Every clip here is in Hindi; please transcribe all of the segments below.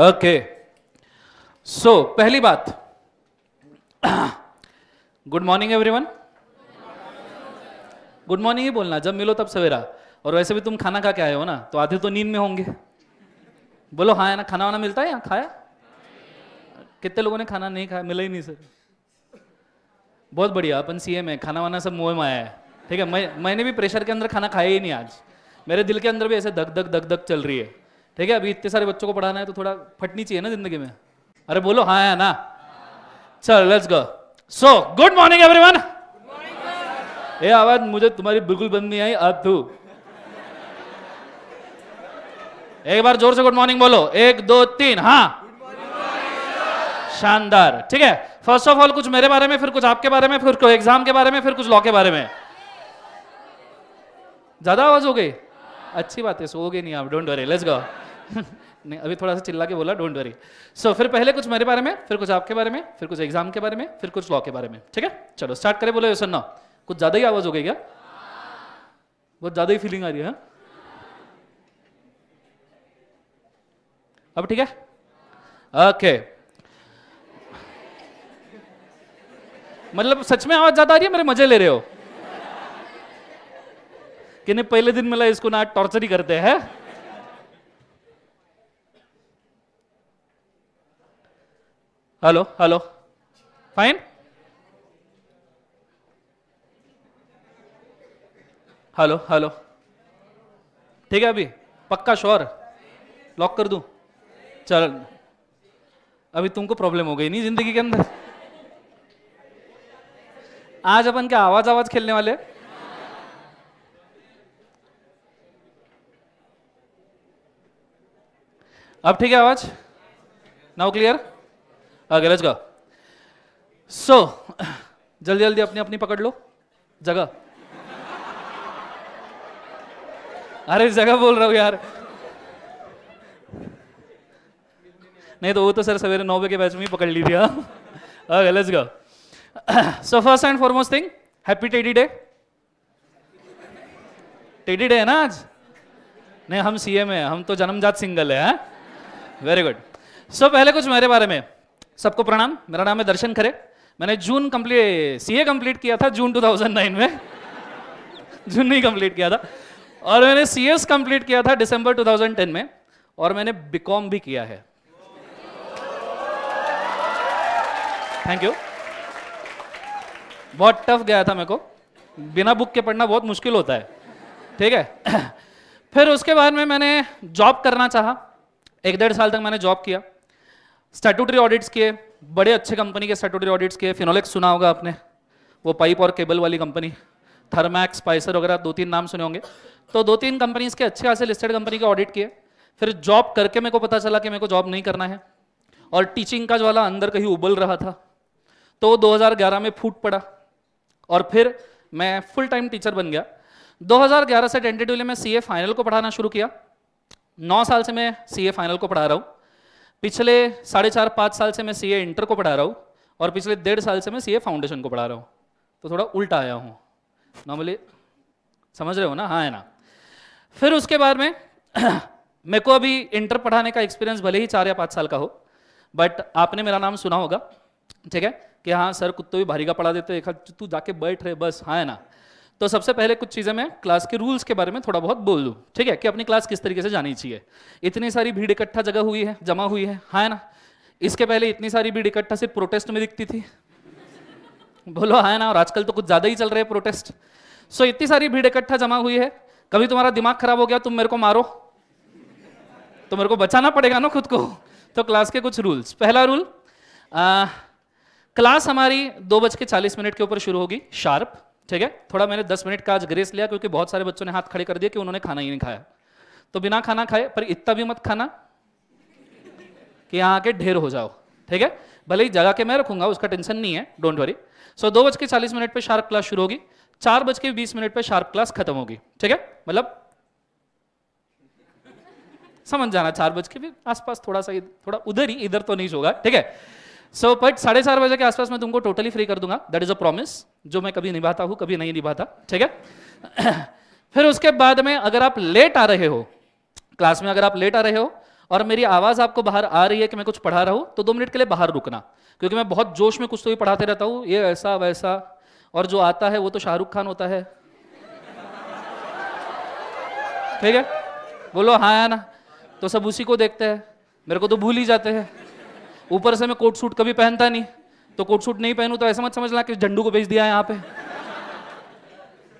ओके सो पहली बात good morning everyone good morning ही बोलना जब मिलो तब सवेरा और वैसे भी तुम खाना खा के आए हो ना तो आधे तो नींद में होंगे बोलो हाँ ना खाना वाना मिलता है यहाँ खाया कितने लोगों ने खाना नहीं खाया मिला ही नहीं सर बहुत बढ़िया अपन सी एम है खाना वाना सब मुँह में आया है ठीक है मैं मैंने भी प्रेशर के अंदर खाना खाया ही नहीं आज मेरे दिल के अंदर भी ऐसे धक धक धक धक चल रही है ठीक है अभी इतने सारे बच्चों को पढ़ाना है तो थोड़ा फटनी चाहिए ना जिंदगी में अरे बोलो हाँ है ना चल let's go so good morning one ये आवाज मुझे तुम्हारी बिल्कुल बंद नहीं आई अब तू एक बार जोर से गुड मॉर्निंग बोलो एक दो तीन हाँ शानदार ठीक है फर्स्ट ऑफ ऑल कुछ मेरे बारे में फिर कुछ आपके बारे में फिर कुछ एग्जाम के बारे में फिर कुछ लॉ के बारे में ज्यादा आवाज हो गई अच्छी बात है सोओगे नहीं आप डोंट वरी लेट्स गो नहीं अभी थोड़ा सा चिल्ला के बोला डोंट वरी सो फिर पहले कुछ मेरे बारे में फिर कुछ आपके बारे में फिर कुछ एग्जाम के बारे में फिर कुछ लॉ के बारे में ठीक है चलो स्टार्ट करें बोलो ये सुनना कुछ ज़्यादा ही आवाज़ हो गई क्या बहुत ज़्यादा ही फीलिंग आ रही है हाँ? अब ठीक है ओके मतलब सच में आवाज़ ज़्यादा आ रही है मेरे मज़े ले रहे हो कि नहीं पहले दिन मिला इसको ना टॉर्चर ही करते हैं hello hello fine hello hello ठीक है अभी पक्का श्योर लॉक कर दूं चल अभी तुमको प्रॉब्लम हो गई नहीं जिंदगी के अंदर आज अपन क्या आवाज आवाज खेलने वाले हैं अब ठीक है आवाज नाउ क्लियर आगे लेट्स गो सो जल्दी जल्दी अपनी अपनी पकड़ लो जगह अरे जगह बोल रहा हूँ यार नहीं तो वो तो सर सवेरे नौ बजे के बैच में ही पकड़ ली थी okay let's go so first and foremost thing happy teddy day teddy day है ना आज नहीं हम सीएम है हम तो जन्मजात सिंगल है, है? वेरी गुड सो पहले कुछ मेरे बारे में सबको प्रणाम मेरा नाम है दर्शन खरे मैंने जून कंप्लीट ए कंप्लीट किया था जून 2009 में जून नहीं कंप्लीट किया था और मैंने सीएस कंप्लीट किया था दिसंबर 2010 में और मैंने बीकॉम भी किया है थैंक यू बहुत टफ गया था मेरे को बिना बुक के पढ़ना बहुत मुश्किल होता है ठीक है फिर उसके बाद में मैंने जॉब करना चाहा एक डेढ़ साल तक मैंने जॉब किया स्टेटूटरी ऑडिट्स किए बड़े अच्छे कंपनी के स्टेटूटरी ऑडिट्स किए फिनोलेक्स सुना होगा आपने वो पाइप और केबल वाली कंपनी थर्मैक्स पाइसर वगैरह दो तीन नाम सुने होंगे तो दो तीन कंपनीज के अच्छे खासे लिस्टेड कंपनी के ऑडिट किए फिर जॉब करके मेरे को पता चला कि मेरे को जॉब नहीं करना है और टीचिंग का ज्वाला अंदर कहीं उबल रहा था तो 2011 में फूट पड़ा और फिर मैं फुल टाइम टीचर बन गया 2011 से टेंटेटिवली मैं सीए फाइनल को पढ़ाना शुरू किया नौ साल से मैं सी फाइनल को पढ़ा रहा हूँ पिछले साढ़े चार पाँच साल से मैं सी इंटर को पढ़ा रहा हूँ और पिछले डेढ़ साल से मैं सी फाउंडेशन को पढ़ा रहा हूँ तो थोड़ा उल्टा आया हूँ नॉर्मली समझ रहे हो ना हाँ है ना फिर उसके बाद में मेरे को अभी इंटर पढ़ाने का एक्सपीरियंस भले ही चार या पाँच साल का हो बट आपने मेरा नाम सुना होगा ठीक है कि हाँ सर कुत्ते भी भारी का पढ़ा देते तू जाके बैठ रहे बस हाँ है ना तो सबसे पहले कुछ चीज़ें मैं क्लास के रूल्स के बारे में थोड़ा बहुत बोल दूँ ठीक है कि अपनी क्लास किस तरीके से जानी चाहिए इतनी सारी भीड़ इकट्ठा जगह हुई है जमा हुई है हाँ ना इसके पहले इतनी सारी भीड़ इकट्ठा सिर्फ प्रोटेस्ट में दिखती थी बोलो हाँ ना और आजकल तो कुछ ज़्यादा ही चल रहे हैं प्रोटेस्ट सो इतनी सारी भीड़ इकट्ठा जमा हुई है कभी तुम्हारा दिमाग खराब हो गया तुम मेरे को मारो तो मेरे को बचाना पड़ेगा ना खुद को तो क्लास के कुछ रूल्स पहला रूल आ, क्लास हमारी दो बज के चालीस मिनट के ऊपर शुरू होगी शार्प ठीक है थोड़ा मैंने दस मिनट का आज ग्रेस लिया क्योंकि बहुत सारे बच्चों ने हाथ खड़े कर दिए कि उन्होंने खाना ही नहीं खाया तो बिना खाना खाए पर इतना भी मत खाना कि यहाँ आके ढेर हो जाओ ठीक है भले ही जगह के मैं रखूंगा उसका टेंशन नहीं है डोंट वरी सो दो बज के चालीस मिनट पर शार्प क्लास शुरू होगी चार बज के बीस मिनट पर शार्प क्लास खत्म होगी ठीक है मतलब समझ जाना चार बज के भी आसपास थोड़ा सा थोड़ा उधर ही इधर तो नहीं होगा ठीक है सो बट साढ़े चार बजे के आसपास मैं तुमको टोटली फ्री कर दूंगा दैट इज अ प्रॉमिस जो मैं कभी निभाता हूं कभी नहीं निभाता ठीक है फिर उसके बाद में अगर आप लेट आ रहे हो क्लास में अगर आप लेट आ रहे हो और मेरी आवाज आपको बाहर आ रही है कि मैं कुछ पढ़ा रहा हूं तो दो मिनट के लिए बाहर रुकना क्योंकि मैं बहुत जोश में कुछ तो भी पढ़ाते रहता हूं ये ऐसा वैसा और जो आता है वो तो शाहरुख खान होता है ठीक है बोलो हाँ ना तो सब उसी को देखते हैं मेरे को तो भूल ही जाते हैं ऊपर से मैं कोट सूट कभी पहनता नहीं तो कोट सूट नहीं पहनू तो ऐसा मत समझना कि झंडू को भेज दिया है यहाँ पे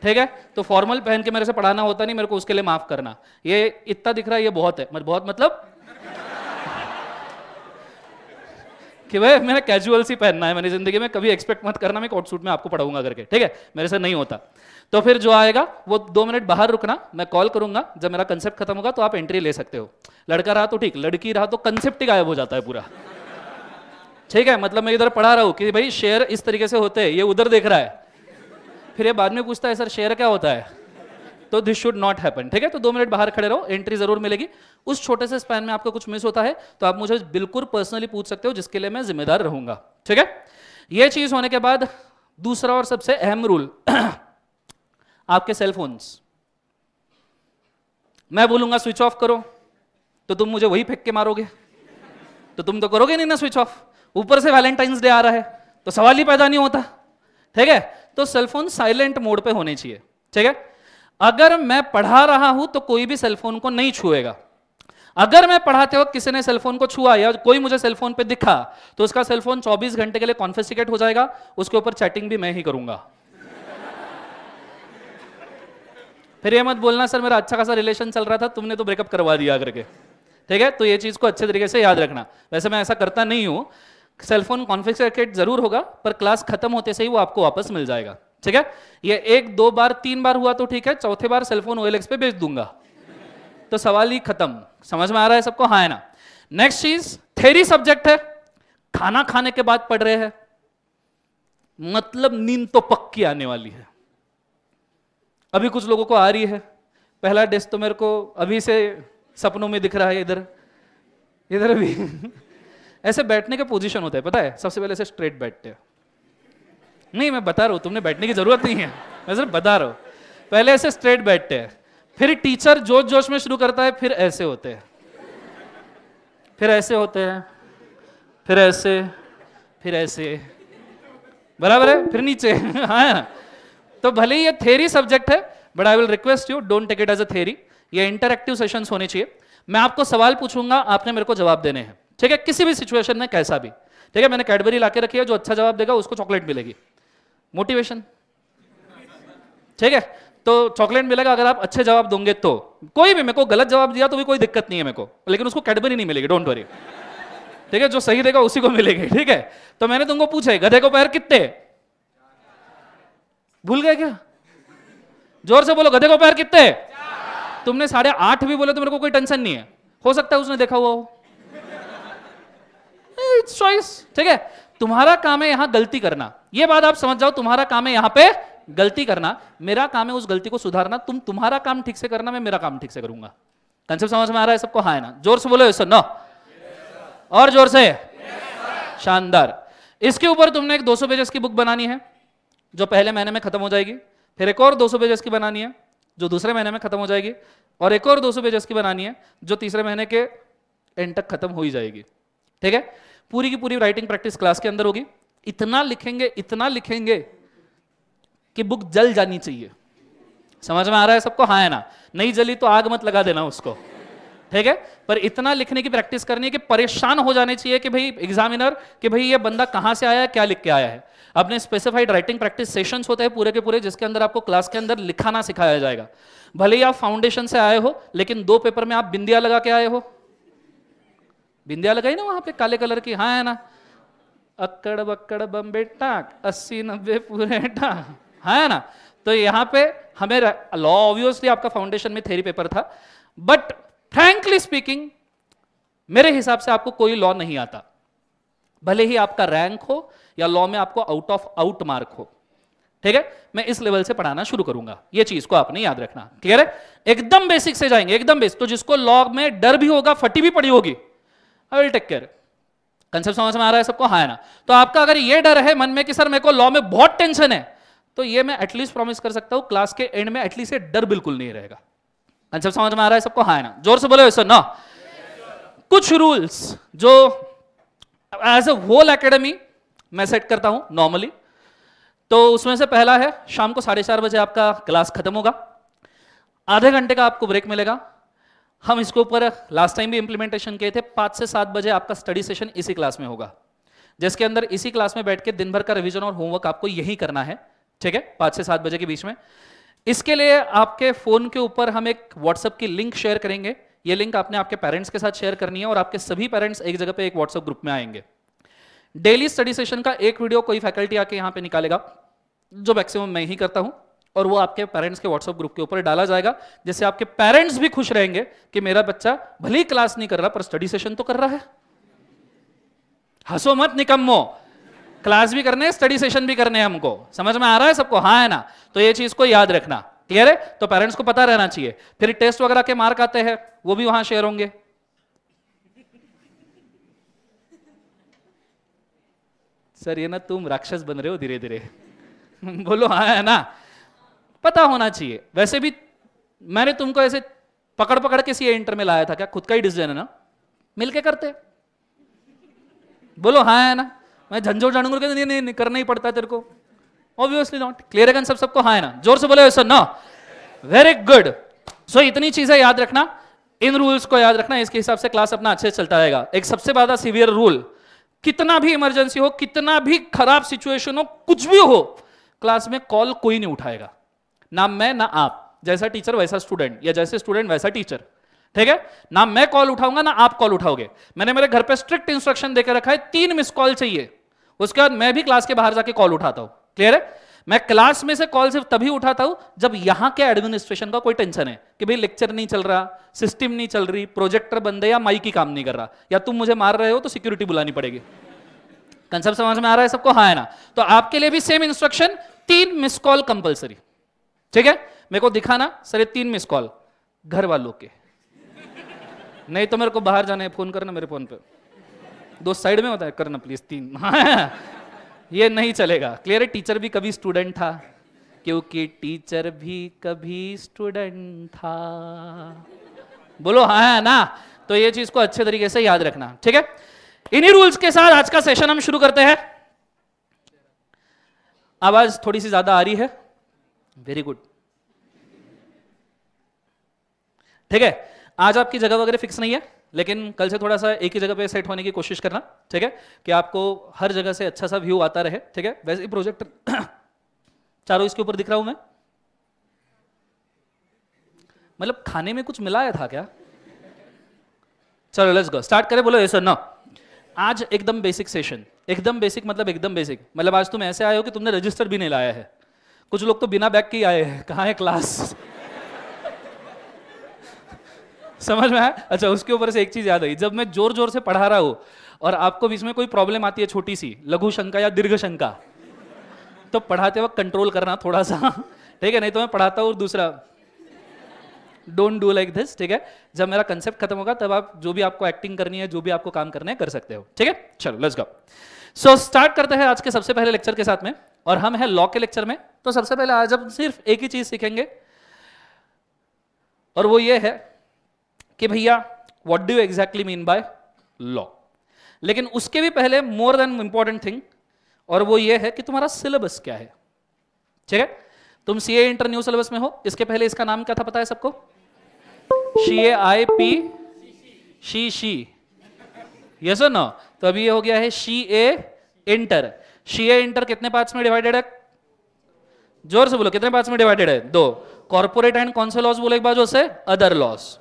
ठीक है तो फॉर्मल पहन के मेरे से पढ़ाना होता नहीं मेरे को उसके लिए माफ करना ये इतना दिख रहा है ये बहुत है मत बहुत मतलब कि भाई मैंने कैजुअल सी पहनना है मेरी जिंदगी में कभी एक्सपेक्ट मत करना मैं कोट सूट में आपको पढ़ाऊंगा करके ठीक है मेरे से नहीं होता तो फिर जो आएगा वो दो मिनट बाहर रुकना मैं कॉल करूंगा जब मेरा कंसेप्ट खत्म होगा तो आप एंट्री ले सकते हो लड़का रहा तो ठीक लड़की रहा तो कंसेप्ट ही गायब हो जाता है पूरा ठीक है मतलब मैं इधर पढ़ा रहा हूँ कि भाई शेयर इस तरीके से होते हैं ये उधर देख रहा है फिर ये बाद में पूछता है सर शेयर क्या होता है तो दिस शुड नॉट हैपन ठीक है तो दो मिनट बाहर खड़े रहो एंट्री जरूर मिलेगी उस छोटे से स्पैन में आपका कुछ मिस होता है तो आप मुझे बिल्कुल पर्सनली पूछ सकते हो जिसके लिए मैं जिम्मेदार रहूंगा ठीक है ये चीज होने के बाद दूसरा और सबसे अहम रूल आपके सेलफोन्स मैं बोलूंगा स्विच ऑफ करो तो तुम मुझे वही फेंक के मारोगे तो तुम तो करोगे नहीं ना स्विच ऑफ ऊपर से वैलेंटाइंस डे आ रहा है तो सवाल ही पैदा नहीं होता ठीक है तो सेलफोन साइलेंट मोड पे होने चाहिए ठीक है अगर मैं पढ़ा रहा हूं तो कोई भी सेलफोन को नहीं छुएगा अगर मैं पढ़ाते वक्त किसी ने सेलफोन को छुआ या कोई मुझे सेलफोन पे दिखा तो उसका सेलफोन 24 घंटे के लिए कॉन्फेस्टिकेट हो जाएगा उसके ऊपर चैटिंग भी मैं ही करूंगा फिर ये मत बोलना सर मेरा अच्छा खासा रिलेशन चल रहा था तुमने तो ब्रेकअप करवा दिया करके ठीक है तो ये चीज को अच्छे तरीके से याद रखना वैसे मैं ऐसा करता नहीं हूं सेलफोन कॉन्फ़िग सर्किट जरूर होगा पर क्लास खत्म होते से ही वो आपको वापस मिल जाएगा ठीक है ये एक दो बार तीन बार हुआ तो ठीक है चौथे बार सेलफोन ओ पे भेज दूंगा तो सवाल ही खत्म समझ में आ रहा है सबको हाँ है ना नेक्स्ट चीज थेरी सब्जेक्ट है खाना खाने के बाद पढ़ रहे हैं मतलब नींद तो पक्की आने वाली है अभी कुछ लोगों को आ रही है पहला डेस्क तो मेरे को अभी से सपनों में दिख रहा है इधर इधर भी ऐसे बैठने के पोजीशन होता है पता है सबसे पहले ऐसे स्ट्रेट बैठते हो नहीं मैं बता रहा हूँ तुमने बैठने की जरूरत नहीं है मैं सिर्फ बता रहा हूँ पहले ऐसे स्ट्रेट बैठते हैं फिर टीचर जोश जोश में शुरू करता है फिर ऐसे होते हैं फिर ऐसे होते हैं फिर ऐसे फिर ऐसे बराबर है फिर नीचे हाँ तो भले ही ये थेरी सब्जेक्ट है but I will request you don't take it as a theory ये इंटरक्टिव सेशंस होने चाहिए मैं आपको सवाल पूछूंगा आपने मेरे को जवाब देने हैं ठीक है किसी भी सिचुएशन में कैसा भी ठीक है मैंने कैडबरी ला रखी है जो अच्छा जवाब देगा उसको चॉकलेट मिलेगी मोटिवेशन ठीक है तो चॉकलेट मिलेगा अगर आप अच्छे जवाब दोगे तो कोई भी मेरे को गलत जवाब दिया तो भी कोई दिक्कत नहीं है मेरे को लेकिन उसको कैडबरी नहीं मिलेगी डोंट वरी ठीक है जो सही देगा उसी को मिलेगी ठीक है तो मैंने तुमको पूछा गधे को पैर कितने भूल गए क्या जोर से बोलो गधे को पैर कितने तुमने साढ़े आठ भी बोले तो मेरे को कोई टेंशन नहीं है हो सकता है उसने देखा हुआ हो इट्स चॉइस ठीक है तुम्हारा काम है यहां गलती करना यह बात आप समझ जाओ तुम्हारा काम है यहां पे गलती करना मेरा काम है उस गलती को सुधारना तुम तुम्हारा काम ठीक से करना मैं मेरा काम ठीक से करूंगा कंसेप्ट समझ में आ रहा है सबको हाँ है ना जोर से बोलो सर नो और जोर से शानदार इसके ऊपर तुमने एक 200 पेजेस की बुक बनानी है जो पहले महीने में खत्म हो जाएगी फिर एक और 200 पेजेस की बनानी है जो दूसरे महीने में खत्म हो जाएगी और एक और 200 पेजेस की बनानी है जो तीसरे महीने के एंड तक खत्म हो ही जाएगी ठीक है पूरी की पूरी राइटिंग प्रैक्टिस क्लास के अंदर होगी इतना लिखेंगे इतना लिखेंगे कि बुक जल जानी चाहिए समझ में आ रहा है सबको हाँ है ना नहीं जली तो आग मत लगा देना उसको ठीक है पर इतना लिखने की प्रैक्टिस करनी है कि परेशान हो जाने चाहिए कि भाई एग्जामिनर कि भाई ये बंदा कहां से आया है क्या लिख के आया है अपने स्पेसिफाइड राइटिंग प्रैक्टिस सेशंस होते हैं पूरे के पूरे जिसके अंदर आपको क्लास के अंदर लिखाना सिखाया जाएगा भले ही आप फाउंडेशन से आए हो लेकिन दो पेपर में आप बिंदिया लगा के आए हो बिंदिया लगाई ना वहां पे काले कलर की हाँ है ना अक्कड़ बक्कड़ बम्बे टाक अस्सी नब्बे पूरे टाक हाँ है ना तो यहाँ पे हमें लॉ ऑब्वियसली आपका फाउंडेशन में थेरी पेपर था बट फ्रेंकली स्पीकिंग मेरे हिसाब से आपको कोई लॉ नहीं आता भले ही आपका रैंक हो या लॉ में आपको आउट ऑफ आउट मार्क हो ठीक है मैं इस लेवल से पढ़ाना शुरू करूंगा ये चीज को आपने याद रखना क्लियर है एकदम बेसिक से जाएंगे एकदम बेसिक तो जिसको लॉ में डर भी होगा फटी भी पड़ी होगी I will take care concept समझ में आ रहा है सबको हाँ ना तो आपका अगर ये डर है मन में कि सर मेरे को लॉ में बहुत टेंशन है तो ये मैं एटलीस्ट प्रॉमिस कर सकता हूं क्लास के एंड में एटलीस्ट ये डर बिल्कुल नहीं रहेगा कंसेप्ट समझ में आ रहा है सबको हाँ ना जोर से बोले सर ना कुछ रूल्स जो एज ए होल एकेडमी मैं सेट करता हूं नॉर्मली तो उसमें से पहला है शाम को साढ़े चार बजे आपका क्लास खत्म होगा आधे घंटे का आपको ब्रेक मिलेगा हम इसके ऊपर लास्ट टाइम भी इंप्लीमेंटेशन किए थे पांच से सात बजे आपका स्टडी सेशन इसी क्लास में होगा जिसके अंदर इसी क्लास में बैठ के दिन भर का रिविजन और होमवर्क आपको यही करना है ठीक है पांच से सात बजे के बीच में इसके लिए आपके फ़ोन के ऊपर हम एक व्हाट्सएप की लिंक शेयर करेंगे ये लिंक आपने आपके पेरेंट्स के साथ शेयर करनी है और आपके सभी पेरेंट्स एक जगह पे एक व्हाट्सएप ग्रुप में आएंगे डेली स्टडी सेशन का एक वीडियो कोई फैकल्टी आके यहां पे निकालेगा जो मैक्सिमम मैं ही करता हूं और वो आपके पेरेंट्स के व्हाट्सएप ग्रुप के ऊपर डाला जाएगा जैसे आपके पेरेंट्स भी खुश रहेंगे कि मेरा बच्चा भले ही क्लास नहीं कर रहा पर स्टडी सेशन तो कर रहा है हंसो मत निकम्मो क्लास भी करने है स्टडी सेशन भी करने हैं हमको समझ में आ रहा है सबको हाँ है ना तो ये चीज को याद रखना क्लियर है तो पेरेंट्स को पता रहना चाहिए फिर टेस्ट वगैरह के मार्क आते हैं वो भी वहां शेयर होंगे सर ये ना तुम राक्षस बन रहे हो धीरे धीरे बोलो हाँ है ना पता होना चाहिए वैसे भी मैंने तुमको ऐसे पकड़ पकड़ के सी इंटर में लाया था क्या खुद का ही डिसीजन है ना मिलके करते बोलो हाँ है ना मैं झंझोर नहीं, नहीं, नहीं नहीं करना ही पड़ता तेरे को ऑब्वियसली नॉट क्लियर है सब सबको हाँ है ना जोर से बोले सर ना वेरी गुड सो इतनी चीजें याद रखना इन रूल्स को याद रखना इसके हिसाब से क्लास अपना अच्छे से चलता रहेगा एक सबसे ज्यादा सीवियर रूल कितना भी इमरजेंसी हो कितना भी खराब सिचुएशन हो कुछ भी हो क्लास में कॉल कोई नहीं उठाएगा ना मैं ना आप जैसा टीचर वैसा स्टूडेंट या जैसे स्टूडेंट वैसा टीचर ठीक है ना मैं कॉल उठाऊंगा ना आप कॉल उठाओगे मैंने मेरे घर पर स्ट्रिक्ट इंस्ट्रक्शन देकर रखा है तीन मिस कॉल चाहिए उसके बाद मैं भी क्लास के बाहर जाके कॉल उठाता हूं क्लियर है मैं क्लास में से कॉल सिर्फ तभी उठाता हूं जब यहां के एडमिनिस्ट्रेशन का कोई टेंशन है कि भाई लेक्चर नहीं चल रहा सिस्टम नहीं चल रही प्रोजेक्टर बंद है या माइक ही काम नहीं कर रहा या तुम मुझे मार रहे हो तो सिक्योरिटी बुलानी पड़ेगी कंसेप्ट समझ में आ रहा है सबको हाँ है ना तो आपके लिए भी सेम इंस्ट्रक्शन तीन मिस कॉल कंपल्सरी ठीक है मेरे को दिखाना सर तीन मिस कॉल घर वालों के नहीं तो मेरे को बाहर जाना है फोन करना मेरे फोन पे दो साइड में होता है करना प्लीज तीन ये नहीं चलेगा क्लियर है टीचर भी कभी स्टूडेंट था क्योंकि टीचर भी कभी स्टूडेंट था बोलो हाँ है हाँ, ना तो ये चीज को अच्छे तरीके से याद रखना ठीक है इन्हीं रूल्स के साथ आज का सेशन हम शुरू करते हैं आवाज थोड़ी सी ज्यादा आ रही है वेरी गुड ठीक है आज आपकी जगह वगैरह फिक्स नहीं है लेकिन कल से थोड़ा सा एक ही जगह पे सेट होने की कोशिश करना ठीक है कि आपको हर जगह से अच्छा सा व्यू आता रहे ठीक है वैसे प्रोजेक्ट चारों इसके ऊपर दिख रहा हूं मैं मतलब खाने में कुछ मिलाया था क्या चलो लेट्स गो स्टार्ट करें बोलो ये सर ना आज एकदम बेसिक सेशन एकदम बेसिक मतलब एकदम बेसिक मतलब आज तुम ऐसे आए हो कि तुमने रजिस्टर भी नहीं लाया है कुछ लोग तो बिना बैग के ही आए हैं कहाँ है क्लास समझ में आया अच्छा उसके ऊपर से एक चीज याद आई जब मैं जोर जोर से पढ़ा रहा हूं और आपको बीच में कोई प्रॉब्लम आती है छोटी सी लघु शंका या दीर्घ शंका तो पढ़ाते वक्त कंट्रोल करना थोड़ा सा ठीक है नहीं तो मैं पढ़ाता हूँ दूसरा डोंट डू लाइक दिस ठीक है जब मेरा कंसेप्ट खत्म होगा तब आप जो भी आपको एक्टिंग करनी है जो भी आपको काम करना है कर सकते हो ठीक है चलो लेट्स गो सो स्टार्ट करते हैं आज के सबसे पहले लेक्चर के साथ में और हम हैं लॉ के लेक्चर में तो सबसे पहले आज हम सिर्फ एक ही चीज सीखेंगे और वो ये है कि भैया what do exactly mean by law लेकिन उसके भी पहले मोर देन इंपॉर्टेंट थिंग और वो ये है कि तुम्हारा सिलेबस क्या है ठीक है तुम C A inter new syllabus में हो इसके पहले इसका नाम क्या था पता है सबको सी ए आई पी शी शी यस नो तो अभी ये हो गया है सी ए इंटर शीए इंटर कितने पार्ट्स में डिवाइडेड है जोर से बोलो कितने पार्ट्स में डिवाइडेड है दो कॉर्पोरेट एंड कौन से लॉस बोलो एक बार जो से अदर लॉस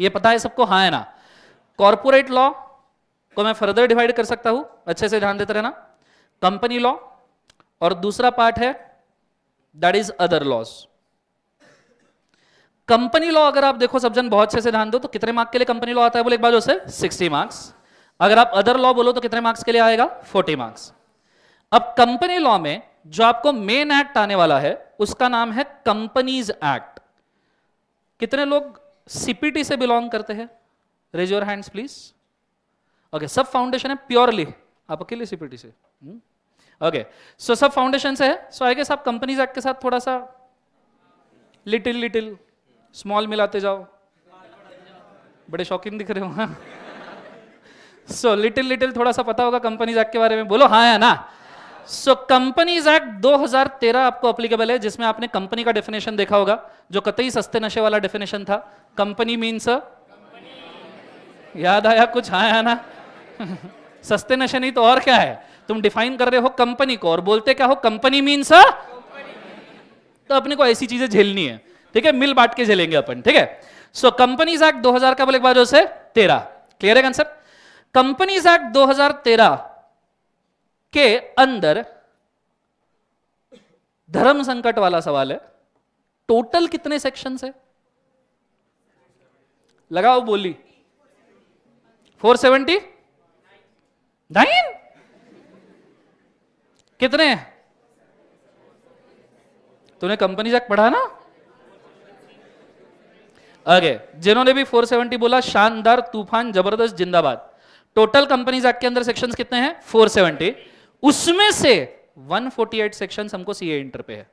ये पता है सबको हा है ना कॉर्पोरेट लॉ को मैं फर्दर डिवाइड कर सकता हूं अच्छे से ध्यान देते रहना कंपनी लॉ और दूसरा पार्ट है that is other laws company law अगर आप देखो सब जन बहुत अच्छे से ध्यान दो तो कितने मार्क्स के लिए कंपनी लॉ आता है बोले एक बार जो से सिक्सटी मार्क्स अगर आप अदर लॉ बोलो तो कितने मार्क्स के लिए आएगा फोर्टी मार्क्स अब कंपनी लॉ में जो आपको मेन एक्ट आने वाला है उसका नाम है कंपनीज एक्ट कितने लोग सीपीटी से बिलोंग करते हैं raise your hands please okay सब फाउंडेशन है प्योरली आप अकेले सीपीटी से ओके हम्म। सो सब फाउंडेशन से है सो आई गेस आप कंपनीज एक्ट के साथ थोड़ा सा लिटिल लिटिल स्मॉल मिलाते जाओ बड़े शौकीन दिख रहे हो सो लिटिल लिटिल थोड़ा सा पता होगा कंपनीज एक्ट के बारे में बोलो हाँ है ना सो कंपनीज एक्ट 2013 आपको अप्लीकेबल है जिसमें आपने कंपनी का डेफिनेशन देखा होगा जो कतई सस्ते नशे वाला डेफिनेशन था कंपनी मीन्स याद आया कुछ हाँ आया ना सस्ते नशे नहीं तो और क्या है तुम डिफाइन कर रहे हो कंपनी को और बोलते क्या हो कंपनी मीन्स तो अपने को ऐसी चीजें झेलनी है ठीक है मिल बांट के झेलेंगे अपन ठीक है सो कंपनीज एक्ट हजार का बोले एक बार से तेरह क्लियर है कंसेप्ट कंपनीज एक्ट तेरह के अंदर धर्म संकट वाला सवाल है टोटल कितने सेक्शन है लगाओ बोली 470 नाइन कितने तूने कंपनी चेक पढ़ा ना आगे जिन्होंने भी 470 बोला शानदार तूफान जबरदस्त जिंदाबाद टोटल कंपनी जैक के अंदर सेक्शंस कितने हैं 470 उसमें से 148 सेक्शन हमको सीए इंटर पे है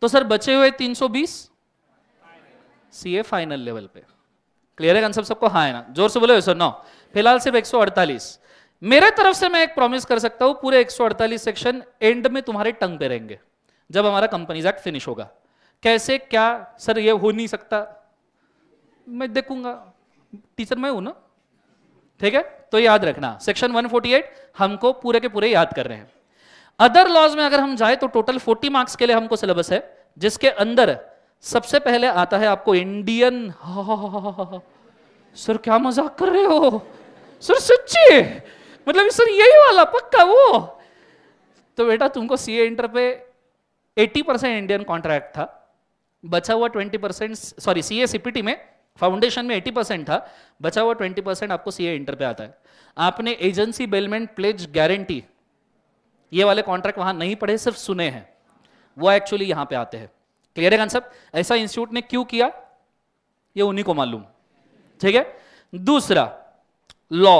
तो सर बचे हुए 320 सीए फाइनल लेवल पे क्लियर है कंसेप्ट सबको हाँ है ना जोर से बोले सर नौ फिलहाल सिर्फ 148 मेरे तरफ से मैं एक प्रॉमिस कर सकता हूं पूरे 148 सेक्शन एंड में तुम्हारे टंग पे रहेंगे जब हमारा कंपनीज एक्ट फिनिश होगा कैसे क्या सर ये हो नहीं सकता मैं देखूंगा टीचर मैं हूं ना ठीक है तो याद रखना सेक्शन 148 हमको पूरे के पूरे याद कर रहे हैं अदर लॉज में अगर हम जाए तो टोटल 40 मार्क्स के लिए हमको सिलेबस है जिसके अंदर सबसे पहले आता है आपको इंडियन सर क्या मजाक कर रहे हो सर सच्ची मतलब सर यही वाला पक्का वो तो बेटा तुमको सी इंटर पे 80 परसेंट इंडियन कॉन्ट्रैक्ट था बचा हुआ 20 परसेंट सॉरी सी सीपीटी में फाउंडेशन में 80 परसेंट था बचा हुआ 20 परसेंट आपको सीए इंटर पे आता है आपने एजेंसी बेलमेंट प्लेज गारंटी ये वाले कॉन्ट्रैक्ट वहां नहीं पढ़े सिर्फ सुने हैं वो एक्चुअली यहां पे आते हैं क्लियर है कंसेप्ट ऐसा इंस्टीट्यूट ने क्यों किया ये उन्हीं को मालूम ठीक है दूसरा law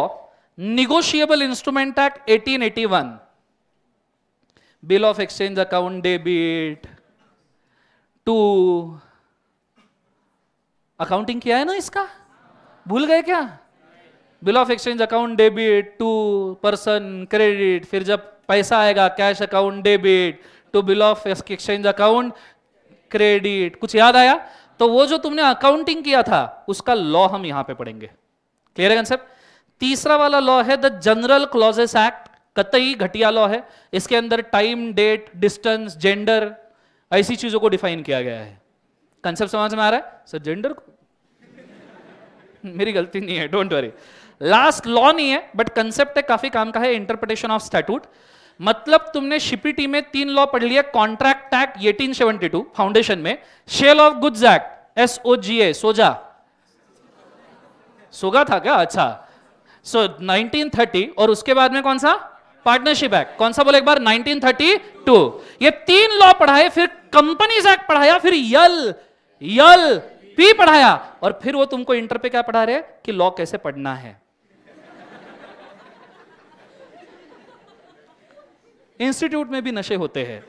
negotiable instrument act eighteen eighty one bill of exchange account debit to accounting किया है ना इसका भूल गए क्या bill of exchange account debit to person credit फिर जब पैसा आएगा cash account debit to bill of exchange account credit कुछ याद आया तो वो जो तुमने अकाउंटिंग किया था उसका लॉ हम यहां पे पढ़ेंगे क्लियर है कंसेप्ट तीसरा वाला लॉ है द जनरल क्लॉजेस एक्ट कतई घटिया लॉ है इसके अंदर टाइम डेट डिस्टेंस जेंडर ऐसी चीजों को डिफाइन किया गया है कंसेप्ट समझ में आ रहा है सर जेंडर को मेरी गलती नहीं है डोंट वरी लास्ट लॉ नहीं है बट कंसेप्ट है काफी काम का है इंटरप्रिटेशन ऑफ स्टैट्यूट मतलब तुमने शिपीटी में तीन लॉ पढ़ लिया contract act eighteen two foundation में sale of goods act S O G A सोजा सोगा था क्या अच्छा सो नाइनटीन थर्टी और उसके बाद में कौन सा पार्टनरशिप एक्ट कौन सा बोले एक बार 1932 ये तीन लॉ पढ़ाए फिर कंपनीज एक्ट पढ़ाया फिर यल यल पी पढ़ाया और फिर वो तुमको इंटर पे क्या पढ़ा रहे कि लॉ कैसे पढ़ना है इंस्टीट्यूट में भी नशे होते हैं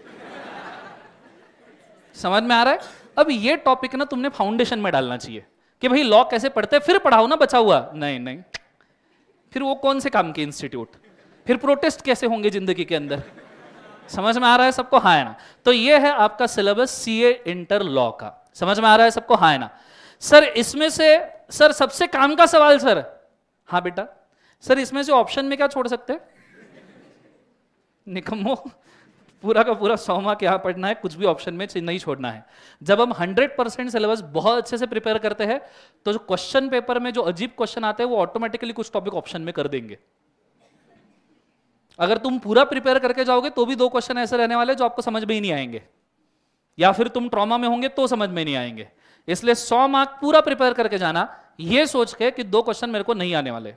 समझ में आ रहा है अब ये टॉपिक ना तुमने फाउंडेशन में डालना चाहिए कि भाई लॉ कैसे पढ़ते फिर पढ़ाओ ना बचा हुआ नहीं नहीं फिर वो कौन से काम के इंस्टीट्यूट फिर प्रोटेस्ट कैसे होंगे जिंदगी के अंदर समझ में आ रहा है सबको हाँ है ना तो ये है आपका syllabus C A inter law का समझ में आ रहा है सबको हाँ है ना सर इसमें से सर सबसे काम का सवाल सर हाँ बेटा सर इसमें से ऑप्शन में क्या छोड़ सकते निकमो पूरा का पूरा सोमा क्या पढ़ना है कुछ भी ऑप्शन में नहीं छोड़ना है जब हम 100 परसेंट सिलेबस बहुत अच्छे से प्रिपेयर करते हैं तो जो क्वेश्चन पेपर में जो अजीब क्वेश्चन आते हैं वो ऑटोमेटिकली कुछ टॉपिक ऑप्शन में कर देंगे अगर तुम पूरा प्रिपेयर करके जाओगे तो भी दो क्वेश्चन ऐसे रहने वाले जो आपको समझ में ही नहीं आएंगे या फिर तुम ट्रॉमा में होंगे तो समझ में नहीं आएंगे इसलिए सौ मार्क पूरा प्रिपेयर करके जाना ये सोच के कि दो क्वेश्चन मेरे को नहीं आने वाले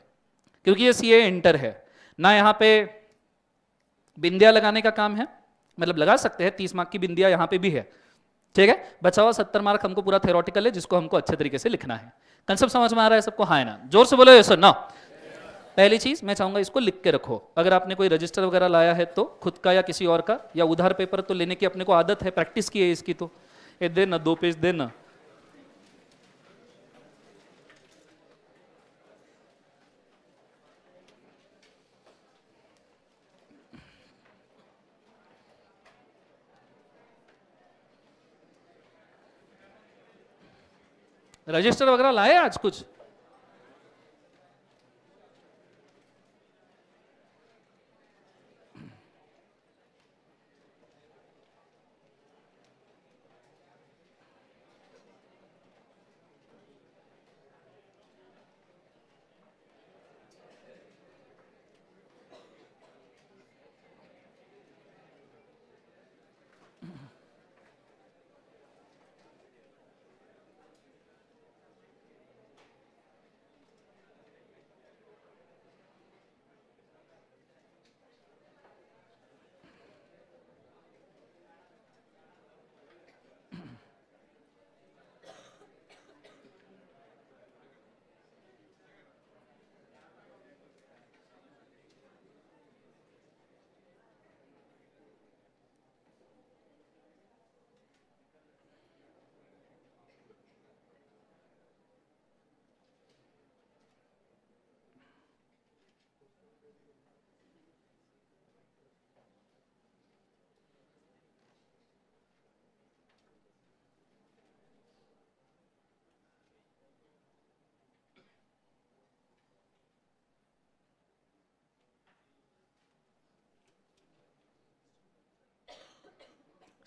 क्योंकि ये सीए इंटर है ना यहाँ पे बिंदिया लगाने का काम है मतलब लगा सकते हैं तीस मार्क की बिंदिया यहाँ पे भी है ठीक है बचा हुआ सत्तर मार्क हमको पूरा थेरोटिकल है जिसको हमको अच्छे तरीके से लिखना है कंसेप्ट समझ में आ रहा है सबको हाँ ना जोर से बोलो ये सर ना पहली चीज़ मैं चाहूंगा इसको लिख के रखो अगर आपने कोई रजिस्टर वगैरह लाया है तो खुद का या किसी और का या उधार पेपर तो लेने की अपने को आदत है प्रैक्टिस की है इसकी तो ये देना दो पेज देना रजिस्टर वगैरह लाए आज कुछ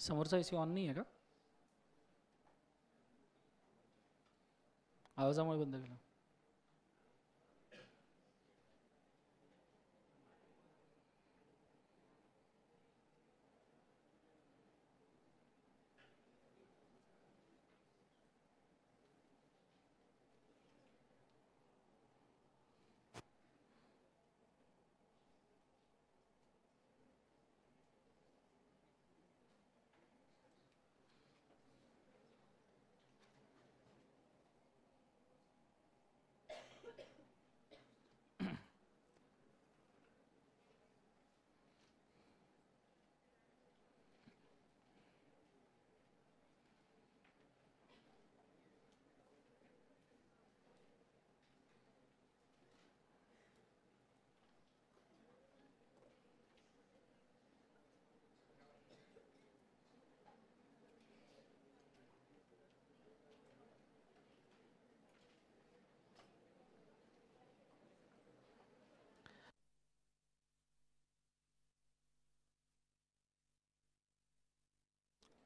समोरचा ए सी ऑन नाही आहे का आवाजामुळे बंद केला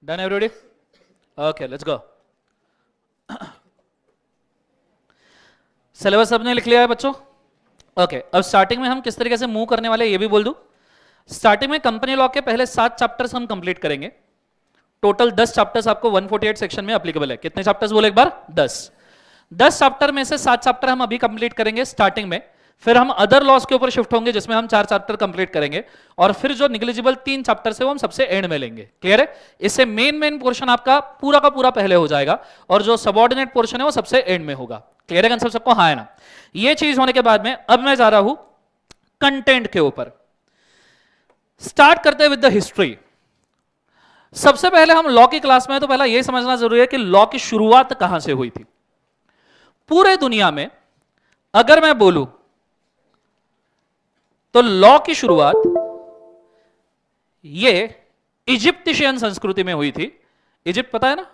Done everybody? Okay, let's go. Syllabus सबने लिख लिया है बच्चों ओके okay, अब स्टार्टिंग में हम किस तरीके से मूव करने वाले ये भी बोल दूं स्टार्टिंग में कंपनी लॉ के पहले सात चैप्टर्स हम कंप्लीट करेंगे टोटल दस चैप्टर्स आपको 148 सेक्शन में अप्लीकेबल है कितने चैप्टर्स बोले एक बार दस दस चैप्टर में से सात चैप्टर हम अभी कंप्लीट करेंगे स्टार्टिंग में फिर हम अदर लॉस के ऊपर शिफ्ट होंगे जिसमें हम चार चैप्टर कंप्लीट करेंगे और फिर जो निगलिजिबल तीन चैप्टर से वो हम सबसे एंड में लेंगे क्लियर है इससे मेन मेन पोर्शन आपका पूरा का पूरा पहले हो जाएगा और जो सबॉर्डिनेट पोर्शन है वो सबसे एंड में होगा क्लियर है कंसेप्ट सबको हाँ ना ये चीज होने के बाद में अब मैं जा रहा हूं कंटेंट के ऊपर स्टार्ट करते विद द हिस्ट्री सबसे पहले हम लॉ की क्लास में है तो पहला यह समझना जरूरी है कि लॉ की शुरुआत कहां से हुई थी पूरे दुनिया में अगर मैं बोलूं तो लॉ की शुरुआत ये इजिप्टिशियन संस्कृति में हुई थी इजिप्ट पता है ना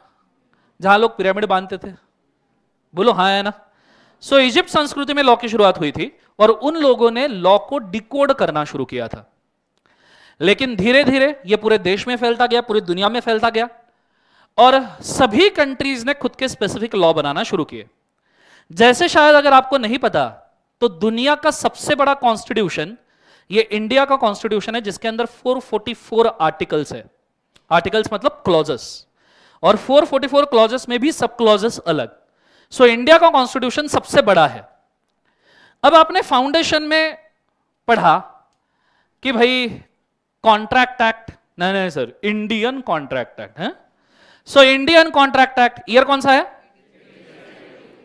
जहां लोग पिरामिड बांधते थे बोलो हाँ है ना सो so, इजिप्ट संस्कृति में लॉ की शुरुआत हुई थी और उन लोगों ने लॉ को डिकोड करना शुरू किया था लेकिन धीरे धीरे यह पूरे देश में फैलता गया पूरी दुनिया में फैलता गया और सभी कंट्रीज ने खुद के स्पेसिफिक लॉ बनाना शुरू किए जैसे शायद अगर आपको नहीं पता तो दुनिया का सबसे बड़ा कॉन्स्टिट्यूशन ये इंडिया का कॉन्स्टिट्यूशन है जिसके अंदर 444 आर्टिकल्स है आर्टिकल्स मतलब क्लॉजेस और 444 क्लॉजेस में भी सब क्लॉजेस अलग सो so, इंडिया का कॉन्स्टिट्यूशन सबसे बड़ा है अब आपने फाउंडेशन में पढ़ा कि भाई कॉन्ट्रैक्ट एक्ट नहीं नहीं सर इंडियन कॉन्ट्रैक्ट एक्ट है so Indian contract act year कौन सा है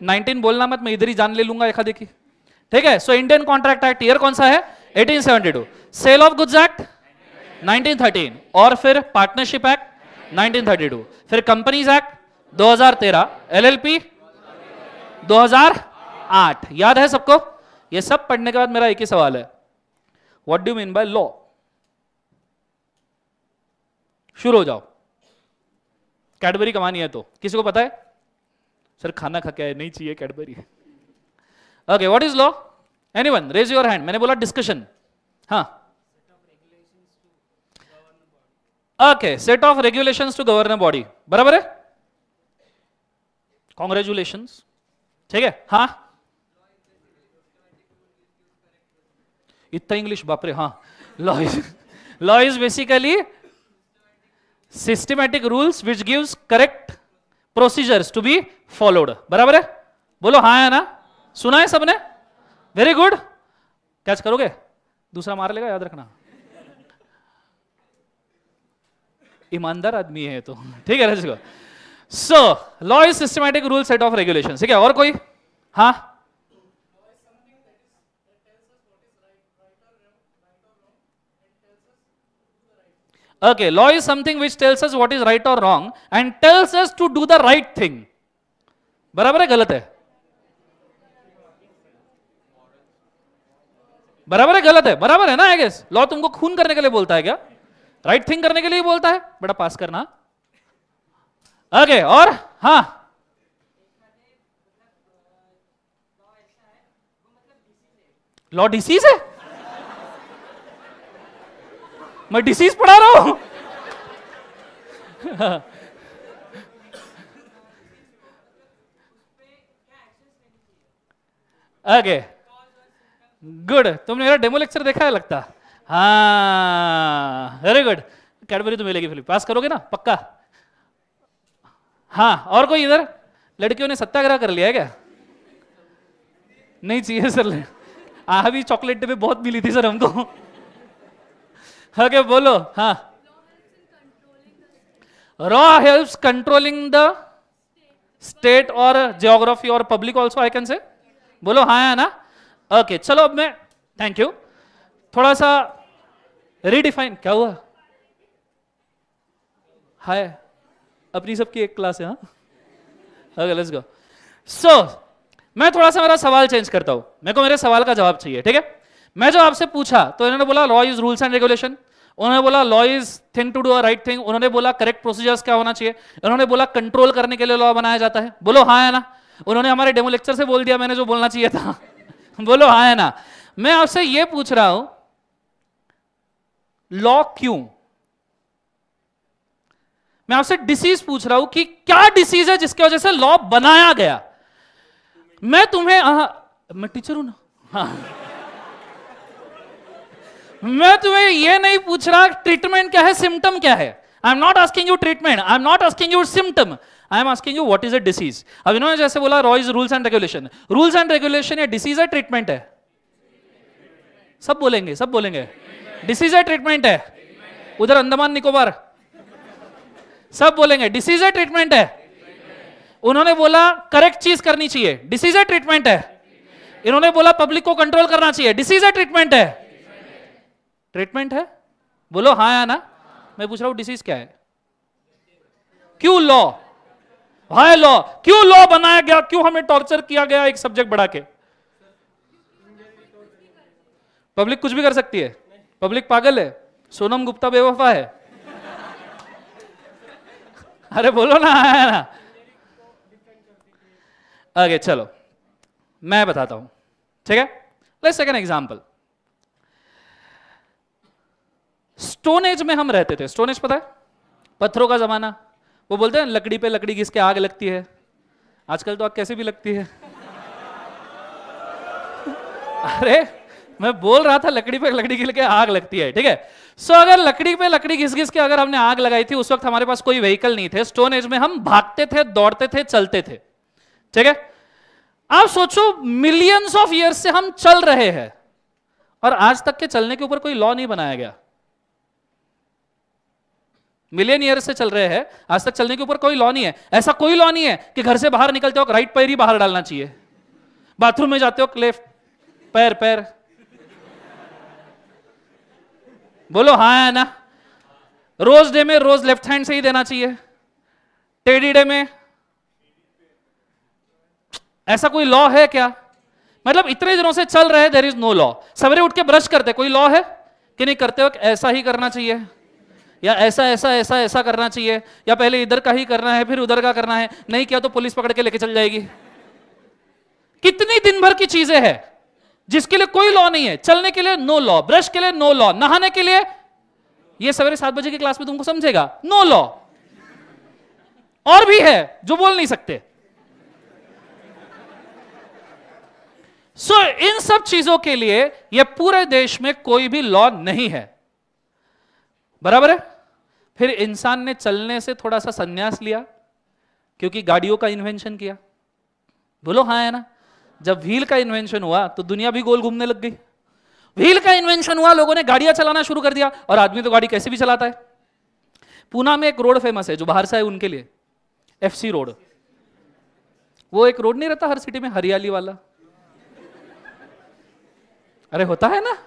19 बोलना मत मैं इधर ही जान ले लूंगा एक देखिए ठीक है so Indian contract act year कौन सा है 1872 सेल ऑफ गुड्स एक्ट 1913 और फिर पार्टनरशिप एक्ट 1932 फिर कंपनीज एक्ट 2013 हजार 2008 याद है सबको ये सब पढ़ने के बाद मेरा एक ही सवाल है what do mean by law शुरू हो जाओ कैडबरी कमानी है तो किसी को पता है सर खाना खा के नहीं चाहिए Cadbury okay what is law anyone raise your hand मैंने बोला डिस्कशन हाँ okay set of regulations to governor body बराबर है कॉन्ग्रेचुलेशन ठीक है हाँ इतना इंग्लिश बापरे हाँ law law is basically systematic rules which gives correct procedures to be followed बराबर है बोलो हाँ है ना सुना है सबने वेरी गुड कैच करोगे दूसरा मार लेगा याद रखना ईमानदार आदमी है तो ठीक है so law is systematic rule set of regulation ठीक है और कोई हाँ okay law is something which tells us what is right और wrong and tells us to do the right thing बराबर है गलत है बराबर है गलत है बराबर है ना आई गेस लॉ तुमको खून करने के लिए बोलता है क्या राइट right थिंग करने के लिए बोलता है बड़ा पास करना ओके okay, और हाँ लॉ डिसीज है मैं डिसीज पढ़ा रहा हूं ओके okay. गुड तुमने मेरा डेमो लेक्चर देखा है लगता हाँ वेरी गुड कैडबरी तो मिलेगी फिर पास करोगे ना पक्का हाँ और कोई इधर लड़कियों ने सत्याग्रह कर लिया है क्या नहीं चाहिए सर आ भी चॉकलेट डिब्बे बहुत मिली थी सर हमको हाँ क्या बोलो हाँ law help controlling the state और जियोग्राफी और public also I can say बोलो हाँ है ना ओके चलो अब मैं थैंक यू थोड़ा सा रिडिफाइन क्या हुआ हाय अपनी सबकी एक क्लास है ओके लेट्स गो सो मैं थोड़ा सा मेरा सवाल चेंज करता हूं मेरे को मेरे सवाल का जवाब चाहिए ठीक है मैं जो आपसे पूछा तो इन्होंने बोला law is rules and regulation उन्होंने बोला law is thing to do a right thing उन्होंने बोला करेक्ट प्रोसीजर्स क्या होना चाहिए उन्होंने बोला कंट्रोल करने के लिए लॉ बनाया जाता है बोलो हाँ है ना उन्होंने हमारे डेमो लेक्चर से बोल दिया मैंने जो बोलना चाहिए था बोलो हा है ना मैं आपसे यह पूछ रहा हूं लॉ क्यों मैं आपसे डिसीज पूछ रहा हूं कि क्या डिसीज है जिसकी वजह से लॉ बनाया गया मैं तुम्हें आ, मैं टीचर हूं ना हाँ। मैं तुम्हें यह नहीं पूछ रहा ट्रीटमेंट क्या है सिम्टम क्या है I am not asking you treatment I am not asking you symptom I am asking you what is a disease अब इन्होंने जैसे बोला law is rules and regulation rules and regulation या डिसीज है ट्रीटमेंट है सब बोलेंगे सब बोलेंगे डिसीज है ट्रीटमेंट है उधर अंदमान निकोबार सब बोलेंगे डिसीज है ट्रीटमेंट है उन्होंने बोला करेक्ट चीज करनी चाहिए डिसीज है ट्रीटमेंट है इन्होंने बोला पब्लिक को कंट्रोल करना चाहिए डिसीज है ट्रीटमेंट है ट्रीटमेंट है बोलो हाँ या ना मैं पूछ रहा हूं डिसीज क्या है क्यों लॉ वाई लॉ क्यों लॉ बनाया गया क्यों हमें टॉर्चर किया गया एक सब्जेक्ट बढ़ा के पब्लिक कुछ भी कर सकती है पब्लिक पागल है सोनम गुप्ता बेवफा है अरे बोलो ना है ना आगे चलो मैं बताता हूं ठीक है let's second example stone age में हम रहते थे स्टोन एज पता है पत्थरों का जमाना वो बोलते हैं लकड़ी पे लकड़ी घिस के आग लगती है आजकल तो आग कैसे भी लगती है अरे मैं बोल रहा था लकड़ी पे लकड़ी घिस के आग लगती है ठीक है सो अगर लकड़ी पे लकड़ी घिस घिस के अगर हमने आग लगाई थी उस वक्त हमारे पास कोई व्हीकल नहीं थे स्टोन एज में हम भागते थे दौड़ते थे चलते थे ठीक है आप सोचो मिलियंस ऑफ ईयर्स से हम चल रहे हैं और आज तक के चलने के ऊपर कोई लॉ नहीं बनाया गया मिलियन ईयर से चल रहे हैं आज तक चलने के ऊपर कोई लॉ नहीं है ऐसा कोई लॉ नहीं है कि घर से बाहर निकलते हो राइट पैर ही बाहर डालना चाहिए बाथरूम में जाते हो लेफ्ट पैर पैर बोलो हाँ है ना रोज डे में रोज लेफ्ट हैंड से ही देना चाहिए टेडी डे में ऐसा कोई लॉ है क्या मतलब इतने दिनों से चल रहे देर इज नो लॉ सवेरे उठ के ब्रश करते कोई लॉ है कि नहीं करते वक्त ऐसा ही करना चाहिए या ऐसा ऐसा ऐसा ऐसा करना चाहिए या पहले इधर का ही करना है फिर उधर का करना है नहीं किया तो पुलिस पकड़ के लेके चल जाएगी कितनी दिन भर की चीजें हैं जिसके लिए कोई लॉ नहीं है चलने के लिए नो लॉ ब्रश के लिए नो लॉ नहाने के लिए ये सवेरे सात बजे की क्लास में तुमको समझेगा नो लॉ और भी है जो बोल नहीं सकते सो so, इन सब चीजों के लिए यह पूरे देश में कोई भी लॉ नहीं है बराबर है फिर इंसान ने चलने से थोड़ा सा संन्यास लिया क्योंकि गाड़ियों का इन्वेंशन किया बोलो हाँ है ना जब व्हील का इन्वेंशन हुआ तो दुनिया भी गोल घूमने लग गई व्हील का इन्वेंशन हुआ लोगों ने गाड़ियां चलाना शुरू कर दिया और आदमी तो गाड़ी कैसे भी चलाता है पूना में एक रोड फेमस है जो बाहर से है उनके लिए एफ रोड वो एक रोड नहीं रहता हर सिटी में हरियाली वाला अरे होता है ना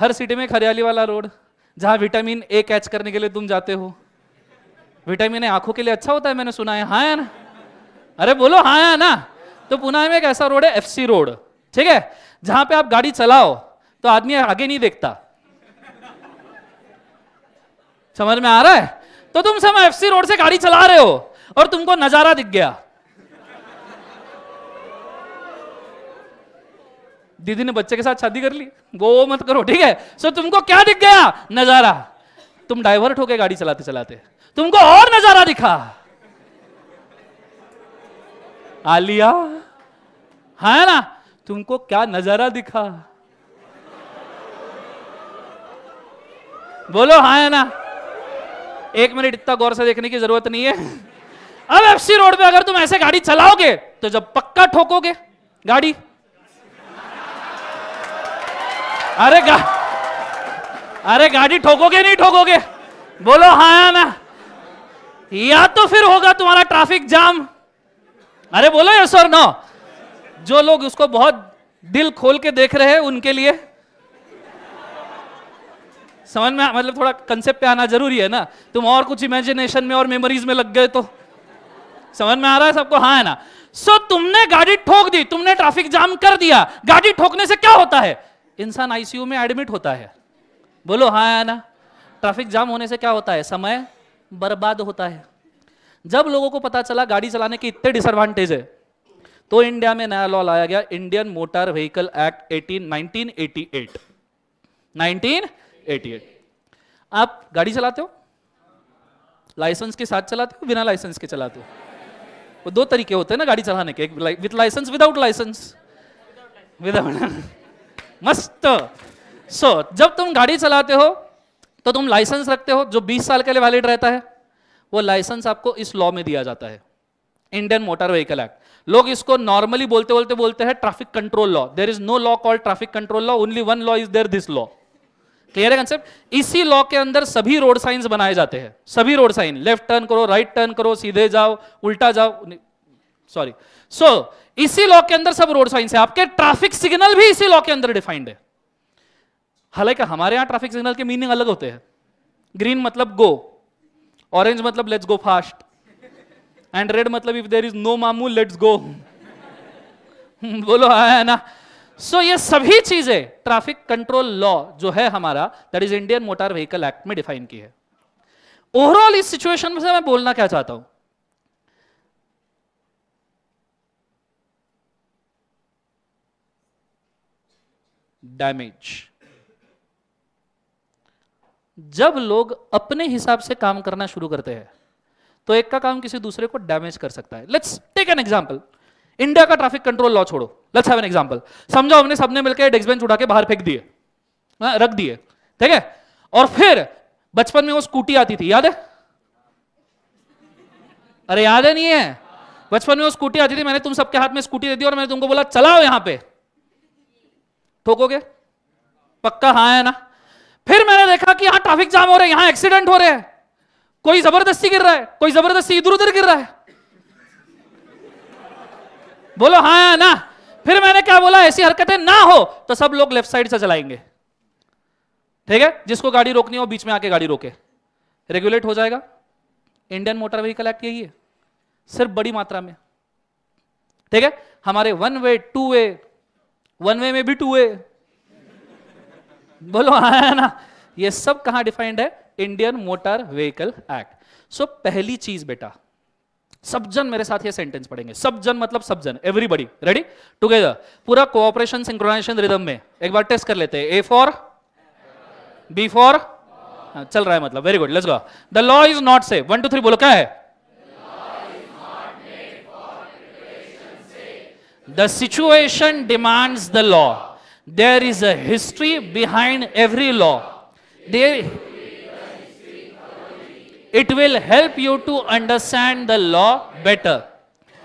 हर सिटी में एक हरियाली वाला रोड जहां विटामिन ए कैच करने के लिए तुम जाते हो विटामिन ए आंखों के लिए अच्छा होता है मैंने सुना है हाँ ना अरे बोलो हाँ या ना तो पुणे में एक ऐसा रोड है एफसी रोड ठीक है जहां पे आप गाड़ी चलाओ तो आदमी आगे नहीं देखता समझ में आ रहा है तो तुम सब एफसी रोड से गाड़ी चला रहे हो और तुमको नजारा दिख गया दीदी ने बच्चे के साथ शादी कर ली वो मत करो ठीक है सो तुमको क्या दिख गया नजारा तुम डाइवर्ट होके गाड़ी चलाते चलाते तुमको और नजारा दिखा आलिया है ना तुमको क्या नजारा दिखा बोलो हाँ ना एक मिनट इतना गौर से देखने की जरूरत नहीं है अब एफसी रोड पे अगर तुम ऐसे गाड़ी चलाओगे तो जब पक्का ठोकोगे गाड़ी अरे गा अरे गाड़ी ठोकोगे नहीं ठोकोगे बोलो हाँ या ना या तो फिर होगा तुम्हारा ट्रैफिक जाम अरे बोलो यस और नो जो लोग उसको बहुत दिल खोल के देख रहे हैं उनके लिए समझ में मतलब थोड़ा कंसेप्ट पे आना जरूरी है ना तुम और कुछ इमेजिनेशन में और मेमोरीज में लग गए तो समझ में आ रहा है सबको हाँ है ना सो so, तुमने गाड़ी ठोक दी तुमने ट्रैफिक जाम कर दिया गाड़ी ठोकने से क्या होता है इंसान आईसीयू में एडमिट होता है बोलो हाँ या ना ट्रैफिक जाम होने से क्या होता है समय बर्बाद होता है जब लोगों को पता चला गाड़ी चलाने के इतने डिसएडवांटेज है तो इंडिया में नया लॉ लाया गया Indian motor vehicle act eighteen nineteen eighty आप गाड़ी चलाते हो लाइसेंस के साथ चलाते हो बिना लाइसेंस के चलाते हो वो दो तरीके होते हैं ना गाड़ी चलाने के एक with licence without licence without मस्त सो so, जब तुम गाड़ी चलाते हो तो तुम लाइसेंस रखते हो जो 20 साल के लिए वैलिड रहता है वो लाइसेंस आपको इस लॉ में दिया जाता है इंडियन मोटर व्हीकल एक्ट लोग इसको नॉर्मली बोलते बोलते बोलते हैं traffic control law there is no law called traffic control law only one law is there this law clear है कंसेप्ट इसी लॉ के अंदर सभी रोड साइंस बनाए जाते हैं सभी रोड साइन लेफ्ट टर्न करो राइट टर्न करो सीधे जाओ उल्टा जाओ सॉरी सो so, इसी लॉ के अंदर सब रोड साइंस है आपके ट्रैफिक सिग्नल भी इसी लॉ के अंदर डिफाइंड है हालांकि हमारे यहां ट्रैफिक सिग्नल के मीनिंग अलग होते हैं ग्रीन मतलब गो ऑरेंज मतलब let's go fast and red मतलब इफ देर इज नो मामू लेट्स गो बोलो हाँ, है ना सो so, ये सभी चीजें ट्रैफिक कंट्रोल लॉ जो है हमारा that is Indian motor vehicle act में डिफाइन की है ओवरऑल इस सिचुएशन में से मैं बोलना क्या चाहता हूं डैमेज जब लोग अपने हिसाब से काम करना शुरू करते हैं तो एक का काम किसी दूसरे को डैमेज कर सकता है let's take an example India का ट्रैफिक कंट्रोल लॉ छोड़ो लेट्स हैव एन एग्जाम्पल समझो हमने सबने मिलकर डेस्क बेंच उठा के बाहर फेंक दिए हाँ, रख दिए ठीक है और फिर बचपन में वो स्कूटी आती थी याद है अरे याद है नहीं है बचपन में वो स्कूटी आती थी मैंने तुम सबके हाथ में स्कूटी दे दी और मैंने तुमको बोला चलाओ यहां पर ठोकोगे पक्का हाँ है ना फिर मैंने देखा कि यहां ट्रैफिक जाम हो रहा है एक्सीडेंट हो रहे हैं कोई जबरदस्ती गिर रहा है कोई जबरदस्ती इधर उधर गिर रहा है बोलो हाँ है ना फिर मैंने क्या बोला ऐसी हरकतें ना हो तो सब लोग लेफ्ट साइड से चलाएंगे ठीक है जिसको गाड़ी रोकनी हो बीच में आके गाड़ी रोके रेगुलेट हो जाएगा इंडियन मोटर व्हीकल एक्ट यही है सिर्फ बड़ी मात्रा में ठीक है हमारे one way two way one way में भी टू वे बोलो हाँ, है ना ये सब कहा डिफाइंड है Indian motor vehicle act so पहली चीज बेटा सब जन मेरे साथ ये सेंटेंस पढ़ेंगे सब जन मतलब सब जन एवरीबडी रेडी टुगेदर पूरा कोऑपरेशन सिंक्रोनाइजेशन रिदम में एक बार टेस्ट कर लेते हैं ए फॉर बी फॉर चल रहा है मतलब very good let's go the law is not say one two three बोलो क्या है The situation demands the law. There is a history behind every law. There, it will help you to understand the law better.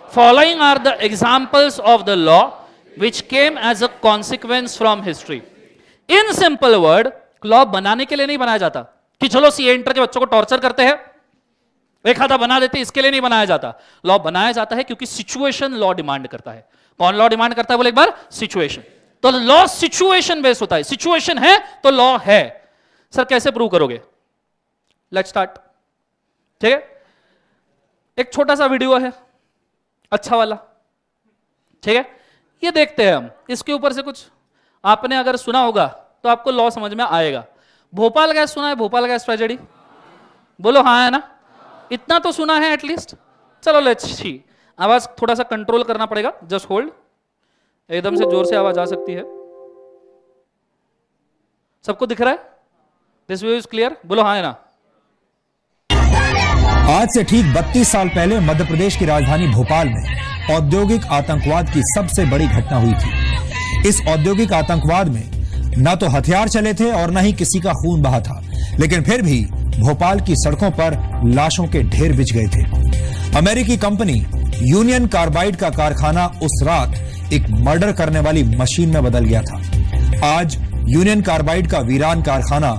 Following are the examples of the law which came as a consequence from history. in simple word law banane ke liye nahi banaya jata ki chalo सी enter ke bachcho ko torture karte hai ek आधा bana dete iske liye nahi banaya jata law banaya jata hai kyunki situation law demand karta hai कौन लॉ डिमांड करता है बोले एक बार सिचुएशन तो लॉ सिचुएशन बेस्ड होता है सिचुएशन है तो लॉ है सर कैसे प्रूव करोगे लेट स्टार्ट ठीक है एक छोटा सा वीडियो है अच्छा वाला ठीक है ये देखते हैं हम इसके ऊपर से कुछ आपने अगर सुना होगा तो आपको लॉ समझ में आएगा भोपाल गैस सुना है भोपाल गैस ट्रेजेडी बोलो हाँ है ना इतना तो सुना है एटलीस्ट चलो लेट्स सी आवाज थोड़ा सा कंट्रोल करना पड़ेगा जस्ट होल्ड एकदम से जोर से आवाज आ सकती है सबको दिख रहा है दिस व्यू इज क्लियर बोलो हाँ ना आज से ठीक 32 साल पहले मध्य प्रदेश की राजधानी भोपाल में औद्योगिक आतंकवाद की सबसे बड़ी घटना हुई थी इस औद्योगिक आतंकवाद में न तो हथियार चले थे और न ही किसी का खून बहा था लेकिन फिर भी भोपाल की सड़कों पर लाशों के ढेर बिछ गए थे अमेरिकी कंपनी यूनियन कार्बाइड का कारखाना उस रात एक मर्डर करने वाली मशीन में बदल गया था आज यूनियन कार्बाइड का वीरान कारखाना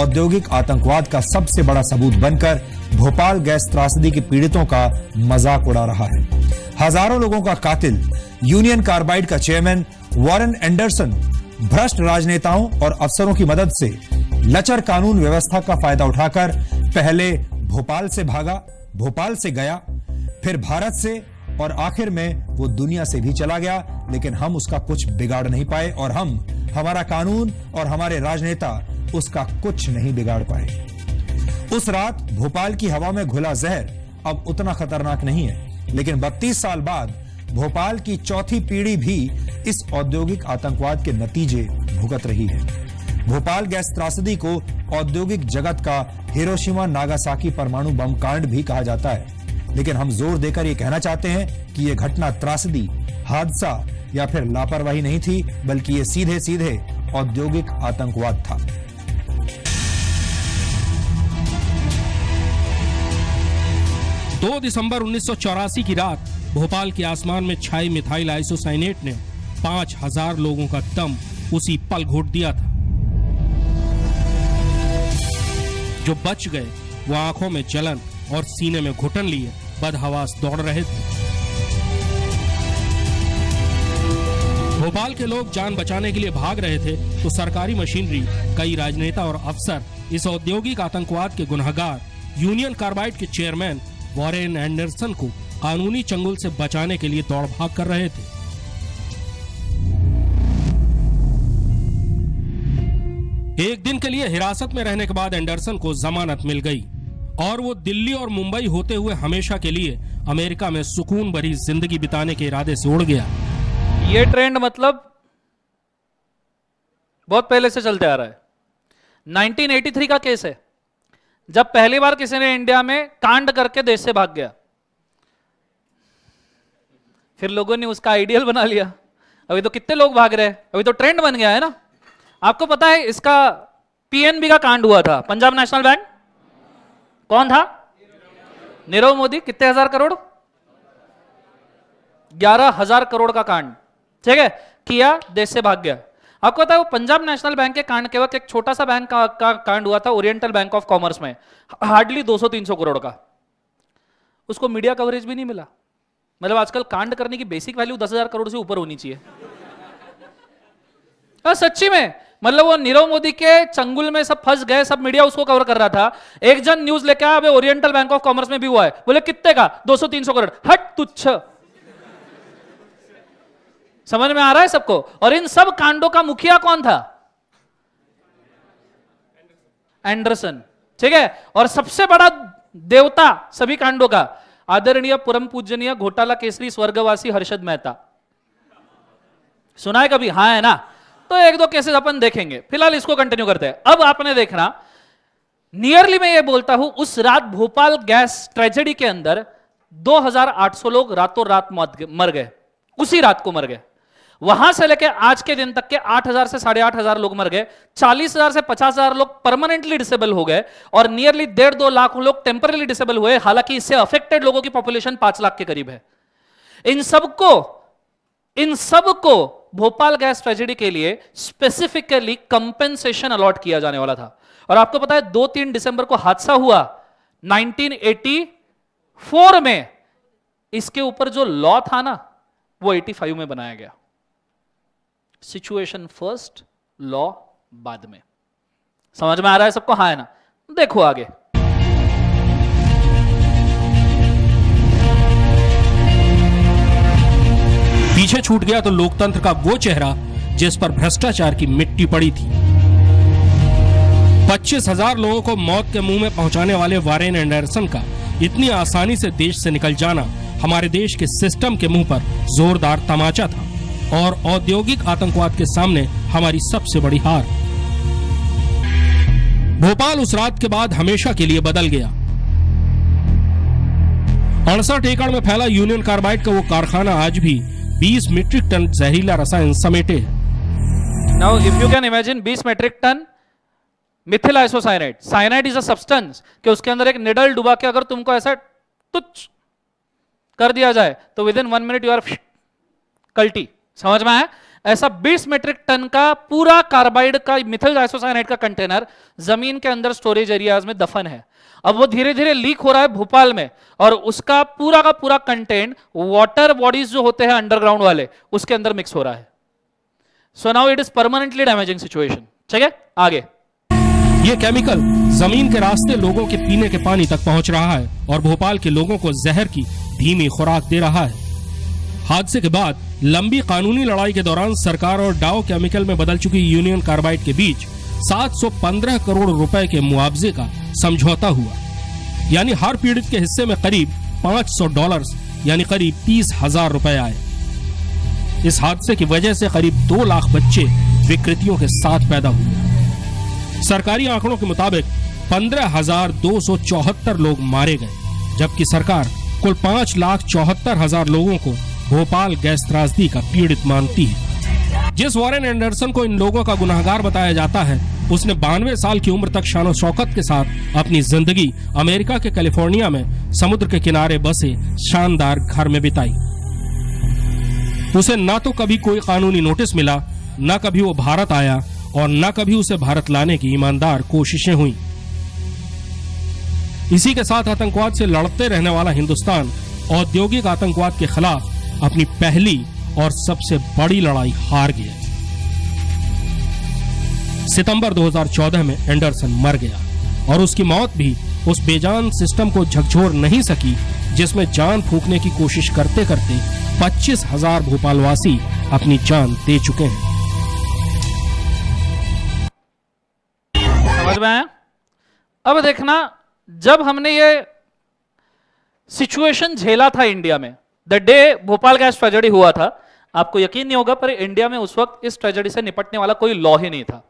औद्योगिक आतंकवाद का सबसे बड़ा सबूत बनकर भोपाल गैस त्रासदी के पीड़ितों का मजाक उड़ा रहा है हजारों लोगों का कातिल यूनियन कार्बाइड का चेयरमैन वॉरेन एंडरसन भ्रष्ट राजनेताओं और अफसरों की मदद से लचर कानून व्यवस्था का फायदा उठाकर पहले भोपाल से भागा भोपाल से गया फिर भारत से और आखिर में वो दुनिया से भी चला गया लेकिन हम उसका कुछ बिगाड़ नहीं पाए और हम हमारा कानून और हमारे राजनेता उसका कुछ नहीं बिगाड़ पाए उस रात भोपाल की हवा में घुला जहर अब उतना खतरनाक नहीं है लेकिन 32 साल बाद भोपाल की चौथी पीढ़ी भी इस औद्योगिक आतंकवाद के नतीजे भुगत रही है भोपाल गैस त्रासदी को औद्योगिक जगत का हिरोशिमा नागासाकी परमाणु बम कांड भी कहा जाता है लेकिन हम जोर देकर ये कहना चाहते हैं कि ये घटना त्रासदी हादसा या फिर लापरवाही नहीं थी बल्कि ये सीधे सीधे औद्योगिक आतंकवाद था दो दिसंबर उन्नीस की रात भोपाल के आसमान में छाई मिथाइल आइसोसाइनेट ने पांच हजार लोगों का दम उसी पल घोट दिया था जो बच गए वो आंखों में जलन और सीने में घुटन लिए बदहवास दौड़ रहे थे भोपाल के लोग जान बचाने के लिए भाग रहे थे तो सरकारी मशीनरी कई राजनेता और अफसर इस औद्योगिक आतंकवाद के गुनहगार यूनियन कार्बाइड के चेयरमैन वॉरेन एंडरसन को कानूनी चंगुल से बचाने के लिए दौड़ भाग कर रहे थे एक दिन के लिए हिरासत में रहने के बाद एंडरसन को जमानत मिल गई और वो दिल्ली और मुंबई होते हुए हमेशा के लिए अमेरिका में सुकून भरी जिंदगी बिताने के इरादे से उड़ गया ये ट्रेंड मतलब बहुत पहले से चलते आ रहा है 1983 का केस है जब पहली बार किसी ने इंडिया में कांड करके देश से भाग गया फिर लोगों ने उसका आइडियल बना लिया अभी तो कितने लोग भाग रहे हैं अभी तो ट्रेंड बन गया है ना आपको पता है इसका पीएनबी का कांड हुआ था पंजाब नेशनल बैंक कौन था नीरव मोदी कितने हजार करोड़ ग्यारह हजार करोड़ का कांड ठीक है किया देश से भाग गया आपको पता है वो पंजाब नेशनल बैंक के कांड के वक्त एक छोटा सा बैंक का, का कांड हुआ था ओरिएंटल बैंक ऑफ कॉमर्स में हार्डली 200-300 करोड़ का उसको मीडिया कवरेज भी नहीं मिला मतलब आजकल कांड करने की बेसिक वैल्यू दस हजार करोड़ से ऊपर होनी चाहिए हाँ, सच्ची में मतलब वो नीरव मोदी के चंगुल में सब फंस गए सब मीडिया उसको कवर कर रहा था एक जन न्यूज लेके आया अभी ओरिएंटल बैंक ऑफ कॉमर्स में भी हुआ है बोले कितने का 200-300 करोड़ हट तुच्छ समझ में आ रहा है सबको और इन सब कांडों का मुखिया कौन था एंडरसन ठीक है और सबसे बड़ा देवता सभी कांडों का आदरणीय परम पूजनीय घोटाला केसरी स्वर्गवासी हर्षद मेहता सुना है कभी हाँ है ना तो एक दो केसेस अपन देखेंगे फिलहाल इसको कंटिन्यू करते हैं अब आपने देखना नियरली मैं ये बोलता हूं उस रात भोपाल गैस ट्रेजेडी के अंदर 2800 लोग रातों रात मर गए उसी रात को मर गए वहां से लेकर आज के दिन तक के 8000 से साढ़े आठ हजार लोग मर गए 40000 से 50000 लोग परमानेंटली डिसेबल हो गए और नियरली डेढ़ दो लाख लोग टेम्परली डिसेबल हुए हालांकि इससे अफेक्टेड लोगों की पॉपुलेशन पांच लाख के करीब है इन सबको इन सबको भोपाल गैस ट्रेजेडी के लिए स्पेसिफिकली कंपेंसेशन अलॉट किया जाने वाला था और आपको पता है दो तीन दिसंबर को हादसा हुआ 1984 में इसके ऊपर जो लॉ था ना वो 85 में बनाया गया सिचुएशन फर्स्ट लॉ बाद में समझ में आ रहा है सबको हाँ है ना देखो आगे पीछे छूट गया तो लोकतंत्र का वो चेहरा जिस पर भ्रष्टाचार की मिट्टी पड़ी थी पच्चीस हजार लोगों को मौत के मुंह में पहुंचाने वाले वारेन एंडरसन का इतनी आसानी से देश से निकल जाना हमारे देश के सिस्टम के मुंह पर जोरदार तमाचा था और औद्योगिक आतंकवाद के सामने हमारी सबसे बड़ी हार भोपाल उस रात के बाद हमेशा के लिए बदल गया अड़सठ एकड़ में फैला यूनियन कार्बाइड का वो कारखाना आज भी 20 मीट्रिक टन जहरीला रसायन समेटे now if you can imagine 20 metric ton methyl isocyanide cyanide is a substance कि उसके अंदर एक निडल डुबा के अगर तुमको ऐसा तुच्छ कर दिया जाए तो within one minute you are कल्टी समझ में आया ऐसा 20 मेट्रिक टन का पूरा कार्बाइड का मिथिल आइसोसाइनाइड का कंटेनर जमीन के अंदर स्टोरेज एरियाज में दफन है अब वो धीरे धीरे लीक हो रहा है भोपाल में और उसका पूरा का पूरा कंटेंट वाटर बॉडीज जो होते हैं अंडरग्राउंड वाले उसके अंदर मिक्स हो रहा है so now it is permanently damaging situation ठीक है आगे ये केमिकल जमीन के रास्ते लोगों के पीने के पानी तक पहुंच रहा है और भोपाल के लोगों को जहर की धीमी खुराक दे रहा है हादसे के बाद लंबी कानूनी लड़ाई के दौरान सरकार और डाओ केमिकल में बदल चुकी यूनियन कार्बाइड के बीच 715 करोड़ रुपए के मुआवजे का समझौता हुआ यानी हर पीड़ित के हिस्से में करीब 500 डॉलर्स यानी करीब तीस हजार रुपए आए इस हादसे की वजह से करीब दो लाख बच्चे विकृतियों के साथ पैदा हुए सरकारी आंकड़ों के मुताबिक पंद्रह हजार दो सौ चौहत्तर लोग मारे गए जबकि सरकार कुल पांच लाख चौहत्तर हजार लोगों को भोपाल गैस त्रासदी का पीड़ित मानती है जिस वॉरेन एंडरसन को इन लोगों का गुनाहगार बताया जाता है उसने बानवे साल की उम्र तक शानो शौकत के साथ अपनी जिंदगी अमेरिका के कैलिफोर्निया में समुद्र के किनारे बसे शानदार घर में बिताई उसे ना तो कभी कोई कानूनी नोटिस मिला ना कभी वो भारत आया और ना कभी उसे भारत लाने की ईमानदार कोशिशें हुई इसी के साथ आतंकवाद से लड़ते रहने वाला हिंदुस्तान औद्योगिक आतंकवाद के खिलाफ अपनी पहली और सबसे बड़ी लड़ाई हार गया सितंबर 2014 में एंडरसन मर गया और उसकी मौत भी उस बेजान सिस्टम को झकझोर नहीं सकी जिसमें जान फूकने की कोशिश करते करते पच्चीस हजार भोपालवासी अपनी जान दे चुके हैं समझ में अब देखना जब हमने ये सिचुएशन झेला था इंडिया में the day Bhopal gas tragedy हुआ था आपको यकीन नहीं होगा पर इंडिया में उस वक्त इस ट्रेजेडी से निपटने वाला कोई लॉ ही नहीं था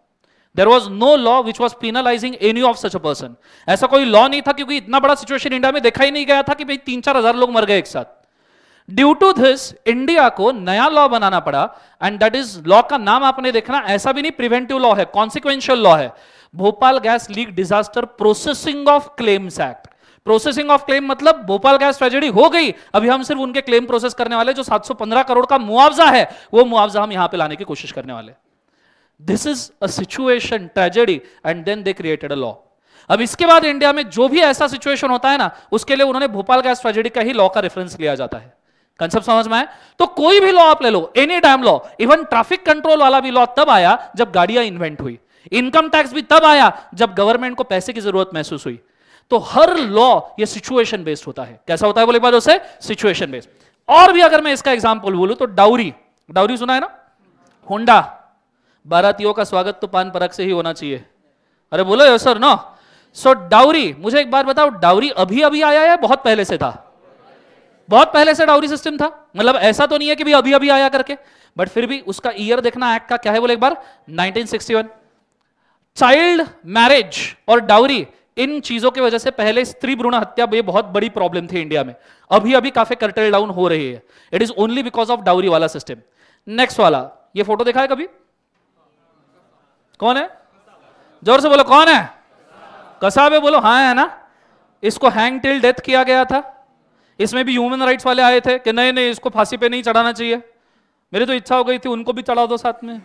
there was no law which was penalising any of such a person ऐसा कोई लॉ नहीं था क्योंकि इतना बड़ा सिचुएशन इंडिया में देखा ही नहीं गया था कि भाई तीन चार हजार लोग मर गए एक साथ ड्यू टू दिस इंडिया को नया लॉ बनाना पड़ा एंड दैट इज लॉ का नाम आपने देखना ऐसा भी नहीं प्रिवेंटिव लॉ है कॉन्सिक्वेंशियल लॉ है Bhopal gas leak disaster processing of claims act processing of claim मतलब भोपाल गैस ट्रेजेडी हो गई अभी हम सिर्फ उनके क्लेम प्रोसेस करने वाले जो 715 करोड़ का मुआवजा है वो मुआवजा हम यहां पे लाने की कोशिश करने वाले this is a situation tragedy and then they created a law अब इसके बाद इंडिया में जो भी ऐसा सिचुएशन होता है ना उसके लिए उन्होंने भोपाल गैस ट्रेजेडी का ही लॉ का रेफरेंस लिया जाता है कंसेप्ट समझ में आए तो कोई भी लॉ आप ले लो any time law even traffic control वाला भी लॉ तब आया जब गाड़ियां इन्वेंट हुई इनकम टैक्स भी तब आया जब गवर्नमेंट को पैसे की जरूरत महसूस हुई तो हर लॉ ये सिचुएशन बेस्ड होता है कैसा होता है बोले बात उसे सिचुएशन बेस्ड और भी अगर मैं इसका एग्जाम्पल बोलू तो डाउरी डाउरी सुना है ना होंडा बारातियों का स्वागत तो पान परख से ही होना चाहिए अरे बोलो yo sir no so dowry मुझे एक बार बताओ डाउरी अभी अभी आया है बहुत पहले से था बहुत पहले से डाउरी सिस्टम था मतलब ऐसा तो नहीं है कि अभी अभी आया करके बट फिर भी उसका ईयर देखना एक्ट का क्या है बोले एक बार 1961 चाइल्ड मैरिज और डाउरी इन चीजों की वजह से पहले स्त्री भ्रूण हत्या ये बहुत बड़ी प्रॉब्लम थी इंडिया में अभी अभी काफी कर्टल डाउन हो रही है it is only because of dowry वाला सिस्टम नेक्स्ट वाला ये फोटो देखा है कभी कौन है जोर से बोलो कौन है कसाब है बोलो हाँ है ना इसको हैंग टिल डेथ किया गया था इसमें भी ह्यूमन राइट्स वाले आए थे कि नहीं नहीं इसको फांसी पे नहीं चढ़ाना चाहिए मेरी तो इच्छा हो गई थी उनको भी चढ़ा दो साथ में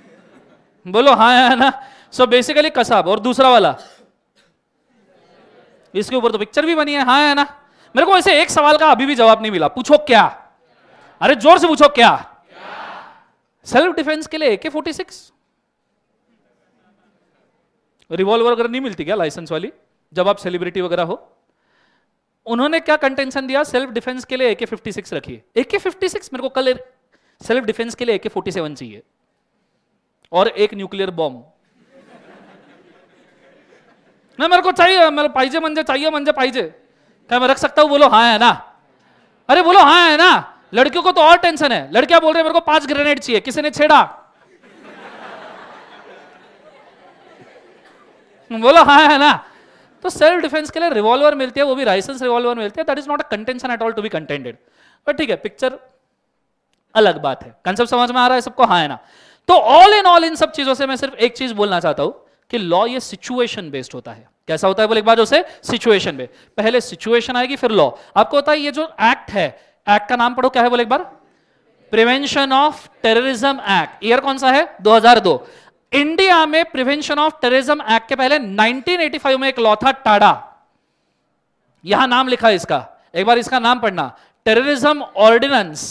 बोलो हाँ है ना सो बेसिकली कसाब और दूसरा वाला इसके ऊपर तो पिक्चर भी बनी है हाँ है ना मेरे को ऐसे एक सवाल का अभी भी जवाब नहीं मिला पूछो क्या अरे जोर से पूछो क्या सेल्फ डिफेंस के लिए एके फोर्टी सिक्स रिवॉल्वर वगैरह नहीं मिलती क्या लाइसेंस वाली जब आप सेलिब्रिटी वगैरह हो उन्होंने क्या कंटेंशन दिया सेल्फ डिफेंस के लिए एके फिफ्टी सिक्स रखिए एके फिफ्टी सिक्स मेरे को कल सेल्फ डिफेंस के लिए एके फोर्टी सेवन चाहिए और एक न्यूक्लियर बॉम्ब मैं मेरे को चाहिए मेरे पाइजे मंजे चाहिए मंजे पाइजे क्या मैं रख सकता हूँ बोलो हाँ है ना अरे बोलो हाँ है ना लड़कियों को तो और टेंशन है लड़कियां बोल रहे हैं मेरे को पांच ग्रेनेड चाहिए किसी ने छेड़ा बोलो हाँ है ना तो सेल्फ डिफेंस के लिए रिवॉल्वर मिलती है वो भी लाइसेंस रिवॉल्वर मिलती है that is not a contention at all to be contented but ठीक है पिक्चर अलग बात है कंसेप्ट समझ में आ रहा है सबको हाँ है ना तो ऑल इन ऑल इन सब चीजों से मैं सिर्फ एक चीज बोलना चाहता हूं कि लॉ ये सिचुएशन बेस्ड होता है कैसा होता है बोले एक बार उसे सिचुएशन में पहले सिचुएशन आएगी फिर लॉ आपको होता है ये जो एक्ट है एक्ट का नाम पढ़ो क्या है बोले एक बार prevention of terrorism act year कौन सा है 2002 इंडिया में प्रिवेंशन ऑफ टेररिज्म एक्ट के पहले 1985 में एक लॉ था टाडा यहां नाम लिखा है इसका एक बार इसका नाम पढ़ना terrorism ordinance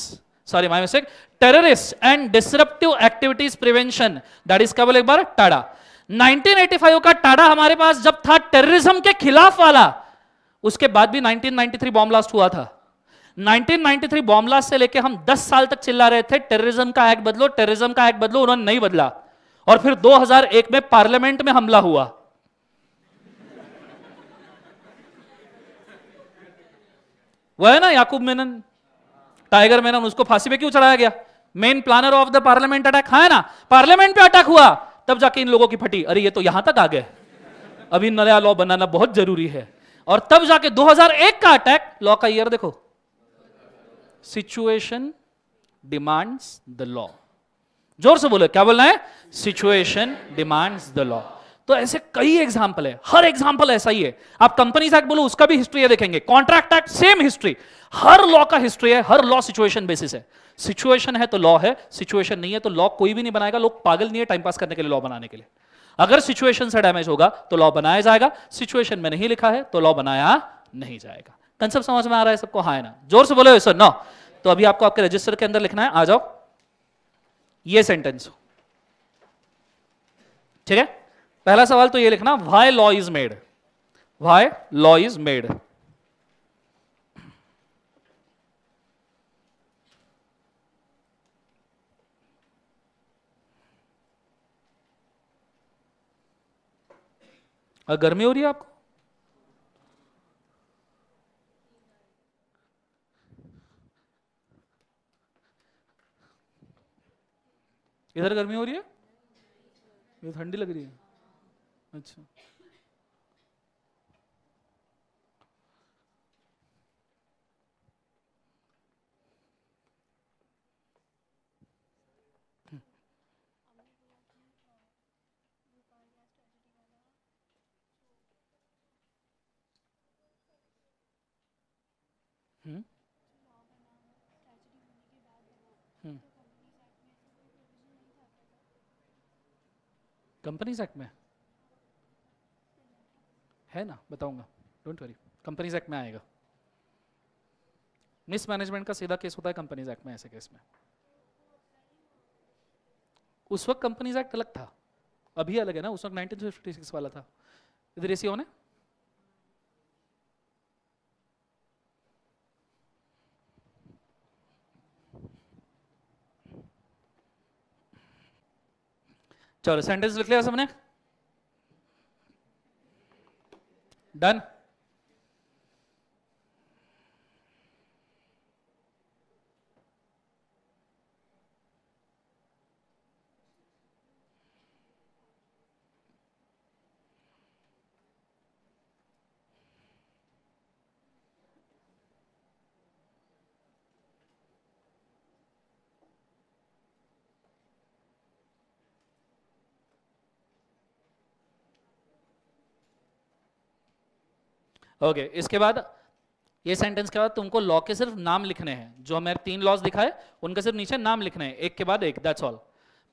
sorry my mistake terrorist and disruptive activities prevention that is कबल एक बार टाडा 1985 का टाडा हमारे पास जब था टेररिज्म के खिलाफ वाला उसके बाद भी 1993 बॉम्ब ब्लास्ट हुआ था 1993 बॉम्ब ब्लास्ट से लेकर हम 10 साल तक चिल्ला रहे थे टेररिज्म का एक्ट बदलो टेररिज्म का एक्ट बदलो उन्होंने नहीं बदला और फिर 2001 में पार्लियामेंट में हमला हुआ वह है ना याकूब मेनन टाइगर मेनन उसको फांसी पे क्यों चढ़ाया गया main planner of the parliament attack है ना पार्लियामेंट पे अटैक हुआ तब जाके इन लोगों की फटी अरे ये तो यहां तक आ गए अभी नया लॉ बनाना बहुत जरूरी है और तब जाके 2001 का अटैक लॉ का ईयर देखो सिचुएशन डिमांड्स द लॉ जोर से बोले क्या बोलना है सिचुएशन डिमांड्स द लॉ तो ऐसे कई एग्जाम्पल है हर एग्जाम्पल ऐसा ही है आप कंपनी एक्ट बोलो उसका भी हिस्ट्री है देखेंगे कॉन्ट्रैक्ट एक्ट सेम हिस्ट्री हर लॉ का हिस्ट्री है हर लॉ सिचुएशन बेसिस है सिचुएशन है तो लॉ है सिचुएशन नहीं है तो लॉ कोई भी नहीं बनाएगा लोग पागल नहीं है टाइम पास करने के लिए लॉ बनाने के लिए अगर सिचुएशन से डैमेज होगा तो लॉ बनाया जाएगा सिचुएशन में नहीं लिखा है तो लॉ बनाया नहीं जाएगा कंसेप्ट समझ में आ रहा है सबको हाँ ना जोर से बोले सर नो तो अभी आपको आपके रजिस्टर के अंदर लिखना है आ जाओ ये सेंटेंस ठीक है पहला सवाल तो ये लिखना why law is made why law is made गर्मी हो रही है आपको इधर गर्मी हो रही है ये ठंडी लग रही है अच्छा हम्म? कंपनीज एक्ट में है ना बताऊंगा डोंट वरी कंपनीज एक्ट में आएगा मिसमैनेजमेंट का सीधा केस होता है कंपनीज एक्ट में ऐसे केस में उस वक्त कंपनीज एक्ट अलग था अभी अलग है ना उस वक्त 1956 वाला था इधर ऐसी होने है चलो सेंटेंस लिख लिया सबने डन ओके okay, इसके बाद ये सेंटेंस के बाद तुमको लॉ के सिर्फ नाम लिखने हैं जो हमें तीन लॉज दिखाए उनका सिर्फ नीचे नाम लिखने हैं एक के बाद एक दैट्स ऑल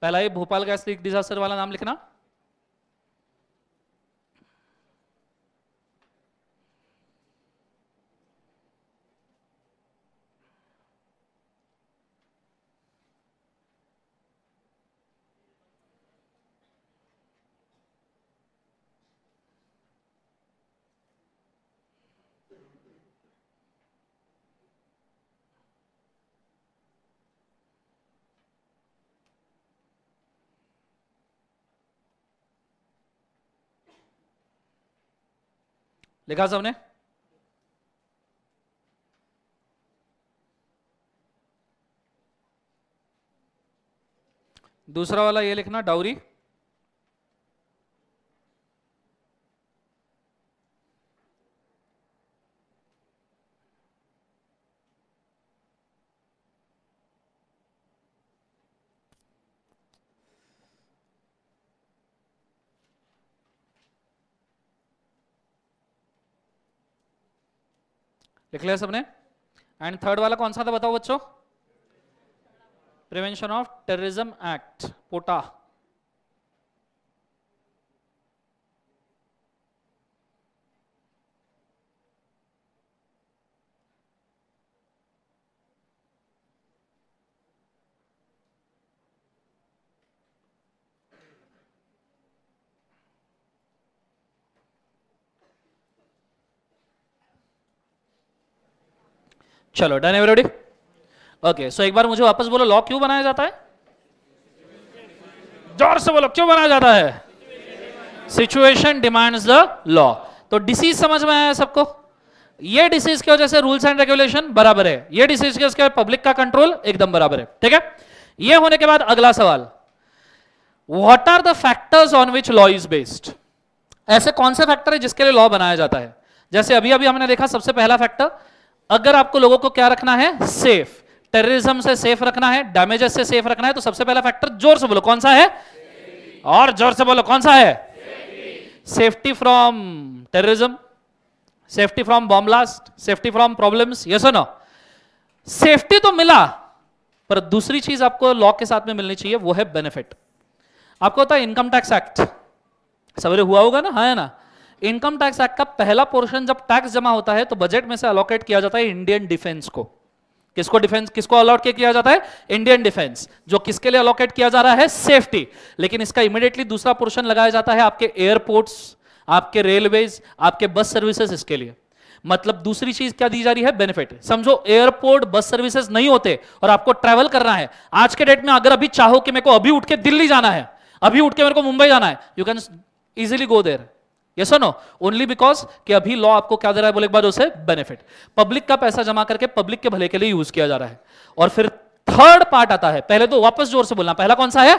पहला ये भोपाल गैस डिजास्टर वाला नाम लिखना लिखा सबने दूसरा वाला ये लिखना डाउरी लिख लिया सबने एंड थर्ड वाला कौन सा था बताओ बच्चों prevention of terrorism act POTA चलो डन एवरीबॉडी ओके सो एक बार मुझे वापस बोलो लॉ क्यों बनाया जाता है जोर से बोलो क्यों बनाया जाता है सिचुएशन डिमांड्स द लॉ तो डिसीज समझ में आया सबको ये डिसीज की वजह से रूल्स एंड रेगुलेशन बराबर है ये डिसीज के उसके पब्लिक का कंट्रोल एकदम बराबर है ठीक है ये होने के बाद अगला सवाल what are the factors on which law is based ऐसे कौन से फैक्टर है जिसके लिए लॉ बनाया जाता है जैसे अभी अभी हमने देखा सबसे पहला फैक्टर अगर आपको लोगों को क्या रखना है सेफ टेररिज्म से सेफ रखना है डैमेजेस से सेफ रखना है तो सबसे पहला फैक्टर जोर से बोलो कौन सा है और जोर से बोलो कौन सा है safety from terrorism safety from bomb blast safety from problems so no safety तो मिला पर दूसरी चीज आपको लॉ के साथ में मिलनी चाहिए वो है बेनिफिट आपको होता है इनकम टैक्स एक्ट सवेरे हुआ होगा ना हाँ है ना इनकम टैक्स एक्ट का पहला पोर्शन जब टैक्स जमा होता है तो बजट में से अलॉकेट किया जाता है इंडियन डिफेंस को किसको डिफेंस किसको अलॉट किया जाता है इंडियन डिफेंस जो किसके लिए अलॉकेट किया जा रहा है सेफ्टी लेकिन इसका इमीडिएटली दूसरा पोर्शन लगाया जाता है आपके एयरपोर्ट आपके रेलवेज आपके बस सर्विसेज इसके लिए मतलब दूसरी चीज क्या दी जा रही है बेनिफिट समझो एयरपोर्ट बस सर्विसेज नहीं होते और आपको ट्रेवल करना है आज के डेट में अगर अभी चाहो कि मेरे को अभी उठ के दिल्ली जाना है अभी उठ के मेरे को मुंबई जाना है you can easily go there yes no only because कि अभी लॉ आपको क्या दे रहा है बोले एक बार उसे बेनिफिट पब्लिक का पैसा जमा करके पब्लिक के भले के लिए यूज किया जा रहा है और फिर थर्ड पार्ट आता है पहले तो वापस जोर से बोलना पहला कौन सा है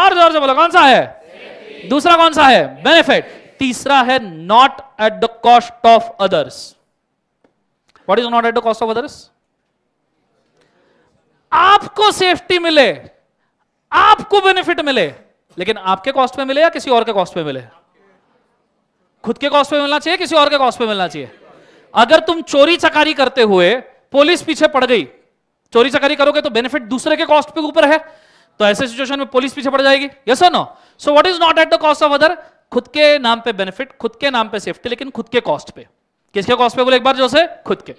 और जोर से बोला कौन सा है दूसरा कौन सा है बेनिफिट तीसरा है not at the cost of others what is not at the cost of others आपको सेफ्टी मिले आपको बेनिफिट मिले लेकिन आपके कॉस्ट में मिले या किसी और के कॉस्ट में मिले खुद के कॉस्ट पे मिलना चाहिए किसी और के कॉस्ट पे मिलना चाहिए अगर तुम चोरी चकारी करते हुए पुलिस पीछे पड़ गई चोरी चकारी करोगे तो बेनिफिट दूसरे के कॉस्ट पे ऊपर है तो ऐसे सिचुएशन में पुलिस पीछे पड़ जाएगी yes no so what is not at the cost of other खुद के नाम पे बेनिफिट खुद के नाम पे सेफ्टी लेकिन खुद के कॉस्ट पे किसके कॉस्ट पे बोले एक बार जो से खुद के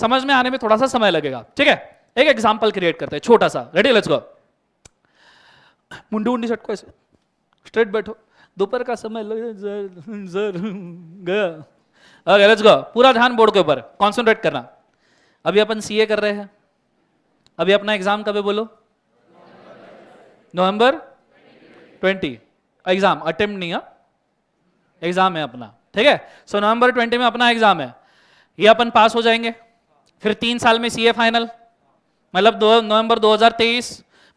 समझ में आने में थोड़ा सा समय लगेगा ठीक है एक एग्जाम्पल क्रिएट करते हैं छोटा सा रेडी लेट्स गो मुंडू उंडी सटको ऐसे स्ट्रेट बैठो दोपहर का समय लग जर जर गया ओके लेट्स गो पूरा ध्यान बोर्ड के ऊपर कॉन्सेंट्रेट करना अभी अपन सीए कर रहे हैं अभी अपना एग्जाम कब है बोलो नवंबर ट्वेंटी एग्जाम अटेम्प्ट नहीं है हाँ? एग्जाम है अपना ठीक है सो नवंबर ट्वेंटी में अपना एग्जाम है ये अपन पास हो जाएंगे फिर तीन साल में सीए फाइनल मतलब दो नवंबर 2023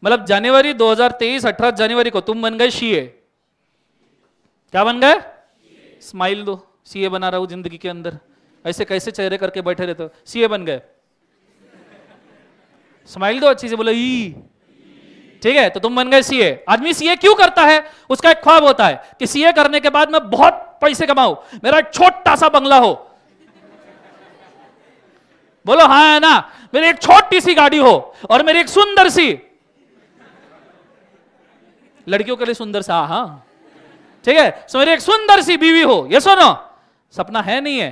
मतलब जनवरी 2023 18 जनवरी को तुम बन गए सीए क्या बन गए स्माइल दो सीए बना रहा हूं जिंदगी के अंदर ऐसे कैसे चेहरे करके बैठे रहते हो सीए बन गए स्माइल दो अच्छी से बोलो ई ठीक है तो तुम बन गए सीए आदमी सीए क्यों करता है उसका एक ख्वाब होता है कि सीए करने के बाद मैं बहुत पैसे कमाऊ मेरा एक छोटा सा बंगला हो बोलो हाँ है ना मेरी एक छोटी सी गाड़ी हो और मेरी एक सुंदर सी लड़कियों के लिए सुंदर सा हाँ ठीक है समझ एक सुंदर सी बीवी हो ये सुनो सपना है नहीं है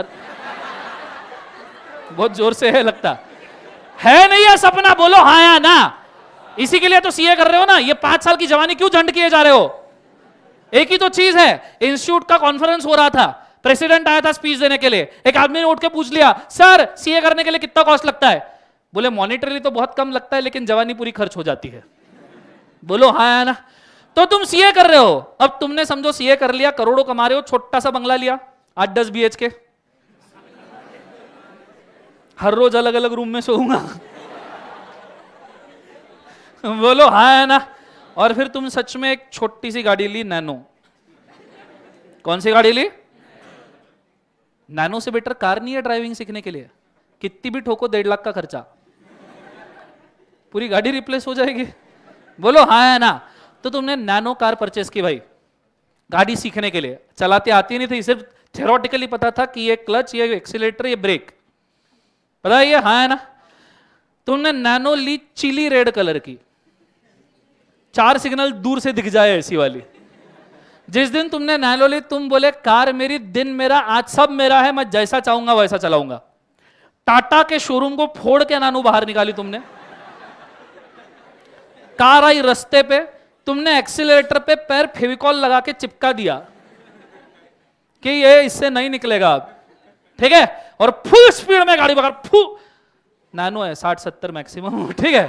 अरे बहुत जोर से है लगता है नहीं है सपना बोलो हाँ या ना इसी के लिए तो सीए कर रहे हो ना ये पांच साल की जवानी क्यों झंड किए जा रहे हो एक ही तो चीज है इंस्टीट्यूट का कॉन्फ्रेंस हो रहा था प्रेसिडेंट आया था स्पीच देने के लिए एक आदमी ने उठ के पूछ लिया सर सीए करने के लिए कितना कॉस्ट लगता है बोले मॉनिटरी तो बहुत कम लगता है लेकिन जवानी पूरी खर्च हो जाती है बोलो हाँ या ना तो तुम सीए कर रहे हो अब तुमने समझो सीए कर लिया करोड़ों कमा रहे हो छोटा सा बंगला लिया आठ दस बी के हर रोज अलग अलग रूम में सोऊंगा बोलो हा है ना और फिर तुम सच में एक छोटी सी गाड़ी ली नैनो कौन सी गाड़ी ली नैनो से बेटर कार नहीं है ड्राइविंग सीखने के लिए कितनी भी ठोको डेढ़ लाख का खर्चा पूरी गाड़ी रिप्लेस हो जाएगी बोलो हा है ना तो तुमने नैनो कार परचेस की भाई गाड़ी सीखने के लिए चलाते आती नहीं थी सिर्फ थेरोटिकली पता था कि ये क्लच ये एक्सीटर ये ब्रेक पता है ये हाँ है ना तुमने नैनो ली चिली रेड कलर की चार सिग्नल दूर से दिख जाए ऐसी वाली जिस दिन तुमने नैनो ली तुम बोले कार मेरी दिन मेरा आज सब मेरा है मैं जैसा चाहूंगा वैसा चलाऊंगा टाटा के शोरूम को फोड़ के नानू बाहर निकाली तुमने कार आई रस्ते पे तुमने एक्सीटर पे पैर फेविकॉल लगा के चिपका दिया कि ये इससे नहीं निकलेगा ठीक है और फुल स्पीड में गाड़ी पकड़ फू नैनो है साठ सत्तर मैक्सिमम ठीक है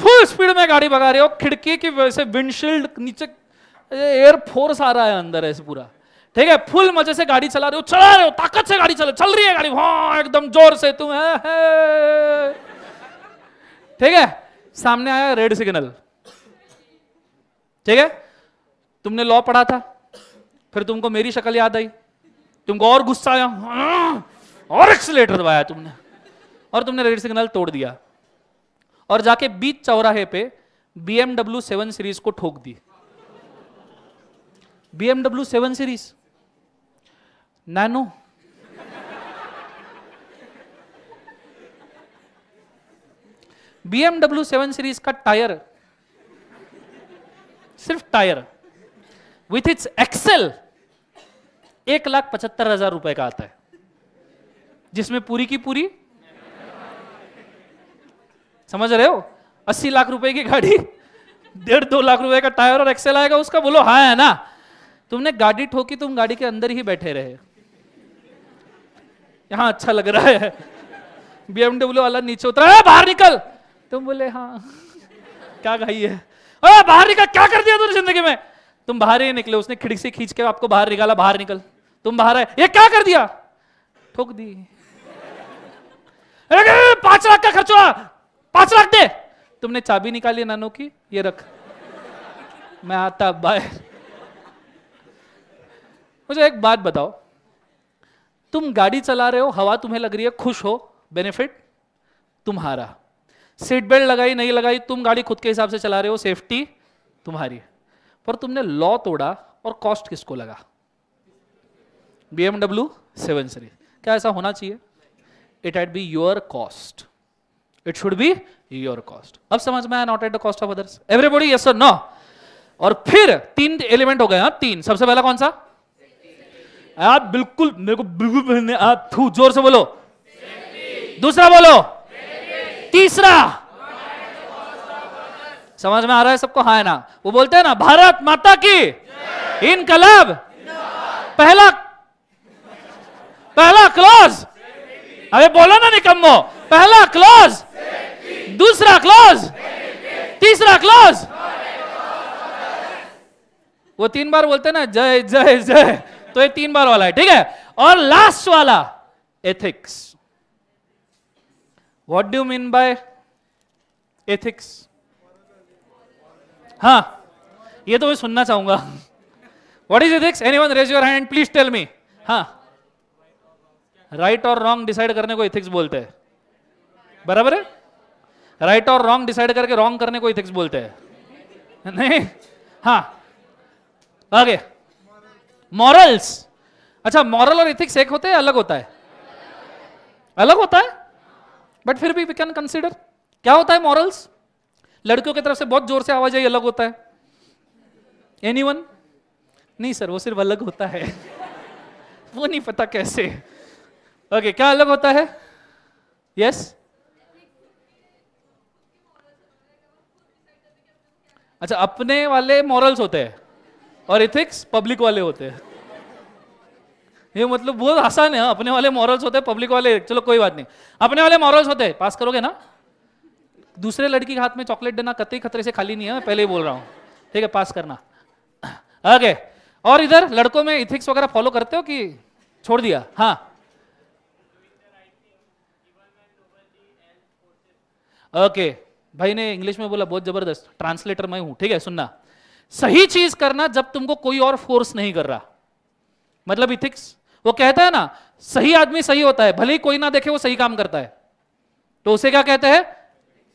फुल स्पीड में गाड़ी भगा रहे हो खिड़की की वजह से विंडशील्ड नीचे एयर फोर्स आ रहा है अंदर ऐसे पूरा ठीक है फुल मजे से गाड़ी चला रहे हो चला रहे हो ताकत से गाड़ी चला चल रही है गाड़ी हाँ एकदम जोर से तुम ठीक है सामने आया रेड सिग्नल ठीक है तुमने लॉ पढ़ा था फिर तुमको मेरी शक्ल याद आई तुमको और गुस्सा आया हाँ, और एक्सलेटर दबाया तुमने और तुमने रेड सिग्नल तोड़ दिया और जाके बीच चौराहे पे बीएमडब्ल्यू सेवन सीरीज को ठोक दी BMW seven series Nano BMW seven series का टायर सिर्फ टायर विथ इट्स एक्सेल एक लाख पचहत्तर हजार रुपए का आता है जिसमें पूरी की पूरी समझ रहे हो अस्सी लाख रुपए की गाड़ी डेढ़ दो लाख रुपए का टायर और एक्सेल आएगा उसका बोलो हाँ है ना तुमने गाड़ी ठोकी तुम गाड़ी के अंदर ही बैठे रहे यहां अच्छा लग रहा है बीएमडब्ल्यू वाला नीचे उतरा बाहर निकल तुम बोले हाँ क्या गाई है अरे बाहर निकल क्या कर दिया तूने जिंदगी में तुम बाहर ही निकले उसने खिड़की से खींच के आपको बाहर निकाला बाहर निकल तुम बाहर आए ये क्या कर दिया ठोक दी अरे पांच लाख का खर्च हुआ पांच लाख दे तुमने चाबी निकाली नानो की ये रख मैं आता बाय मुझे एक बात बताओ तुम गाड़ी चला रहे हो हवा तुम्हें लग रही है खुश हो बेनिफिट तुम्हारा सीट बेल्ट लगाई नहीं लगाई तुम गाड़ी खुद के हिसाब से चला रहे हो सेफ्टी तुम्हारी पर तुमने लॉ तोड़ा और कॉस्ट किसको लगा बीएमडब्ल्यू सेवन सीरीज क्या ऐसा होना चाहिए it had be your cost it should be your cost अब समझ में आया not at the cost of others everybody yes sir no और फिर तीन एलिमेंट हो गए हाँ तीन सबसे पहला कौन सा आप बिल्कुल मेरे को बिल्कुल जोर से बोलो दूसरा बोलो तीसरा समझ में आ रहा है सबको हाँ है ना वो बोलते हैं ना भारत माता की इन कलब पहला पहला क्लॉज अरे बोलो ना निकम्मो पहला क्लॉज दूसरा क्लॉज तीसरा क्लॉज वो तीन बार बोलते ना जय जय जय तो ये तीन बार वाला है ठीक है और लास्ट वाला ethics what do mean by ethics हाँ ये तो मैं सुनना चाहूंगा what is ethics one raise your hand please tell me हाँ राइट और रॉन्ग डिसाइड करने को इथिक्स बोलते हैं बराबर है राइट और रॉन्ग डिसाइड करके रॉन्ग करने को इथिक्स बोलते हैं नहीं हाँ आगे मॉरल्स अच्छा मॉरल और इथिक्स एक होते हैं अलग होता है अलग होता है बट फिर भी वी कैन कंसिडर क्या होता है मॉरल्स लड़कियों की तरफ से बहुत जोर से आवाज आई अलग होता है एनी नहीं सर वो सिर्फ अलग होता है वो नहीं पता कैसे ओके okay, क्या अलग होता है यस yes? अच्छा अपने वाले मॉरल्स होते हैं और इथिक्स पब्लिक वाले होते हैं ये मतलब बहुत आसान है हाँ, अपने वाले मॉरल्स होते हैं पब्लिक वाले चलो कोई बात नहीं अपने वाले मॉरल्स होते हैं पास करोगे ना दूसरे लड़की के हाथ में चॉकलेट देना कतई खतरे से खाली नहीं है मैं पहले ही बोल रहा हूँ ठीक है पास करना ओके और इधर लड़कों में इथिक्स वगैरह फॉलो करते हो कि छोड़ दिया हाँ ओके भाई ने इंग्लिश में बोला बहुत जबरदस्त ट्रांसलेटर मैं हूं ठीक है सुनना सही चीज करना जब तुमको कोई और फोर्स नहीं कर रहा मतलब इथिक्स वो कहता है ना सही आदमी सही होता है भले ही कोई ना देखे वो सही काम करता है तो उसे क्या कहते हैं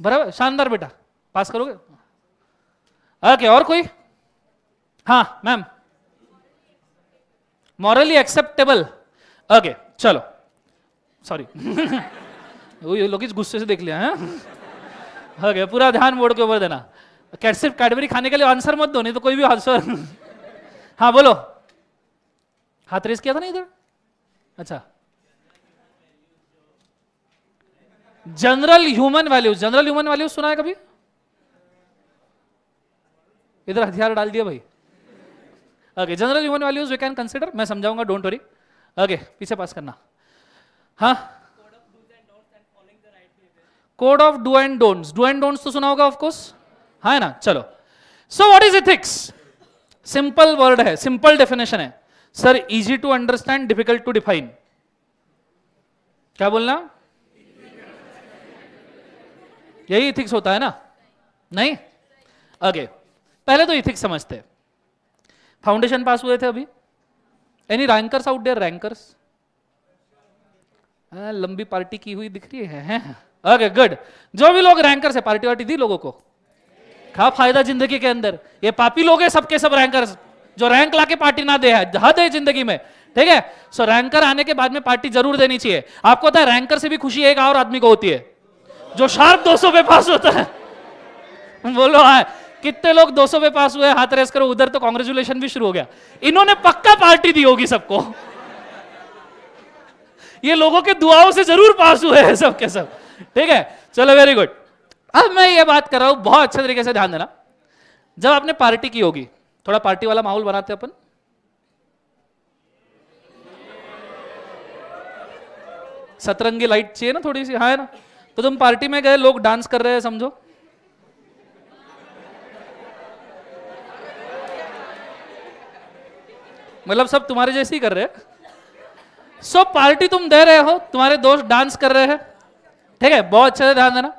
बराबर शानदार बेटा पास करोगे ओके और कोई हाँ मैम मॉरली एक्सेप्टेबल ओके चलो सॉरी लोग इस गुस्से से देख लिया है हाँ? ओके पूरा ध्यान बोर्ड के ऊपर देना सिर्फ कैडबरी खाने के लिए आंसर मत दो नहीं तो कोई भी आंसर हाँ बोलो हाथ रेस किया था ना इधर अच्छा general human values general human values सुना है कभी इधर हथियार डाल दिया भाई okay general human values we can consider मैं समझाऊंगा डोंट वरी ओके पीछे पास करना हाँ code of do and don'ts do and don'ts तो सुना होगा ऑफकोर्स है हाँ ना चलो so what is ethics simple word है सिंपल डेफिनेशन है sir easy to understand difficult to define क्या बोलना यही इथिक्स होता है ना नहीं अगे पहले तो इथिक्स समझते फाउंडेशन पास हुए थे अभी any rankers out there rankers लंबी पार्टी की हुई दिख रही है ओके गुड जो भी लोग रैंकर्स है पार्टी वार्टी दी लोगों को क्या फायदा जिंदगी के अंदर ये पापी लोग हैं सबके सब रैंकर्स जो रैंक लाके पार्टी ना दे है हद है जिंदगी में ठीक है सो रैंकर आने के बाद में पार्टी जरूर देनी चाहिए आपको पता है रैंकर से भी खुशी एक और आदमी को होती है जो शार्प दो पे पास होता है बोलो हाँ कितने लोग 200 पे पास हुए हाथ रेस करो उधर तो कॉन्ग्रेचुलेशन भी शुरू हो गया इन्होंने पक्का पार्टी दी होगी सबको ये लोगों के दुआओं से जरूर पास हुए हैं सबके सब ठीक है चलो वेरी गुड अब मैं ये बात कर रहा हूं बहुत अच्छे तरीके से ध्यान देना जब आपने पार्टी की होगी थोड़ा पार्टी वाला माहौल बनाते अपन सतरंगी लाइट चाहिए ना थोड़ी सी हाँ है ना तो तुम पार्टी में गए लोग डांस कर रहे हैं समझो मतलब सब तुम्हारे जैसे ही कर रहे हैं सो पार्टी तुम दे रहे हो तुम्हारे दोस्त डांस कर रहे हैं ठीक है बहुत अच्छे से ध्यान देना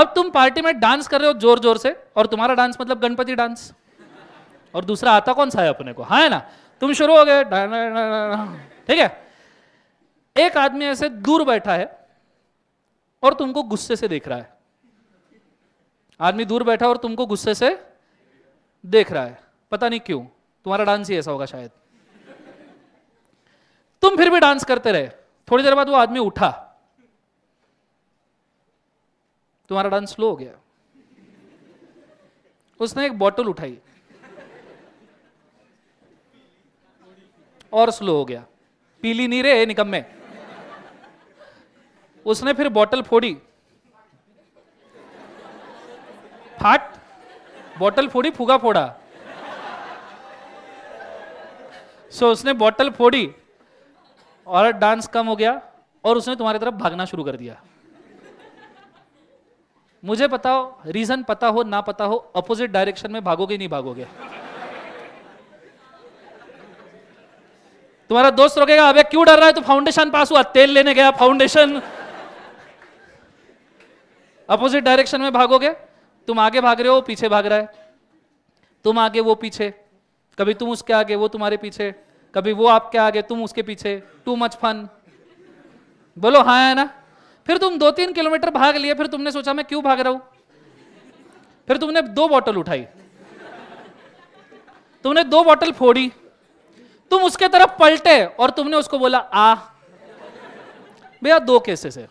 अब तुम पार्टी में डांस कर रहे हो जोर जोर से और तुम्हारा डांस मतलब गणपति डांस और दूसरा आता कौन सा है अपने को हाँ है ना तुम शुरू हो गए ठीक है एक आदमी ऐसे दूर बैठा है और तुमको गुस्से से देख रहा है आदमी दूर बैठा और तुमको गुस्से से देख रहा है पता नहीं क्यों तुम्हारा डांस ही ऐसा होगा शायद तुम फिर भी डांस करते रहे थोड़ी देर बाद वो आदमी उठा तुम्हारा डांस स्लो हो गया उसने एक बॉटल उठाई और स्लो हो गया पीली नहीं रहे निकम में उसने फिर बोतल फोड़ी फाट बोतल फोड़ी फुगा फोड़ा सो so, उसने बोतल फोड़ी और डांस कम हो गया और उसने तुम्हारी तरफ भागना शुरू कर दिया मुझे बताओ रीजन पता हो ना पता हो अपोजिट डायरेक्शन में भागोगे नहीं भागोगे तुम्हारा दोस्त रोकेगा अबे क्यों डर रहा है तू फाउंडेशन पास हुआ तेल लेने गया फाउंडेशन अपोजिट डायरेक्शन में भागोगे तुम आगे भाग रहे हो पीछे भाग रहा है तुम आगे वो पीछे कभी तुम उसके आगे वो तुम्हारे पीछे कभी वो आपके आगे तुम उसके पीछे टू मच फन बोलो हाँ है ना फिर तुम दो तीन किलोमीटर भाग लिए फिर तुमने सोचा मैं क्यों भाग रहा हूं फिर तुमने दो बॉटल उठाई तुमने दो बॉटल फोड़ी तुम उसके तरफ पलटे और तुमने उसको बोला आ भैया दो केसेस है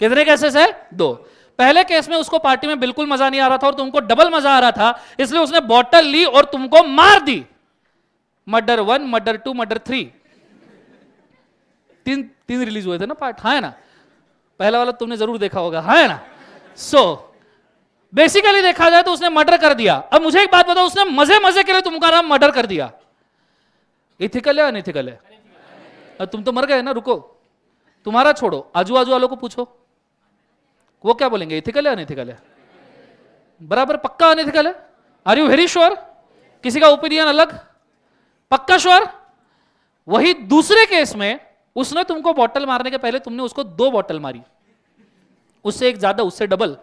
कितने केसेस है दो पहले केस में उसको पार्टी में बिल्कुल मजा नहीं आ रहा था और तुमको डबल मजा आ रहा था इसलिए उसने बोतल ली और तुमको मार दी murder one murder two murder three तीन तीन रिलीज हुए थे ना पार्ट हाँ है ना पहला वाला तुमने जरूर देखा होगा हाँ है ना सो so, बेसिकली देखा जाए तो उसने मर्डर कर दिया अब मुझे एक बात बताओ उसने मजे मजे के लिए तुमको नाम मर्डर कर दिया एथिकल है अनएथिकल है तुम तो मर गए ना रुको तुम्हारा छोड़ो आजू आजू वालों को पूछो वो क्या बोलेंगे एथिकल है अनएथिकल है बराबर पक्का अनएथिकल है आर यू वेरी श्योर किसी का ओपिनियन अलग पक्का श्योर वही दूसरे केस में उसने तुमको बॉटल मारने के पहले तुमने उसको दो बॉटल मारी उससे एक ज्यादा उससे डबल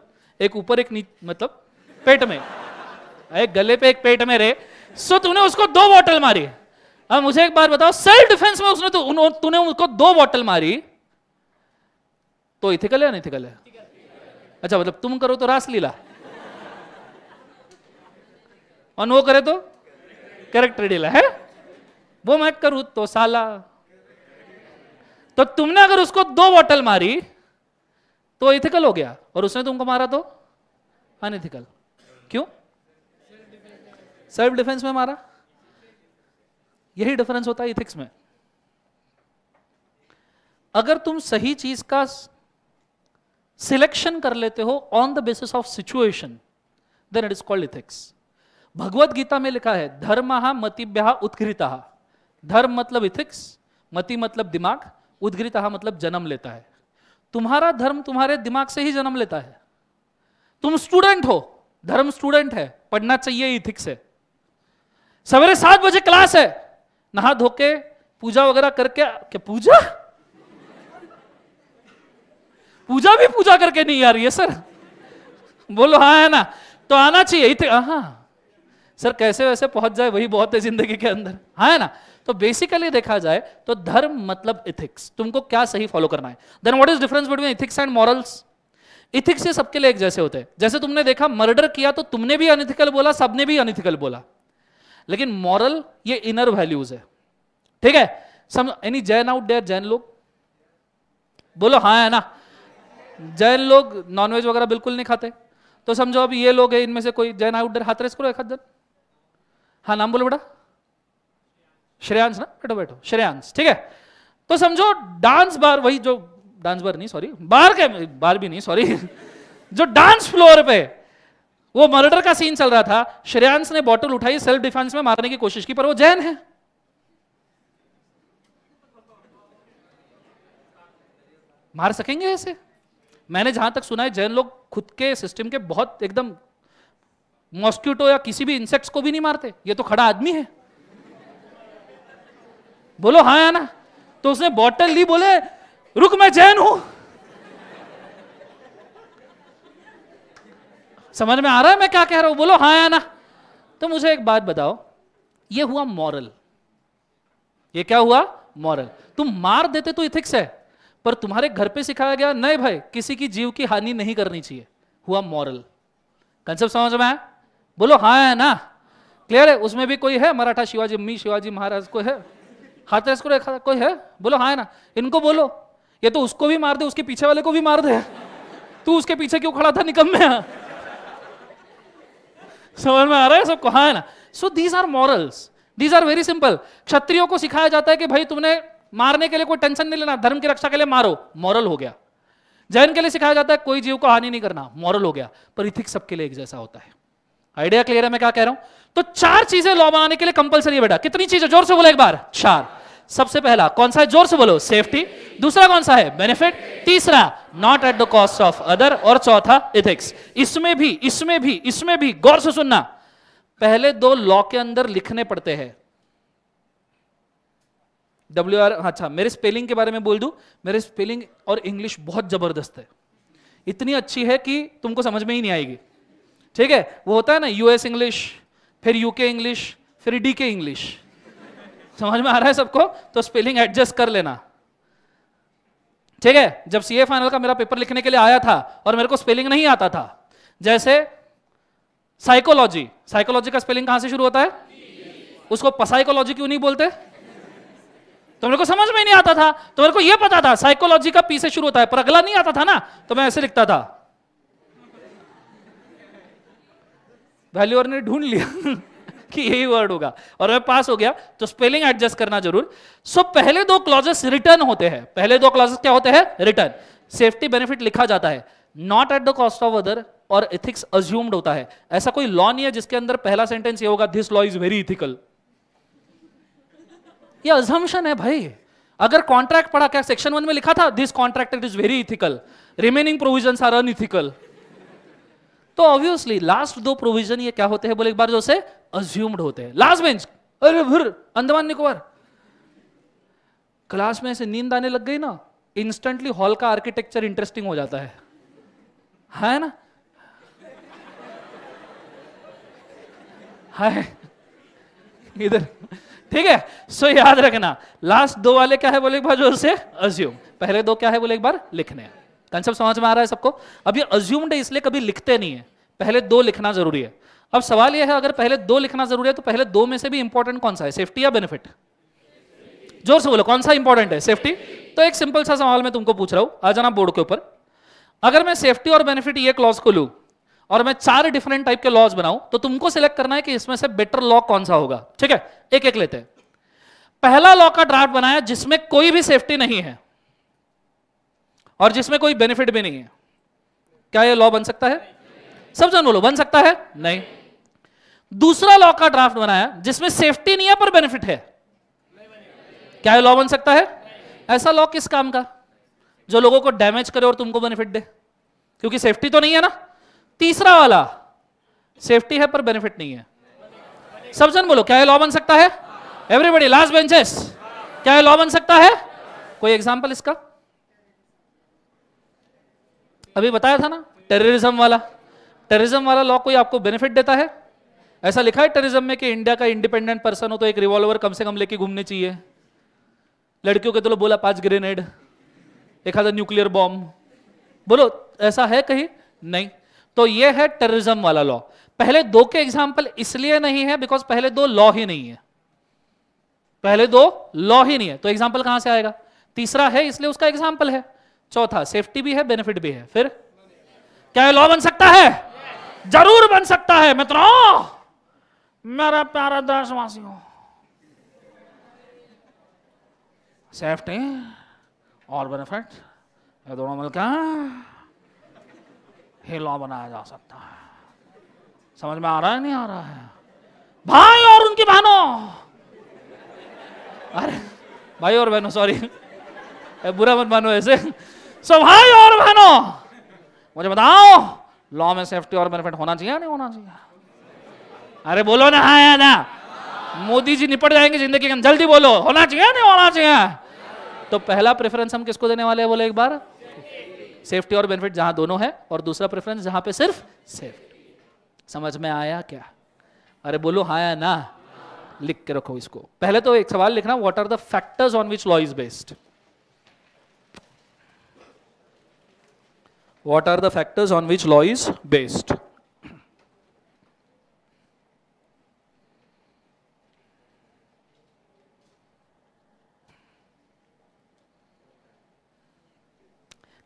एक ऊपर एक नीच मतलब पेट में एक गले पे एक पेट में रे सो तुमने उसको दो बॉटल मारी अब मुझे एक बार बताओ सेल्फ डिफेंस में उसने तो तूने उसको दो बॉटल मारी तो इथिकल है या इथिकल है अच्छा मतलब तुम करो तो रास लीला और वो करे तो करेक्ट लीला है वो मैं करूं तो साला तो तुमने अगर उसको दो बॉटल मारी तो इथिकल हो गया और उसने तुमको मारा तो अनिथिकल क्यों सेल्फ डिफेंस में मारा यही डिफरेंस होता है इथिक्स में अगर तुम सही चीज का सिलेक्शन कर लेते हो on the basis of situation then it is called ethics Bhagavad Gita में लिखा है धर्म मतिभ्य उत्घृता धर्म मतलब इथिक्स मति मतलब दिमाग उद्घृता मतलब जन्म लेता है तुम्हारा धर्म तुम्हारे दिमाग से ही जन्म लेता है तुम स्टूडेंट हो धर्म स्टूडेंट है पढ़ना चाहिए इथिक्स है सवेरे सात बजे क्लास है नहा धो के पूजा वगैरह करके क्या पूजा पूजा भी पूजा करके नहीं आ रही है सर बोलो हाँ है ना तो आना चाहिए हाँ, हाँ सर कैसे वैसे पहुंच जाए वही बहुत है जिंदगी के अंदर हाँ है ना तो बेसिकली देखा जाए तो धर्म मतलब इथिक्स तुमको क्या सही फॉलो करना है then what is difference between ethics and morals ethics ये सबके लिए एक जैसे होते हैं जैसे तुमने देखा मर्डर किया तो तुमने भी अनिथिकल बोला सबने भी अनिथिकल बोला लेकिन मॉरल ये इनर वैल्यूज है ठीक है some any Jain out there Jain लोग बोलो हाँ है ना जैन लोग नॉनवेज वगैरह बिल्कुल नहीं खाते तो समझो अब ये लोग हैं इनमें से कोई जैन आउट डेयर हाथ रेस करो एक हाथ हाँ नाम बोलो बेटा श्रेयांश ना बैठो बैठो श्रेयांश ठीक है तो समझो डांस बार वही जो डांस बार नहीं सॉरी बार के बार भी नहीं सॉरी जो डांस फ्लोर पे वो मर्डर का सीन चल रहा था श्रेयांश ने बॉटल उठाई सेल्फ डिफेंस में मारने की कोशिश की पर वो जैन है मार सकेंगे ऐसे मैंने जहां तक सुना है जैन लोग खुद के सिस्टम के बहुत एकदम मॉस्क्यूटो या किसी भी इंसेक्ट्स को भी नहीं मारते ये तो खड़ा आदमी है बोलो हाँ या ना तो उसने बॉटल ली बोले रुक मैं जैन हूं समझ में आ रहा है मैं क्या कह रहा हूं बोलो हाँ या ना तो मुझे एक बात बताओ ये हुआ मॉरल ये क्या हुआ मॉरल तुम मार देते तो इथिक्स है पर तुम्हारे घर पे सिखाया गया नहीं भाई किसी की जीव की हानि नहीं करनी चाहिए हुआ मॉरल कंसेप्ट समझ में आया बोलो हाँ है ना क्लियर है उसमें भी कोई है मराठा शिवाजी मी शिवाजी महाराज को है हाथरस को रेखा कोई है बोलो हाँ है ना इनको बोलो ये तो उसको भी मार दे उसके पीछे वाले को भी मार दे तू उसके पीछे क्यों खड़ा था निकम में समझ में आ रहा है कहा है ना so these are morals these are very simple क्षत्रियो को सिखाया जाता है कि भाई तुमने मारने के लिए कोई टेंशन नहीं लेना धर्म की रक्षा के लिए मारो मॉरल हो गया जैन के लिए सिखाया जाता है कोई जीव को हानि नहीं करना मॉरल हो गया पर इथिक सबके लिए एक जैसा होता है आइडिया क्लियर है मैं क्या कह रहा हूं तो चार चीजें लॉ बनाने के लिए कंपलसरी है बेटा कितनी चीजें जोर से बोले एक बार चार सबसे पहला कौन सा है जोर से बोलो सेफ्टी दूसरा कौन सा है बेनिफिट तीसरा not at the cost of other और चौथा इथिक्स इसमें भी इसमें भी इसमें भी गौर से सुनना पहले दो लॉ के अंदर लिखने पड़ते हैं डब्ल्यू आर अच्छा मेरे स्पेलिंग के बारे में बोल दू मेरे स्पेलिंग और इंग्लिश बहुत जबरदस्त है इतनी अच्छी है कि तुमको समझ में ही नहीं आएगी ठीक है वो होता है ना यूएस इंग्लिश फिर यूके इंग्लिश फिर डीके इंग्लिश समझ में आ रहा है सबको तो स्पेलिंग एडजस्ट कर लेना ठीक है जब सीए फाइनल का मेरा पेपर लिखने के लिए आया था और मेरे को स्पेलिंग नहीं आता था जैसे साइकोलॉजी साइकोलॉजी का स्पेलिंग कहां से शुरू होता है उसको पसाइकोलॉजी क्यों नहीं बोलते तो मेरे को समझ में नहीं आता था तो मेरे को यह पता था साइकोलॉजी का पी से शुरू होता है पर अगला नहीं आता था ना तो मैं ऐसे लिखता था वैल्यूअर ने ढूंढ लिया कि यही वर्ड होगा और अगर पास हो गया तो स्पेलिंग एडजस्ट करना जरूर सो so, पहले दो क्लॉजेस रिटर्न होते हैं पहले दो क्लॉजेस क्या होते हैं रिटर्न सेफ्टी बेनिफिट लिखा जाता है not at the cost of other और इथिक्स अज्यूम्ड होता है ऐसा कोई लॉ नहीं है जिसके अंदर पहला सेंटेंस ये होगा this law is very ethical ये अजम्पन है भाई अगर कॉन्ट्रैक्ट पढ़ा क्या सेक्शन वन में लिखा था this contract is very ethical remaining provision are unethical तो ऑब्वियसली लास्ट दो प्रोविजन ये क्या होते हैं बोले एक बार जो से अज्यूम्ड होते हैं लास्ट बेंच अरे भर अंदमान निकोबार क्लास में ऐसे नींद आने लग गई ना इंस्टेंटली हॉल का आर्किटेक्चर इंटरेस्टिंग हो जाता है है ना है इधर ठीक है सो याद रखना लास्ट दो वाले क्या है बोले एक बार जोर से अज्यूम पहले दो क्या है बोले एक बार लिखने कंसेप्ट समझ में आ रहा है सबको अब ये अज्यूम्ड है इसलिए कभी लिखते नहीं है पहले दो लिखना जरूरी है अब सवाल यह है अगर पहले दो लिखना जरूरी है तो पहले दो में से भी इंपॉर्टेंट कौन सा है सेफ्टी या बेनिफिट जोर से बोलो कौन सा इंपॉर्टेंट है सेफ्टी तो एक सिंपल सा सवाल मैं तुमको पूछ रहा हूं आ जाना बोर्ड के ऊपर अगर मैं सेफ्टी और बेनिफिट ये क्लॉज को लू और मैं चार डिफरेंट टाइप के लॉज बनाऊं तो तुमको सिलेक्ट करना है कि इसमें से बेटर लॉ कौन सा होगा ठीक है एक एक लेते हैं पहला लॉ का ड्राफ्ट बनाया जिसमें कोई भी सेफ्टी नहीं है और जिसमें कोई बेनिफिट भी नहीं है क्या यह लॉ बन सकता है सब जन बोलो बन सकता है नहीं दूसरा लॉ का ड्राफ्ट बनाया जिसमें सेफ्टी नहीं है पर बेनिफिट है क्या लॉ बन सकता है ऐसा लॉ किस काम का जो लोगों को डैमेज करे और तुमको बेनिफिट दे क्योंकि सेफ्टी तो नहीं है ना तीसरा वाला सेफ्टी है पर बेनिफिट नहीं है सब जन बोलो क्या लॉ बन सकता है एवरीबडी लास्ट बेंचेस क्या लॉ बन सकता है कोई एग्जाम्पल इसका अभी बताया था ना टेररिज्म वाला टेररिज्म वाला लॉ कोई आपको बेनिफिट देता है ऐसा लिखा है टेरिज्म में कि इंडिया का इंडिपेंडेंट पर्सन हो तो एक रिवॉल्वर कम से कम लेके घूमने चाहिए लड़कियों के तो बोला पांच ग्रेनेड एक हाथ न्यूक्लियर बॉम्ब बोलो ऐसा है कहीं नहीं तो ये है टेररिज्म वाला लॉ पहले दो के एग्जाम्पल इसलिए नहीं है बिकॉज पहले दो लॉ ही नहीं है पहले दो लॉ ही नहीं है तो एग्जाम्पल कहां से आएगा तीसरा है इसलिए उसका एग्जाम्पल है चौथा सेफ्टी भी है बेनिफिट भी है फिर क्या लॉ बन सकता है जरूर बन सकता है मित्रों मेरा प्यारा देशवासियों सेफ्टी और बेनिफिट ये दोनों मिलकर ही लॉ बनाया जा सकता है समझ में आ रहा है नहीं आ रहा है भाई और उनकी बहनों अरे भाई और बहनों सॉरी बुरा मत मानो ऐसे सो भाई और बहनों मुझे बताओ लॉ में सेफ्टी और बेनिफिट होना चाहिए या नहीं होना चाहिए अरे बोलो ना हाँ या ना मोदी जी निपट जाएंगे जिंदगी में जल्दी बोलो होना चाहिए नहीं होना चाहिए तो पहला प्रेफरेंस हम किसको देने वाले हैं बोले एक बार सेफ्टी और बेनिफिट जहां दोनों है और दूसरा प्रेफरेंस जहां पे सिर्फ सेफ्टी समझ में आया क्या अरे बोलो हाँ या ना लिख के रखो इसको पहले तो एक सवाल लिखना what are the factors on which law is based what are the factors on which law is based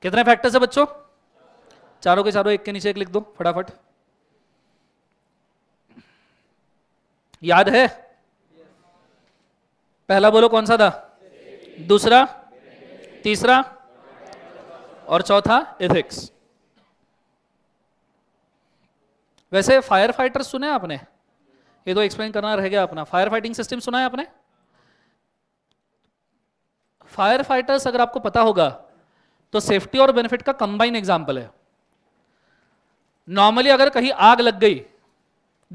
कितने फैक्टर्स है बच्चों चारों के चारों एक के नीचे एक लिख दो फटाफट याद है पहला बोलो कौन सा था दूसरा तीसरा और चौथा एथिक्स वैसे फायर फाइटर्स सुने आपने ये तो एक्सप्लेन करना रह गया अपना फायर फाइटिंग सिस्टम सुना है आपने फायर फाइटर्स अगर आपको पता होगा तो सेफ्टी और बेनिफिट का कंबाइन एग्जाम्पल है नॉर्मली अगर कहीं आग लग गई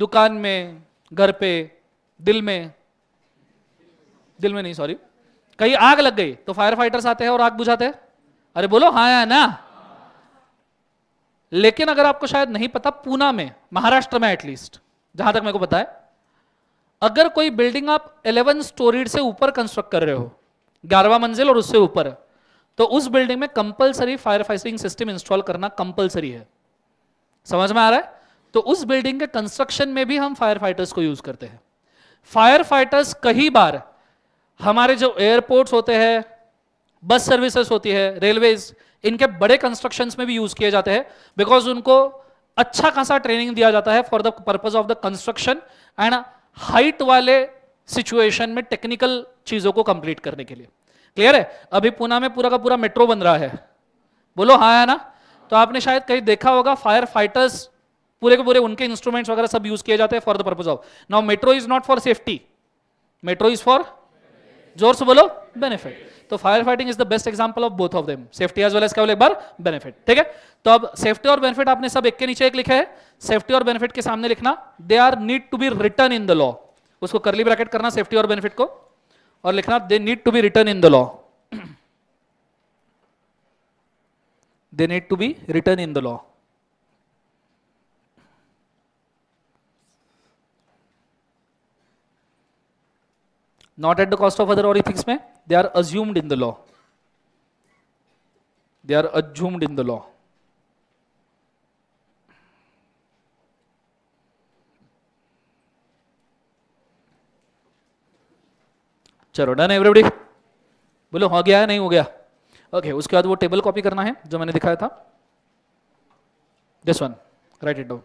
दुकान में घर पे दिल में दिल में नहीं सॉरी कहीं आग लग गई तो फायर फाइटर्स आते हैं और आग बुझाते हैं अरे बोलो हाँ है ना लेकिन अगर आपको शायद नहीं पता पूना में महाराष्ट्र में एटलीस्ट जहां तक मेरे को पता है अगर कोई बिल्डिंग आप 11 स्टोरीड से ऊपर कंस्ट्रक्ट कर रहे हो ग्यारहवा मंजिल और उससे ऊपर तो उस बिल्डिंग में compulsory fire fighting system install करना कंपलसरी है समझ में आ रहा है तो उस बिल्डिंग के कंस्ट्रक्शन में भी हम फायर फाइटर्स को यूज करते हैं फायर फाइटर्स कई बार हमारे जो एयरपोर्ट्स होते हैं बस सर्विसेस होती है रेलवेज इनके बड़े कंस्ट्रक्शंस में भी यूज किए जाते हैं बिकॉज उनको अच्छा खासा ट्रेनिंग दिया जाता है for the purpose of the construction and height वाले सिचुएशन में टेक्निकल चीजों को कंप्लीट करने के लिए क्लियर है अभी पुणे में पूरा का पूरा मेट्रो बन रहा है बोलो हाँ है ना तो आपने शायद कहीं देखा होगा फायर फाइटर्स पूरे के पूरे उनके इंस्ट्रूमेंट्स वगैरह सब यूज किए जाते हैं for the purpose of now metro is not for safety metro is for जोर से बोलो बेनिफिट तो fire fighting is the best example of both of them safety as well as केवल एक बार बेनिफिट ठीक है तो अब सेफ्टी और बेनिफिट आपने सब एक के नीचे एक लिखा है सेफ्टी और बेनिफिट के सामने लिखना they are need to be written in the law उसको करली ब्रैकेट करना सेफ्टी और बेनिफिट को और लिखना they need to be written in the law they need to be written in the law not at the cost of other or ethics में they are assumed in the law they are assumed in the law चलो डन एवरीबडी बोलो हो हाँ गया है नहीं हो गया ओके okay, उसके बाद वो टेबल कॉपी करना है जो मैंने दिखाया था this one write it down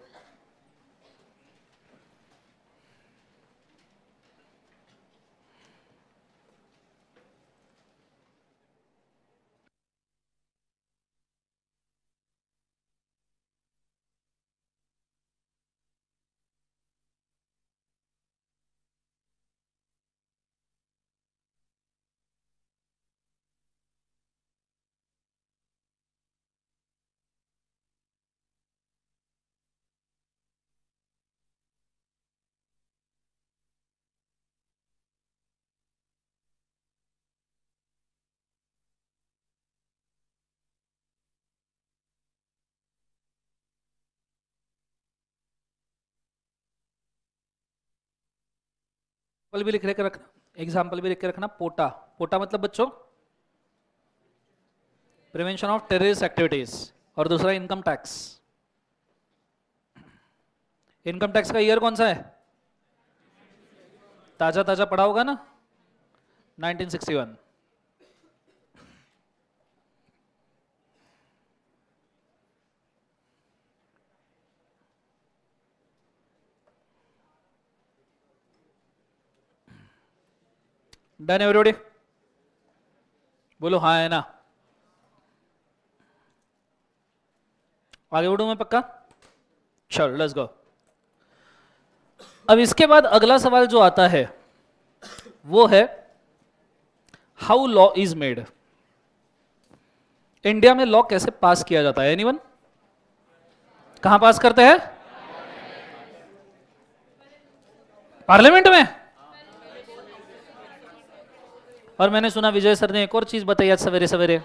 example भी लिख रखना एग्जाम्पल भी लिख के रखना पोटा पोटा मतलब बच्चों प्रिवेंशन ऑफ टेररिस्ट एक्टिविटीज और दूसरा इनकम टैक्स इनकम टैक्स का ईयर कौन सा है ताजा ताजा पढ़ा होगा ना 1961 डन एवरीबॉडी बोलो हाँ है ना आगे बढ़ू मैं पक्का चलो लेट्स गो अब इसके बाद अगला सवाल जो आता है वो है how law is made India में लॉ कैसे पास किया जाता है एनीवन कहां पास करते हैं पार्लियामेंट में और मैंने सुना विजय सर ने एक और चीज बताई आज सवेरे सवेरे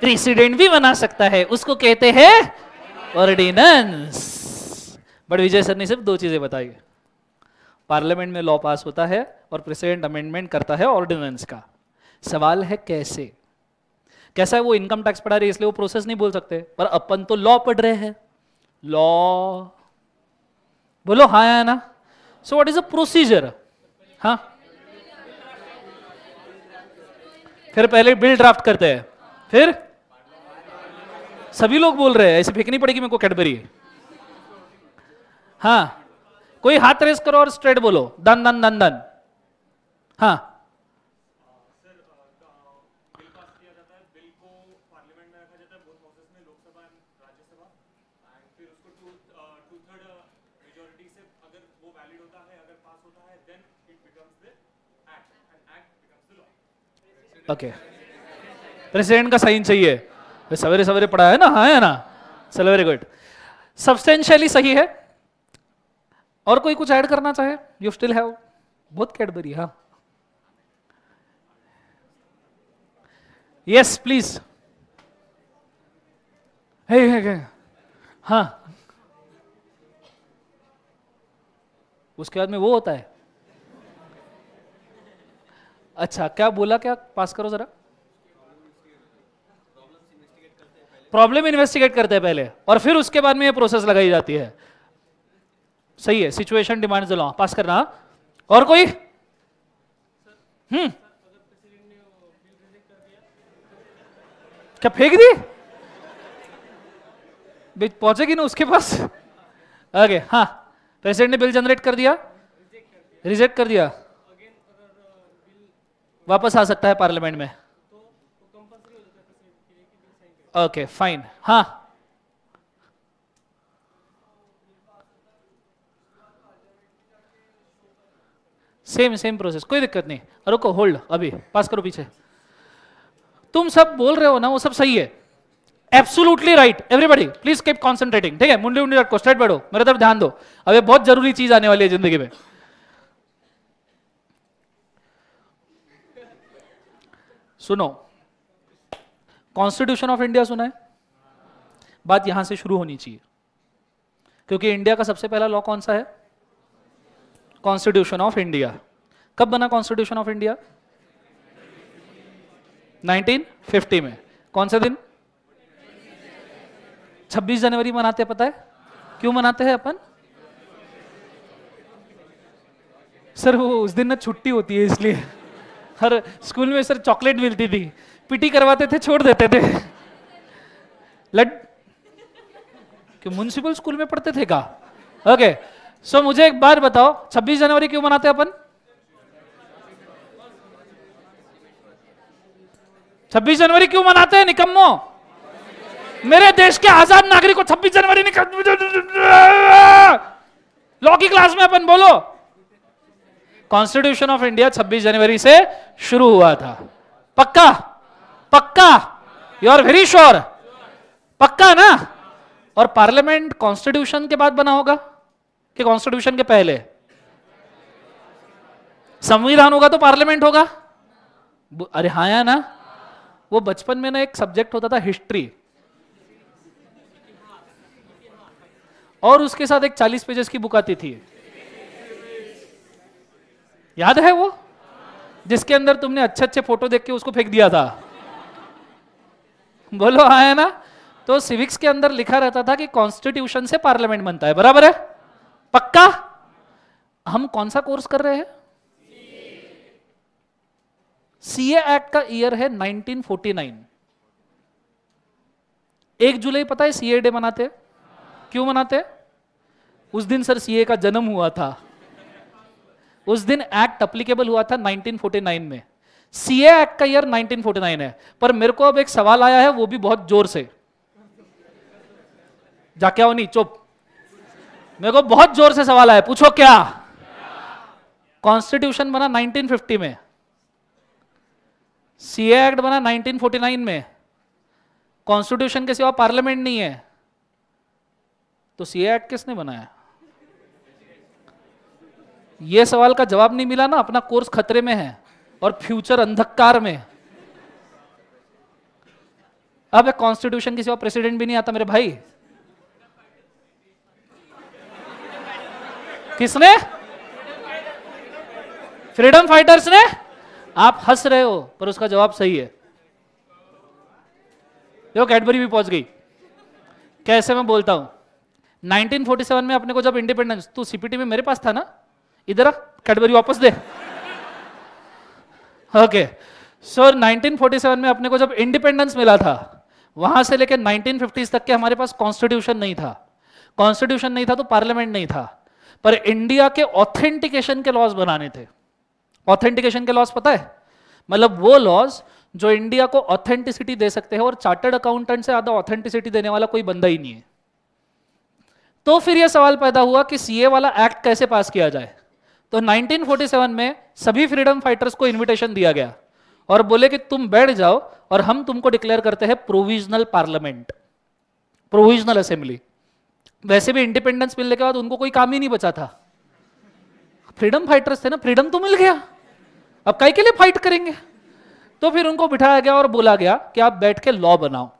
प्रेसिडेंट भी बना सकता है उसको कहते हैं ऑर्डिनेंस बट विजय सर ने सिर्फ दो चीजें बताई पार्लियामेंट में लॉ पास होता है और प्रेसिडेंट अमेंडमेंट करता है ऑर्डिनेंस का सवाल है कैसे कैसा है वो इनकम टैक्स पढ़ा रही है इसलिए वो प्रोसेस नहीं बोल सकते पर अपन तो लॉ पढ़ रहे हैं लॉ बोलो हाँ ना so what is a procedure हाँ फिर पहले बिल ड्राफ्ट करते हैं फिर सभी लोग बोल रहे हैं ऐसे फेंकनी पड़ेगी मेरे को कैडबरी हाँ कोई हाथ रेस करो और स्ट्रेट बोलो दन दन दन दन हाँ ओके प्रेसिडेंट का साइन चाहिए सवेरे सवेरे पढ़ा है ना हाँ है ना चलो वेरी गुड सब्सटेंशियली सही है और कोई कुछ ऐड करना चाहे यू स्टिल हैव बहुत कैडबरी हाँ यस प्लीज हाँ उसके बाद में वो होता है अच्छा क्या बोला क्या पास करो जरा प्रॉब्लम इन्वेस्टिगेट करते हैं पहले और फिर उसके बाद में ये प्रोसेस लगाई जाती है सही है सिचुएशन डिमांड लॉ पास करना हाँ? और कोई हम्म क्या फेंक दी पहुंचेगी ना उसके पास आगे हाँ प्रेसिडेंट ने बिल जनरेट कर दिया रिजेक्ट कर दिया वापस आ सकता है पार्लियामेंट में ओके फाइन हाँ सेम सेम प्रोसेस कोई दिक्कत नहीं रुको होल्ड अभी पास करो पीछे तुम सब बोल रहे हो ना वो सब सही है absolutely right everybody please keep concentrating ठीक है मुंडी मुंडी रखो स्ट्रेट बैठो मेरे तरफ ध्यान दो अब बहुत जरूरी चीज आने वाली है जिंदगी में सुनो कॉन्स्टिट्यूशन ऑफ इंडिया सुना है बात यहां से शुरू होनी चाहिए क्योंकि इंडिया का सबसे पहला लॉ कौन सा है कॉन्स्टिट्यूशन ऑफ इंडिया कब बना कॉन्स्टिट्यूशन ऑफ इंडिया 1950 में कौन सा दिन 26 जनवरी मनाते हैं पता है क्यों मनाते हैं अपन सर वो उस दिन ना छुट्टी होती है इसलिए हर स्कूल में सर चॉकलेट मिलती थी पीटी करवाते थे छोड़ देते थे लड कि म्यूनसिपल स्कूल में पढ़ते थे का ओके okay. सो so, मुझे एक बार बताओ 26 जनवरी क्यों मनाते अपन 26 जनवरी क्यों मनाते हैं निकम्मो मेरे देश के आजाद नागरिक को 26 जनवरी लॉ की क्लास में अपन बोलो कॉन्स्टिट्यूशन ऑफ इंडिया 26 जनवरी से शुरू हुआ था पक्का पक्का यू आर वेरी श्योर पक्का ना और पार्लियामेंट कॉन्स्टिट्यूशन के बाद बना होगा कि कॉन्स्टिट्यूशन के पहले संविधान होगा तो पार्लियामेंट होगा अरे हाँ या ना वो बचपन में ना एक सब्जेक्ट होता था हिस्ट्री और उसके साथ एक चालीस पेजेस की बुक आती थी याद है वो जिसके अंदर तुमने अच्छे अच्छे फोटो देख के उसको फेंक दिया था बोलो आया हाँ ना तो सिविक्स के अंदर लिखा रहता था कि कॉन्स्टिट्यूशन से पार्लियामेंट बनता है बराबर है पक्का हम कौन सा कोर्स कर रहे हैं सीए एक्ट का ईयर है 1949 एक जुलाई पता है सीए डे मनाते क्यों मनाते उस दिन सर सीए का जन्म हुआ था उस दिन एक्ट अप्लीकेबल हुआ था 1949 में सी एक्ट का ईयर 1949 है पर मेरे को अब एक सवाल आया है वो भी बहुत जोर से जा क्या होनी चुप मेरे को बहुत जोर से सवाल आया पूछो क्या कॉन्स्टिट्यूशन बना 1950 में सी एक्ट बना 1949 में कॉन्स्टिट्यूशन के सिवा पार्लियामेंट नहीं है तो सी एक्ट किसने बनाया ये सवाल का जवाब नहीं मिला ना अपना कोर्स खतरे में है और फ्यूचर अंधकार में अब एक कॉन्स्टिट्यूशन के सिवा प्रेसिडेंट भी नहीं आता मेरे भाई किसने फ्रीडम फाइटर्स ने आप हंस रहे हो पर उसका जवाब सही है देखो कैडबरी भी पहुंच गई कैसे मैं बोलता हूं 1947 में अपने को जब इंडिपेंडेंस तू सीपीटी में मेरे पास था ना इधर कैडबरी वापस दे ओके सर 1947 में अपने को जब इंडिपेंडेंस मिला था वहां से लेकर 1950s तक के हमारे पास कॉन्स्टिट्यूशन नहीं था कॉन्स्टिट्यूशन नहीं था तो पार्लियामेंट नहीं था पर इंडिया के ऑथेंटिकेशन के लॉज बनाने थे ऑथेंटिकेशन के लॉज पता है मतलब वो लॉज जो इंडिया को ऑथेंटिसिटी दे सकते हैं और चार्टर्ड अकाउंटेंट से ज्यादा ऑथेंटिसिटी देने वाला कोई बंदा ही नहीं है तो फिर यह सवाल पैदा हुआ कि सीए वाला एक्ट कैसे पास किया जाए तो 1947 में सभी फ्रीडम फाइटर्स को इनविटेशन दिया गया और बोले कि तुम बैठ जाओ और हम तुमको डिक्लेयर करते हैं प्रोविजनल पार्लियामेंट प्रोविजनल असेंबली वैसे भी इंडिपेंडेंस मिलने के बाद उनको कोई काम ही नहीं बचा था फ्रीडम फाइटर्स थे ना फ्रीडम तो मिल गया अब कई के लिए फाइट करेंगे तो फिर उनको बिठाया गया और बोला गया कि आप बैठ के लॉ बनाओ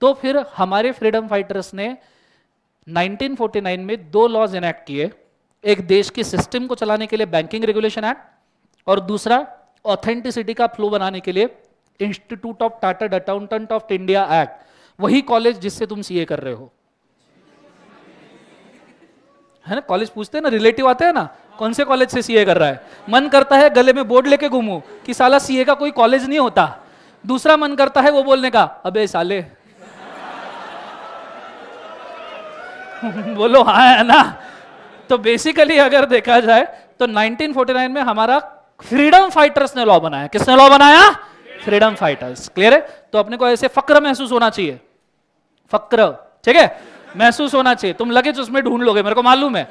तो फिर हमारे फ्रीडम फाइटर्स ने 1949 में दो लॉज इनेक्ट किए एक देश के सिस्टम को चलाने के लिए बैंकिंग रेगुलेशन एक्ट और दूसरा ऑथेंटिसिटी का फ्लो बनाने के लिए institute of Tata accountant of India act वही कॉलेज जिससे तुम सीए कर रहे हो है ना कॉलेज पूछते हैं ना रिलेटिव आते हैं ना कौन से कॉलेज से सीए कर रहा है मन करता है गले में बोर्ड लेके घूमू कि साला सीए का कोई कॉलेज नहीं होता दूसरा मन करता है वो बोलने का अबे साले बोलो हाँ है ना तो बेसिकली अगर देखा जाए तो 1949 में हमारा फ्रीडम फाइटर्स ने लॉ बनाया किसने लॉ बनाया फ्रीडम फाइटर्स क्लियर है तो अपने को ऐसे फक्र महसूस होना चाहिए फक्र ठीक है महसूस होना चाहिए तुम लगे उसमें ढूंढ लोगे मेरे को मालूम है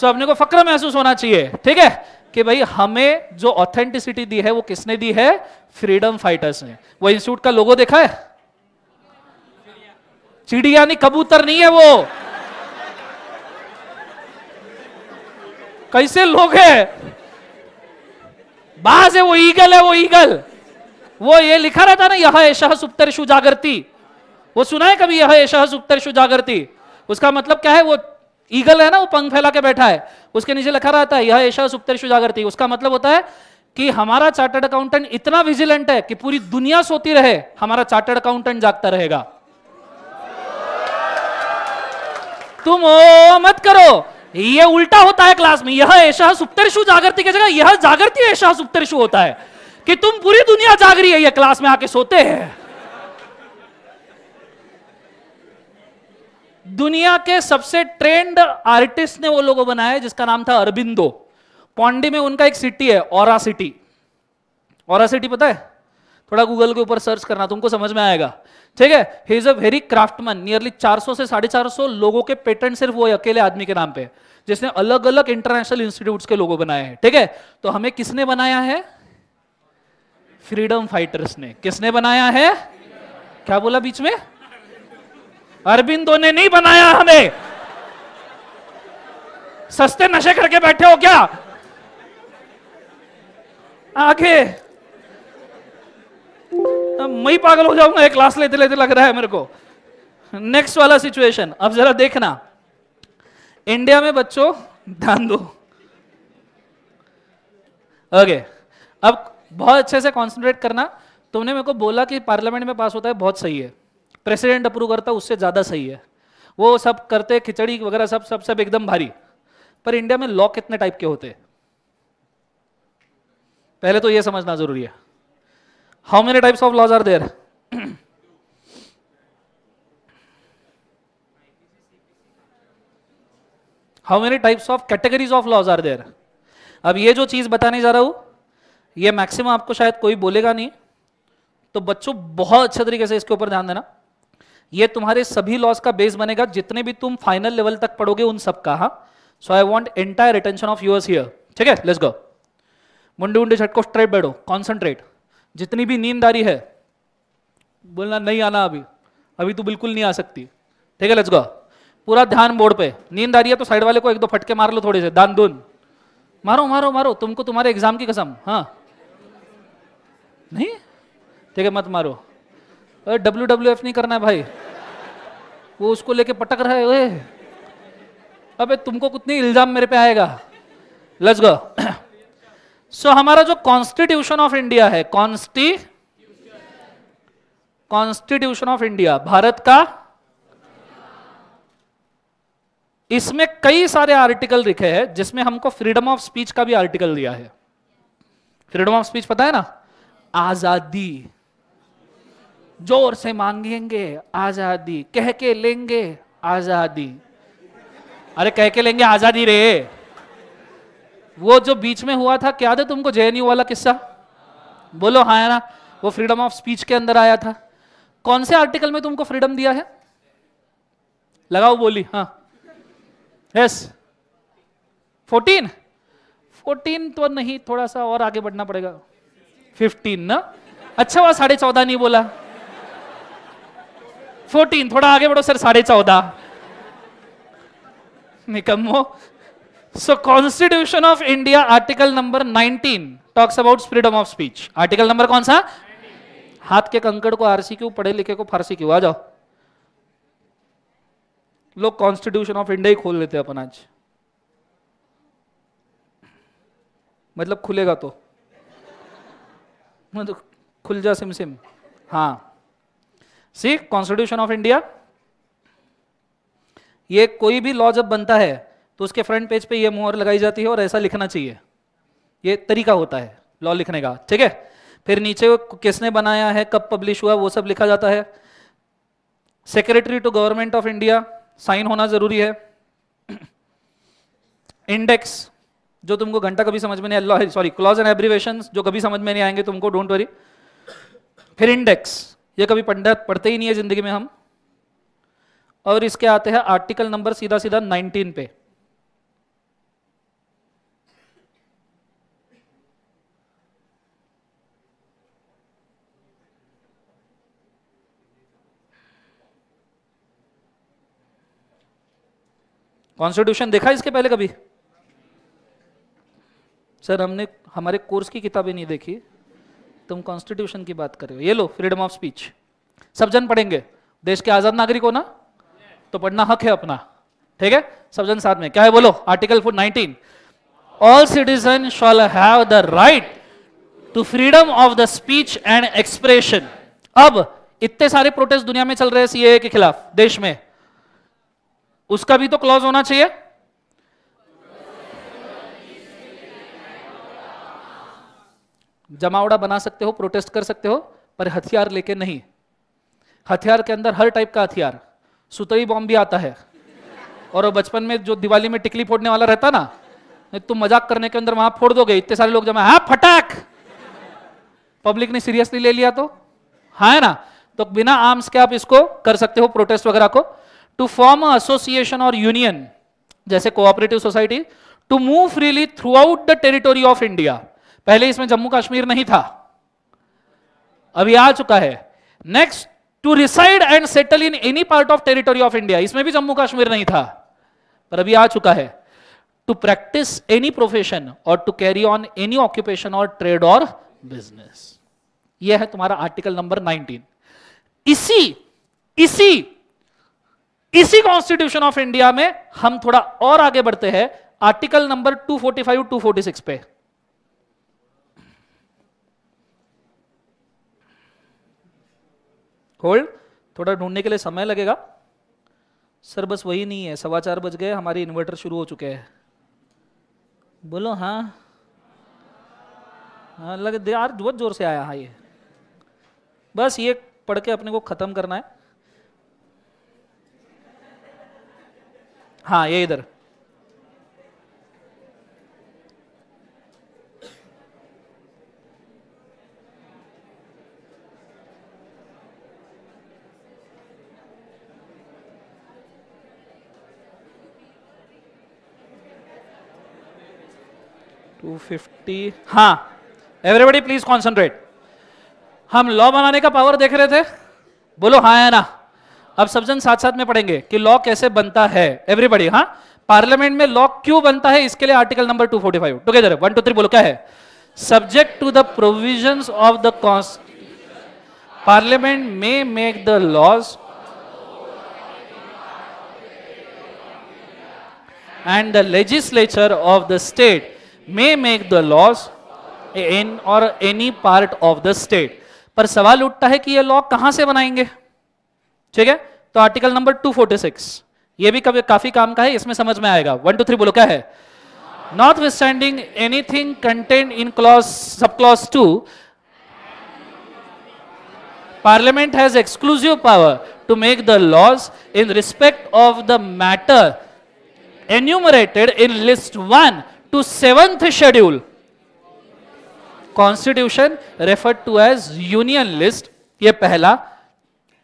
सो अपने को फक्र महसूस होना चाहिए ठीक है कि भाई हमें जो ऑथेंटिसिटी दी है वो किसने दी है फ्रीडम फाइटर्स ने वो इंस्टीट्यूट का लोगो देखा है चिड़िया नहीं कबूतर नहीं है वो कैसे लोग है बाज है वो ईगल है वो ईगल वो ये लिखा रहता ना यह ऐशह सुप्तरशु जागृति वो सुना है कभी यह ऐशह सुप्तरशु जागृति उसका मतलब क्या है वो ईगल है ना वो पंख फैला के बैठा है उसके नीचे लिखा रहता है यह ऐशह सुप्तरशु जागृति उसका मतलब होता है कि हमारा चार्टर्ड अकाउंटेंट इतना विजिलेंट है कि पूरी दुनिया सोती रहे हमारा चार्टर्ड अकाउंटेंट जागता रहेगा तुम ओ मत करो ये उल्टा होता है क्लास में यह ऐसा सुप्तरशु जागृति की जगह यह जागृति ऐसा सुप्तरशु होता है कि तुम पूरी दुनिया जाग रही है यह क्लास में आके सोते हैं दुनिया के सबसे ट्रेंड आर्टिस्ट ने वो लोगों बनाया जिसका नाम था अरबिंदो पौंडी में उनका एक सिटी है और सिटी और सिटी पता है थोड़ा गूगल के ऊपर सर्च करना तुमको समझ में आएगा ठीक है he is a very craftsman nearly 400 से साढ़े चार लोगों के पेटेंट सिर्फ वो अकेले आदमी के नाम पे जिसने अलग अलग इंटरनेशनल इंस्टीट्यूट के लोगों बनाए हैं ठीक है तो हमें किसने बनाया है फ्रीडम फाइटर्स ने किसने बनाया है क्या बोला बीच में अरबिंदो ने नहीं बनाया हमें सस्ते नशे करके बैठे हो क्या आगे मैं ही पागल हो जाऊंगा एक क्लास लेते लेते लग रहा है मेरे को नेक्स्ट वाला सिचुएशन अब जरा देखना इंडिया में बच्चों ध्यान दो ओके अब बहुत अच्छे से कॉन्सेंट्रेट करना तुमने मेरे को बोला कि पार्लियामेंट में पास होता है बहुत सही है प्रेसिडेंट अप्रूव करता उससे ज़्यादा सही है वो सब करते खिचड़ी वगैरह सब सब सब एकदम भारी पर इंडिया में लॉ कितने टाइप के होते पहले तो ये समझना जरूरी है how many types of laws are there how many types of categories of laws are there अब ये जो चीज बताने जा रहा हूं ये मैक्सिमम आपको शायद कोई बोलेगा नहीं तो बच्चों बहुत अच्छे तरीके से इसके ऊपर ध्यान देना ये तुम्हारे सभी लॉस का बेस बनेगा जितने भी तुम फाइनल लेवल तक पढ़ोगे उन सब का हा so I want entire attention of yours here ठीक है लेट्स गो मुंडे उंडे झटको स्ट्रेट बैठो कॉन्सेंट्रेट जितनी भी नींद आ रही है बोलना नहीं आना अभी अभी तो बिल्कुल नहीं आ सकती ठीक है लचगा पूरा ध्यान बोर्ड पे नींद आ रही है तो साइड वाले को एक दो फटके मार लो थोड़े से दान दून मारो मारो मारो तुमको तुम्हारे एग्जाम की कसम हाँ नहीं ठीक है मत मारो अरे डब्ल्यू डब्ल्यू एफ नहीं करना है भाई वो उसको लेके पटक रहा है अबे तुमको कितनी इल्ज़ाम मेरे पे आएगा लेट्स गो सो so, हमारा जो कॉन्स्टिट्यूशन ऑफ इंडिया है consti constitution of India Bharat का इसमें कई सारे आर्टिकल लिखे हैं जिसमें हमको फ्रीडम ऑफ स्पीच का भी आर्टिकल दिया है फ्रीडम ऑफ स्पीच पता है ना आजादी जोर से मांगेंगे आजादी कह के लेंगे आजादी अरे कह के लेंगे आजादी रे वो जो बीच में हुआ था क्या था तुमको जे वाला किस्सा बोलो हाँ है ना वो फ्रीडम ऑफ स्पीच के अंदर आया था कौन से आर्टिकल में तुमको फ्रीडम दिया है लगाओ बोली हाँ यस फोर्टीन फोर्टीन तो नहीं थोड़ा सा और आगे बढ़ना पड़ेगा फिफ्टीन ना अच्छा वहां साढ़े चौदह नहीं बोला फोर्टीन थोड़ा आगे बढ़ो सर साढ़े चौदह निकम्मो So Constitution of India article number 19 talks about freedom of speech. Article number कौन सा? 19. हाथ के कंकड़ को आरसी क्यों पढ़े लिखे को फारसी क्यों आ जाओ लोग कॉन्स्टिट्यूशन ऑफ इंडिया ही खोल लेते हैं अपन आज मतलब खुलेगा तो मतलब खुल जा सिम सिम हाँ सी कॉन्स्टिट्यूशन ऑफ इंडिया ये कोई भी लॉ जब बनता है तो उसके फ्रंट पेज पे ये मोहर लगाई जाती है और ऐसा लिखना चाहिए ये तरीका होता है लॉ लिखने का ठीक है फिर नीचे किसने बनाया है कब पब्लिश हुआ वो सब लिखा जाता है secretary to government of India sign होना जरूरी है इंडेक्स जो तुमको घंटा कभी समझ में नहीं आया सॉरी क्लॉज एंड एब्रीवेशन जो कभी समझ में नहीं आएंगे तुमको डोंट वरी फिर इंडेक्स ये कभी पंडित पढ़ते ही नहीं है जिंदगी में हम और इसके आते हैं आर्टिकल नंबर सीधा सीधा 19 पे कॉन्स्टिट्यूशन देखा इसके पहले कभी सर हमने हमारे कोर्स की किताबें नहीं देखी तुम कॉन्स्टिट्यूशन की बात कर रहे हो ये लो फ्रीडम ऑफ स्पीच सब जन पढ़ेंगे देश के आजाद नागरिक हो ना तो पढ़ना हक है अपना ठीक है सब जन साथ में क्या है बोलो article four nineteen all citizen shall have the right to freedom of the speech and expression अब इतने सारे प्रोटेस्ट दुनिया में चल रहे हैं सीए के खिलाफ देश में उसका भी तो क्लॉज होना चाहिए जमावड़ा बना सकते हो प्रोटेस्ट कर सकते हो पर हथियार लेके नहीं हथियार के अंदर हर टाइप का हथियार सुतई बॉम्ब भी आता है और बचपन में जो दिवाली में टिकली फोड़ने वाला रहता ना नहीं तुम तो मजाक करने के अंदर वहां फोड़ दोगे इतने सारे लोग जमा हाँ फटाक पब्लिक ने सीरियसली ले लिया तो हाँ है ना तो बिना आर्म्स के आप इसको कर सकते हो प्रोटेस्ट वगैरह को टू फॉर्म असोसिएशन एसोसिएशन और यूनियन जैसे cooperative society to move freely throughout the territory of India पहले इसमें जम्मू कश्मीर नहीं था अभी आ चुका है next to reside and settle in any part of territory of India इसमें भी जम्मू कश्मीर नहीं था पर अभी आ चुका है टू प्रैक्टिस एनी प्रोफेशन और to carry on any occupation और ट्रेड और बिजनेस यह है तुम्हारा आर्टिकल नंबर 19 इसी इसी इसी कॉन्स्टिट्यूशन ऑफ इंडिया में हम थोड़ा और आगे बढ़ते हैं आर्टिकल नंबर 245 246 पे होल्ड थोड़ा ढूंढने के लिए समय लगेगा सर बस वही नहीं है सवा चार बज गए हमारे इन्वर्टर शुरू हो चुके हैं बोलो हाँ हाँ लगे यार बहुत जोर से आया हाँ ये बस ये पढ़ के अपने को ख़त्म करना है हाँ ये इधर टू फिफ्टी हाँ एवरीबडी प्लीज कॉन्सेंट्रेट हम लॉ बनाने का पावर देख रहे थे बोलो हाँ है ना अब सब जन साथ साथ में पढ़ेंगे कि लॉ कैसे बनता है एवरीबडी हाँ पार्लियामेंट में लॉ क्यों बनता है इसके लिए article number five together one two three बोलो क्या है subject to the provision of the parliament may make the laws and the legislature of the state may make the laws in or any part of the state पर सवाल उठता है कि ये लॉ कहां से बनाएंगे ठीक है तो article number two forty six ये भी कभी काफी काम का है इसमें समझ में आएगा वन टू थ्री बोलो क्या है notwithstanding anything content in clause sub clause two parliament has exclusive power to make the laws in respect of the matter enumerated in list one to seventh schedule constitution refer to as union list ये पहला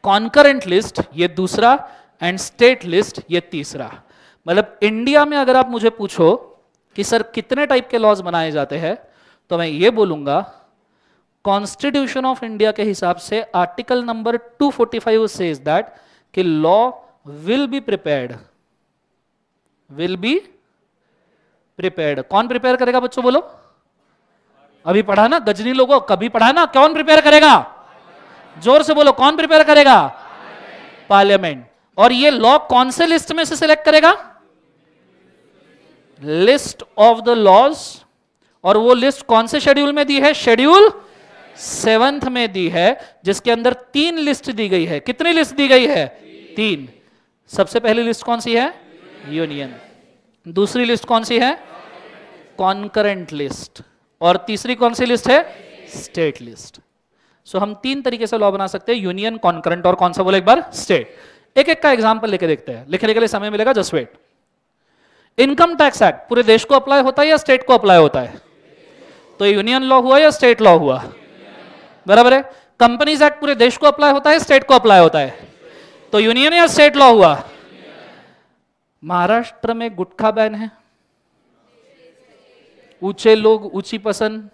कॉन्करेंट लिस्ट ये दूसरा एंड स्टेट लिस्ट ये तीसरा मतलब इंडिया में अगर आप मुझे पूछो कि सर कितने टाइप के लॉज बनाए जाते हैं तो मैं ये बोलूंगा कॉन्स्टिट्यूशन ऑफ इंडिया के हिसाब से आर्टिकल नंबर 245 सेज दैट कि law will be prepared will be prepared कौन प्रिपेयर करेगा बच्चों बोलो अभी पढ़ा ना गजनी लोगों कभी पढ़ा ना कौन प्रिपेयर करेगा जोर से बोलो कौन प्रिपेयर करेगा पार्लियामेंट और ये लॉ कौन से लिस्ट में से सिलेक्ट करेगा लिस्ट ऑफ द लॉज और वो लिस्ट कौन से शेड्यूल में दी है शेड्यूल सेवंथ में दी है जिसके अंदर तीन लिस्ट दी गई है कितनी लिस्ट दी गई है तीन सबसे पहली लिस्ट कौन सी है यूनियन दूसरी लिस्ट कौन सी है कॉन्करेंट लिस्ट और तीसरी कौन सी लिस्ट है स्टेट लिस्ट सो so, हम तीन तरीके से लॉ बना सकते हैं यूनियन कॉन्करेंट और कौन सा बोले एक बार स्टेट एक एक का एग्जाम्पल लेके देखते हैं लिखने के लिए समय मिलेगा just wait income tax act पूरे देश को अप्लाई होता है या स्टेट को अप्लाई होता है तो यूनियन लॉ हुआ या स्टेट लॉ हुआ बराबर है कंपनीज एक्ट पूरे देश को अप्लाई होता है स्टेट को अप्लाई होता है तो यूनियन या स्टेट लॉ हुआ महाराष्ट्र में गुटखा बैन है ऊंचे लोग ऊंची पसंद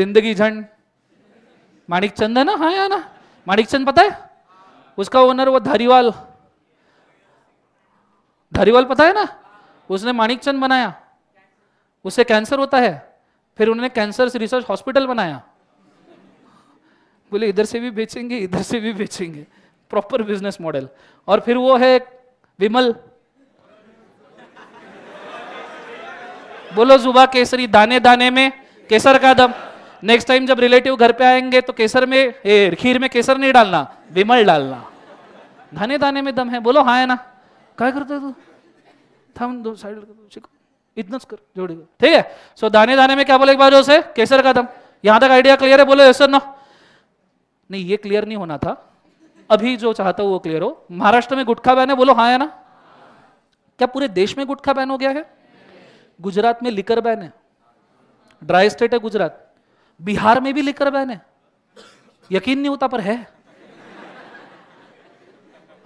जिंदगी झंड माणिक चंद है ना हाँ या ना माणिक चंद पता है उसका ओनर वो धारीवाल धारीवाल पता है ना उसने माणिक चंद बनाया उससे कैंसर होता है फिर उन्होंने कैंसर रिसर्च हॉस्पिटल बनाया बोले इधर से भी बेचेंगे इधर से भी बेचेंगे प्रॉपर बिजनेस मॉडल और फिर वो है विमल बोलो जुबा केसरी दाने दाने में केसर का दम नेक्स्ट टाइम जब रिलेटिव घर पे आएंगे तो केसर में ए, खीर में केसर नहीं डालना विमल डालना धाने दाने में दम है बोलो हाँ है ना क्या करते तू थम दो साइड इतना तो कर जोड़ी ठीक है सो दाने दाने में क्या बोले एक बार से केसर का दम यहां तक आइडिया क्लियर है बोलो यस नो नहीं ये क्लियर नहीं होना था अभी जो चाहता हूँ वो क्लियर हो महाराष्ट्र में गुटखा बैन है बोलो हाँ है ना क्या पूरे देश में गुटखा बैन हो गया है गुजरात में लिकर बैन है ड्राई स्टेट है गुजरात बिहार में भी लेकर बहने है यकीन नहीं होता पर है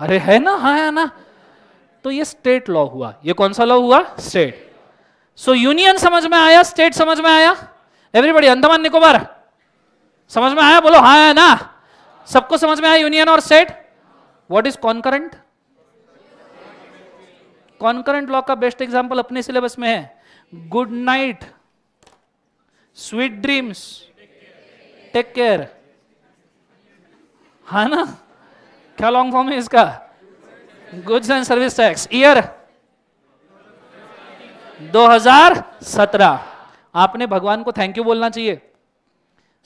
अरे है ना हा है ना तो ये स्टेट लॉ हुआ ये कौन सा लॉ हुआ स्टेट सो यूनियन समझ में आया स्टेट समझ में आया एवरीबडी अंदमान निकोबार समझ में आया बोलो हा है ना सबको समझ में आया यूनियन और state what is concurrent concurrent law का बेस्ट एग्जांपल अपने सिलेबस में है good night sweet dreams take care है ना क्या लॉन्ग फॉर्म है इसका goods and service tax year 2017 आपने भगवान को थैंक यू बोलना चाहिए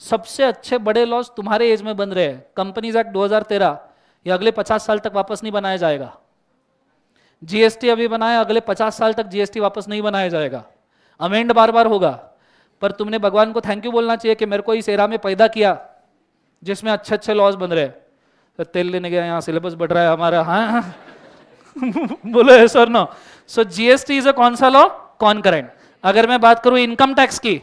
सबसे अच्छे बड़े लॉस तुम्हारे एज में बन रहे हैं कंपनीज एक्ट 2013 ये अगले 50 साल तक वापस नहीं बनाया जाएगा जीएसटी अभी बनाया अगले 50 साल तक जीएसटी वापस नहीं बनाया जाएगा अमेंड बार बार होगा पर तुमने भगवान को थैंक यू बोलना चाहिए कि मेरे को इस एरा में पैदा किया जिसमें अच्छे अच्छे लॉज बन रहे तो तेल लेने गया यहाँ सिलेबस बढ़ रहा है हमारा हाँ, हाँ। बोलो है sir no so GST is a कौन सा लॉ कौन करेंट अगर मैं बात करूं इनकम टैक्स की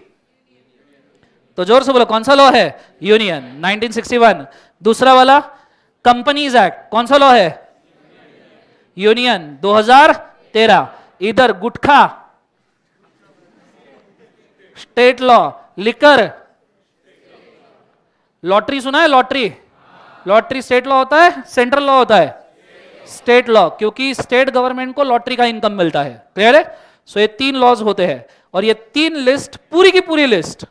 तो जोर से बोलो कौन सा लॉ है यूनियन 1961 दूसरा वाला कंपनीज एक्ट कौन सा लॉ है यूनियन 2013 इधर gutkha state law liquor lottery सुना है लॉटरी लॉटरी स्टेट लॉ होता है सेंट्रल लॉ होता है स्टेट लॉ क्योंकि स्टेट गवर्नमेंट को लॉटरी का इनकम मिलता है क्लियर है सो ये तीन लॉज होते हैं और ये तीन लिस्ट पूरी की पूरी लिस्ट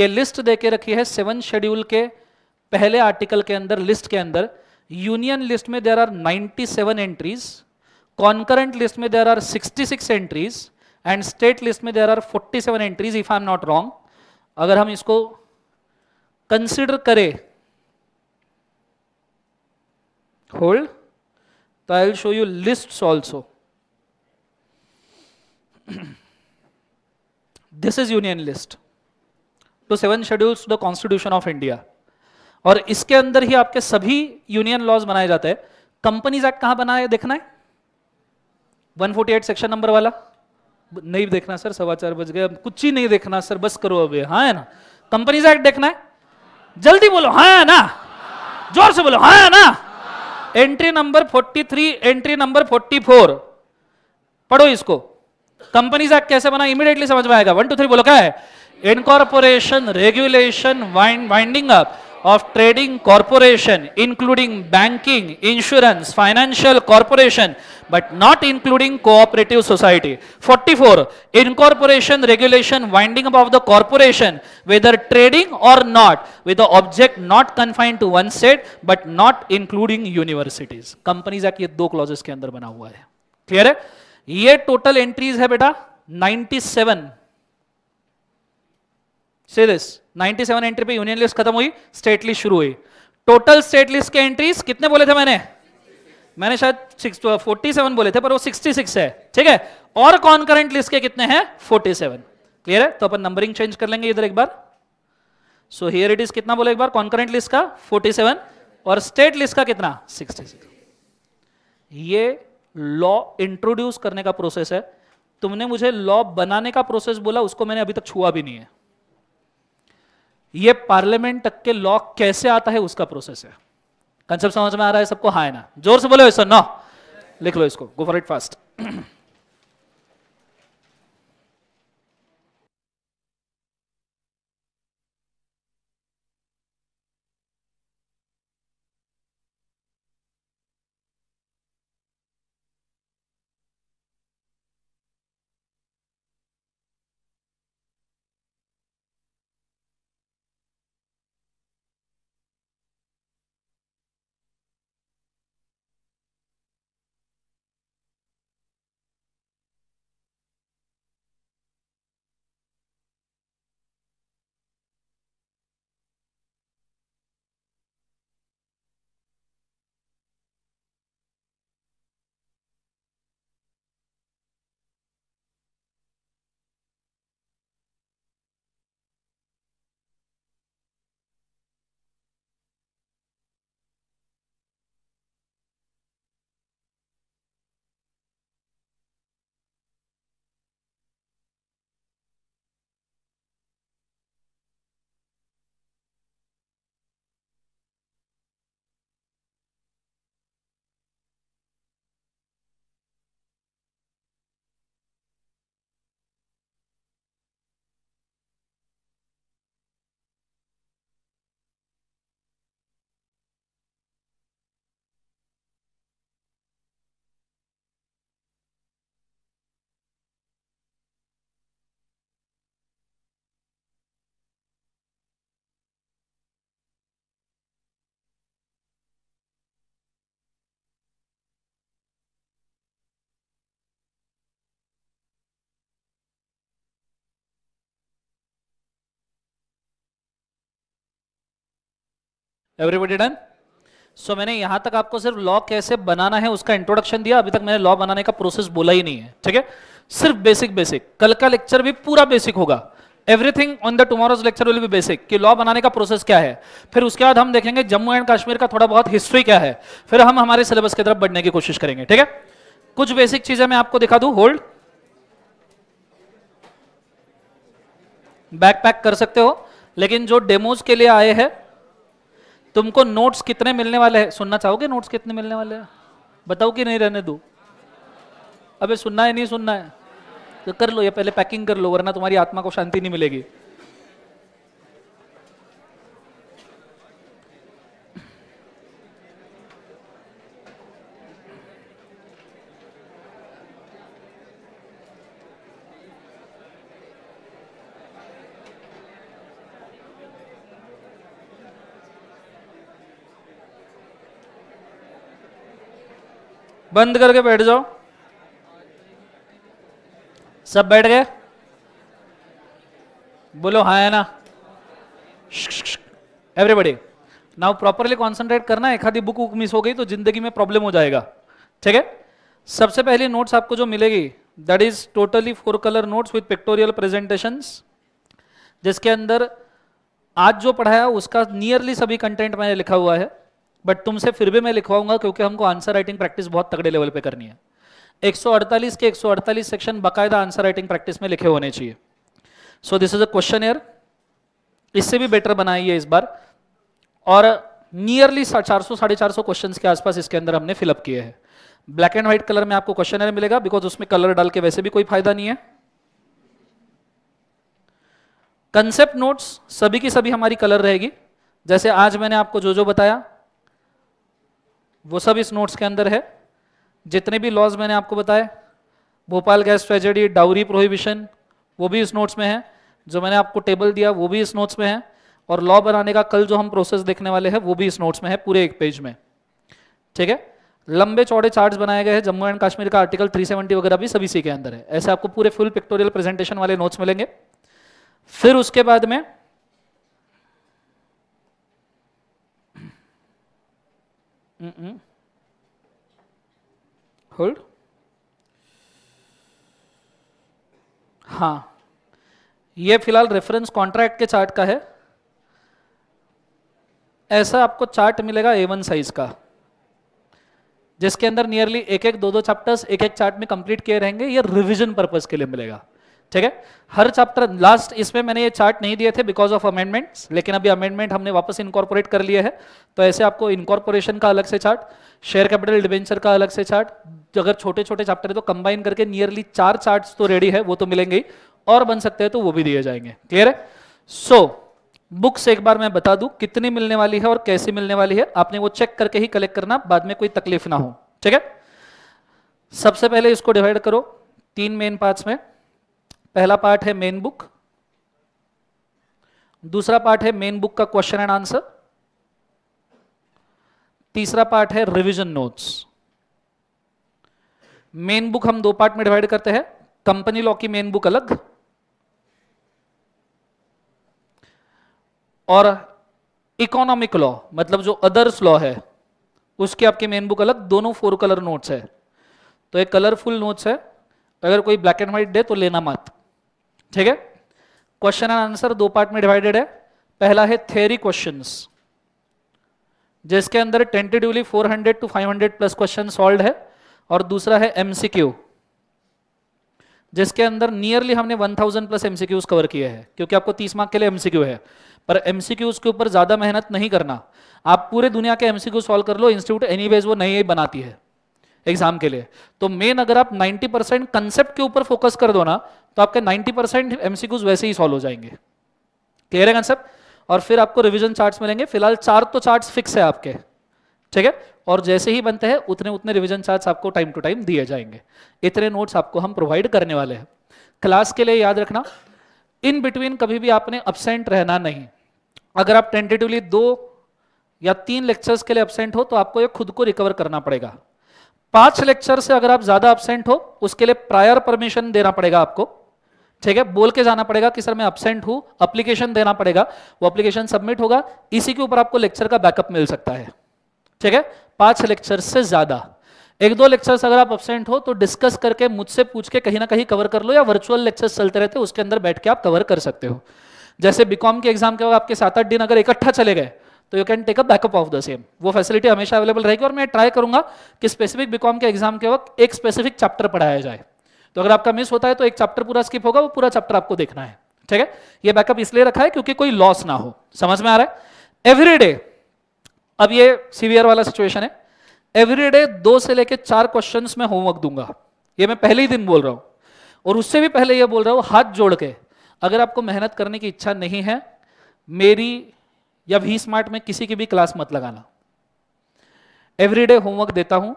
ये लिस्ट देके रखी है सेवन शेड्यूल के पहले आर्टिकल के अंदर लिस्ट के अंदर यूनियन लिस्ट में there are 97 entries concurrent list में there are 66 entries and state list में there are 47 entries if I am not wrong अगर हम इसको कंसिडर करें होल्ड तो I will show you list also this is union list to seven schedules the constitution of India और इसके अंदर ही आपके सभी यूनियन लॉज बनाए जाते हैं कंपनीज एक्ट कहां बना है देखना है 148 सेक्शन नंबर वाला नहीं देखना सर सवा चार बज गए कुछ ही नहीं देखना सर बस करो अब हाँ है ना कंपनी एक्ट देखना है जल्दी बोलो हाँ है ना जोर से बोलो हाँ है ना एंट्री नंबर 43 एंट्री नंबर 44 पढ़ो इसको कंपनी एक्ट कैसे बना इमीडिएटली समझ में आएगा वन टू थ्री बोलो क्या है incorporation regulation winding up of trading corporation including banking, insurance, financial corporation but not including cooperative society. 44. Incorporation regulation winding up of the corporation whether trading or not with the object not confined to one state but not including universities. Companies act ये दो clauses ke अंदर bana hua hai. Clear है? ये total entries है बेटा 97. से दिस 97 सेवन एंट्री पे यूनियन लिस्ट खत्म हुई स्टेट लिस्ट शुरू हुई टोटल स्टेट लिस्ट के एंट्रीज कितने बोले थे मैंने मैंने शायद सिक्स फोर्टी सेवन बोले थे पर वो सिक्सटी सिक्स है ठीक है और कौन कॉन्करेंट लिस्ट के कितने हैं फोर्टी सेवन क्लियर है तो अपन नंबरिंग चेंज कर लेंगे इधर एक बार सो हियर इट इज कितना बोले एक बार कौन कॉन्करेंट लिस्ट का फोर्टी सेवन और स्टेट लिस्ट का कितना सिक्सटी सिक्स ये लॉ इंट्रोड्यूस करने का प्रोसेस है तुमने मुझे लॉ बनाने का प्रोसेस बोला उसको मैंने अभी तक छुआ भी नहीं है ये पार्लियामेंट तक के लॉ कैसे आता है उसका प्रोसेस है कंसेप्ट समझ में आ रहा है सबको हाँ ना जोर से बोले सर ना लिख लो इसको go for it fast everybody done so मैंने यहां तक आपको सिर्फ लॉ कैसे बनाना है उसका इंट्रोडक्शन दिया अभी तक मैंने लॉ बनाने का प्रोसेस बोला ही नहीं है ठीक है सिर्फ बेसिक बेसिक कल का लेक्चर भी पूरा बेसिक होगा everything on the tomorrow's lecture will be basic कि लॉ बनाने का प्रोसेस क्या है फिर उसके बाद हम देखेंगे जम्मू एंड कश्मीर का थोड़ा बहुत हिस्ट्री क्या है फिर हम हमारे सिलेबस की तरफ बढ़ने की कोशिश करेंगे ठीक है कुछ बेसिक चीजें मैं आपको दिखा दू होल्ड बैकपैक कर सकते हो लेकिन जो डेमोज के लिए आए हैं तुमको नोट्स कितने मिलने वाले हैं सुनना चाहोगे नोट्स कितने मिलने वाले हैं बताओ कि नहीं रहने दो अबे सुनना है नहीं सुनना है तो कर लो ये पहले पैकिंग कर लो वरना तुम्हारी आत्मा को शांति नहीं मिलेगी बंद करके बैठ जाओ सब बैठ गए बोलो हा है ना एवरीबडी नाउ प्रॉपरली कॉन्सेंट्रेट करना एखादी बुक वुक मिस हो गई तो जिंदगी में प्रॉब्लम हो जाएगा ठीक है सबसे पहली नोट्स आपको जो मिलेगी that is totally four colour notes with pictorial presentation जिसके अंदर आज जो पढ़ाया उसका नियरली सभी कंटेंट मैंने लिखा हुआ है बट तुमसे फिर भी मैं लिखवाऊंगा क्योंकि हमको आंसर राइटिंग प्रैक्टिस बहुत तगड़े लेवल पे करनी है 148 के 148 सेक्शन बकायदा आंसर राइटिंग प्रैक्टिस में लिखे होने चाहिए so this is a questionnaire इससे भी बेटर बनाई है इस बार और नियरली चार सौ साढ़े चार सौ क्वेश्चन के आसपास इसके अंदर हमने फिलअप किए हैं ब्लैक एंड व्हाइट कलर में आपको क्वेश्चन एयर मिलेगा बिकॉज उसमें कलर डाल के वैसे भी कोई फायदा नहीं है कंसेप्ट नोट्स सभी की सभी हमारी कलर रहेगी जैसे आज मैंने आपको जो जो बताया वो सब इस नोट्स के अंदर है जितने भी लॉज मैंने आपको बताए Bhopal gas tragedy dowry prohibition वो भी इस नोट्स में है जो मैंने आपको टेबल दिया वो भी इस नोट्स में है और लॉ बनाने का कल जो हम प्रोसेस देखने वाले हैं वो भी इस नोट्स में है पूरे एक पेज में ठीक है लंबे चौड़े चार्ट्स बनाए गए हैं जम्मू एंड कश्मीर का आर्टिकल 370 वगैरह भी सभी सी के अंदर है ऐसे आपको पूरे फुल पिक्टोरियल प्रेजेंटेशन वाले नोट्स मिलेंगे फिर उसके बाद में Mm -mm. होल्ड हाँ ये फिलहाल रेफरेंस कॉन्ट्रैक्ट के चार्ट का है ऐसा आपको चार्ट मिलेगा ए वन साइज का जिसके अंदर नियरली एक एक दो दो चैप्टर्स एक एक चार्ट में कंप्लीट किए रहेंगे ये रिवीजन पर्पस के लिए मिलेगा ठीक है हर चैप्टर लास्ट इसमें मैंने ये चार्ट नहीं दिए थे बिकॉज ऑफ अमेंडमेंट लेकिन अभी अमेंडमेंट हमने वापस इनकॉर्पोरेट कर लिए हैं तो ऐसे आपको इनकॉर्पोरेशन का अलग से चार्ट शेयर कैपिटल डिवेंचर का अलग से चार्ट अगर छोटे छोटे चैप्टर है तो कंबाइन करके नियरली चार चार्ट तो रेडी है वो तो मिलेंगे और बन सकते हैं तो वो भी दिए जाएंगे क्लियर है सो so, बुक्स एक बार मैं बता दू कितनी मिलने वाली है और कैसे मिलने वाली है आपने वो चेक करके ही कलेक्ट करना बाद में कोई तकलीफ ना हो ठीक है सबसे पहले इसको डिवाइड करो तीन मेन पार्ट्स में पहला पार्ट है मेन बुक दूसरा पार्ट है मेन बुक का क्वेश्चन एंड आंसर तीसरा पार्ट है रिवीजन नोट्स मेन बुक हम दो पार्ट में डिवाइड करते हैं कंपनी लॉ की मेन बुक अलग और इकोनॉमिक लॉ मतलब जो अदर्स लॉ है उसकी आपकी मेन बुक अलग दोनों फोर कलर नोट्स है तो एक कलरफुल नोट्स है अगर कोई ब्लैक एंड व्हाइट दे तो लेना मत ठीक है क्वेश्चन एंड आंसर दो पार्ट में डिवाइडेड है पहला है थेरी क्वेश्चन जिसके अंदर tentatively 400 to 500 plus question solve है और दूसरा है एमसीक्यू जिसके अंदर नियरली हमने 1000 प्लस एमसीक्यूज कवर किए हैं क्योंकि आपको 30 मार्क के लिए एमसीक्यू है पर एमसीक्यूज के ऊपर ज्यादा मेहनत नहीं करना आप पूरे दुनिया के एमसीक्यू सॉल्व कर लो इंस्टीट्यूट वेज वो नई बनाती है एग्जाम के लिए तो मेन अगर आप 90 परसेंट कंसेप्ट के ऊपर फोकस कर दो ना तो आपके 90 परसेंट एम वैसे ही सॉल्व हो जाएंगे क्लियर है कंसेप्ट और फिर आपको रिविजन चार्ट्स मिलेंगे फिलहाल चार तो चार्ट्स फिक्स है आपके ठीक है और जैसे ही बनते हैं उतने उतने रिविजन चार्ट आपको टाइम टू टाइम दिए जाएंगे इतने नोट्स आपको हम प्रोवाइड करने वाले हैं क्लास के लिए याद रखना इन बिटवीन कभी भी आपने अपसेंट रहना नहीं अगर आप टेंटेटिवली दो या तीन लेक्चर्स के लिए अपसेंट हो तो आपको ये खुद को रिकवर करना पड़ेगा पांच लेक्चर से अगर आप ज्यादा अपसेंट हो उसके लिए प्रायर परमिशन देना पड़ेगा आपको ठीक है बोल के जाना पड़ेगा कि सर मैं अपसेंट हूं अप्लीकेशन देना पड़ेगा वो अप्लीकेशन सबमिट होगा इसी के ऊपर आपको लेक्चर का बैकअप मिल सकता है ठीक है पांच लेक्चर से ज्यादा एक दो लेक्चर्स अगर आप अपसेंट हो तो डिस्कस करके मुझसे पूछ के कहीं ना कहीं कवर कर लो या वर्चुअल लेक्चर्स चलते रहते उसके अंदर बैठ के आप कवर कर सकते हो जैसे बीकॉम के एग्जाम के बाद आपके सात आठ दिन अगर इकट्ठा चले गए तो you can take a backup of the same वो फैसिलिटी हमेशा अवेलेबल रहेगी और मैं ट्राई करूंगा कि स्पेसिफिक बीकॉम के एग्जाम के वक्त एक स्पेसिफिक चैप्टर पढ़ाया जाए तो अगर आपका मिस होता है तो एक चैप्टर पूरा स्किप होगा वो पूरा चैप्टर आपको देखना है ठीक है ये बैकअप इसलिए रखा है क्योंकि कोई लॉस ना हो समझ में आ रहा है एवरीडे अब ये सीवियर वाला सिचुएशन है एवरीडे दो से लेकर चार क्वेश्चन में होमवर्क दूंगा ये मैं पहले ही दिन बोल रहा हूँ और उससे भी पहले यह बोल रहा हूं हाथ जोड़ के अगर आपको मेहनत करने की इच्छा नहीं है मेरी या वी स्मार्ट में किसी की भी क्लास मत लगाना एवरीडे होमवर्क देता हूं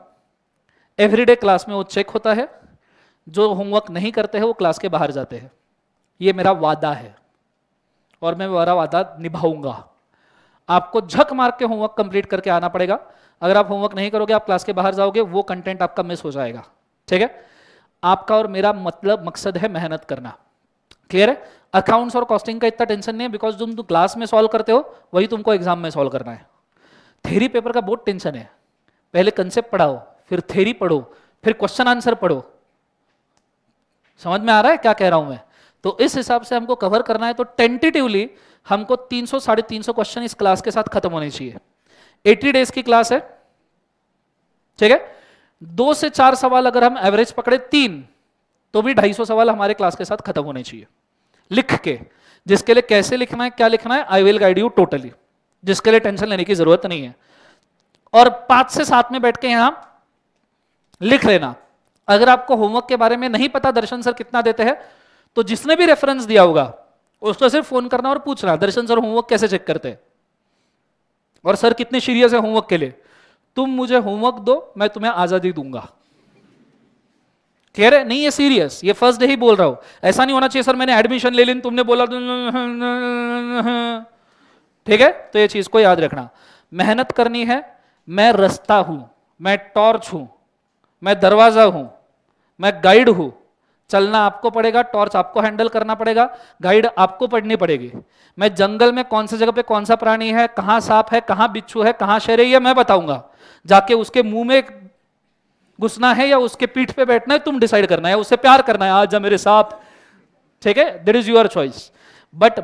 एवरीडे क्लास में वो चेक होता है जो होमवर्क नहीं करते हैं वो क्लास के बाहर जाते हैं ये मेरा वादा है और मैं मेरा वादा निभाऊंगा आपको झक मार के होमवर्क कंप्लीट करके आना पड़ेगा अगर आप होमवर्क नहीं करोगे आप क्लास के बाहर जाओगे वो कंटेंट आपका मिस हो जाएगा ठीक है आपका और मेरा मतलब मकसद है मेहनत करना क्लियर है अकाउंट्स और कॉस्टिंग का इतना टेंशन नहीं है बिकॉज तुम क्लास तो में सॉल्व करते हो वही तुमको एग्जाम में सॉल्व करना है थेरी पेपर का बहुत टेंशन है पहले कंसेप्ट पढ़ाओ फिर थेरी पढ़ो फिर क्वेश्चन आंसर पढ़ो समझ में आ रहा है क्या कह रहा हूं मैं तो इस हिसाब से हमको कवर करना है तो टेंटेटिवली हमको 300 सौ साढ़े तीन क्वेश्चन इस क्लास के साथ खत्म होने चाहिए 80 डेज की क्लास है ठीक है दो से चार सवाल अगर हम एवरेज पकड़े तीन तो भी सौ सवाल हमारे क्लास के साथ खत्म होने चाहिए लिख के जिसके लिए कैसे लिखना है क्या लिखना है I will guide you totally जिसके लिए टेंशन लेने की जरूरत नहीं है और पांच से सात में बैठ के यहां लिख लेना अगर आपको होमवर्क के बारे में नहीं पता दर्शन सर कितना देते हैं तो जिसने भी रेफरेंस दिया होगा उसको सिर्फ फोन करना और पूछना दर्शन सर होमवर्क कैसे चेक करते हैं और सर कितने सीरियस है होमवर्क के लिए तुम मुझे होमवर्क दो मैं तुम्हें आजादी दूंगा क्लियर है नहीं ये सीरियस ये फर्स्ट डे ही बोल रहा हूं ऐसा नहीं होना चाहिए सर मैंने एडमिशन ले ली तुमने बोला तो ठीक है तो ये चीज को याद रखना मेहनत करनी है मैं रस्ता हूं मैं टॉर्च हूं मैं दरवाजा हूं मैं गाइड हूं चलना आपको पड़ेगा टॉर्च आपको हैंडल करना पड़ेगा गाइड आपको पढ़नी पड़ेगी मैं जंगल में कौन से जगह पे कौन सा प्राणी है कहां सांप है कहां बिच्छू है कहां शेर है मैं बताऊंगा जाके उसके मुंह में घुसना है या उसके पीठ पे बैठना है तुम डिसाइड करना है उसे प्यार करना है आज जा मेरे साथ ठीक है that is your choice but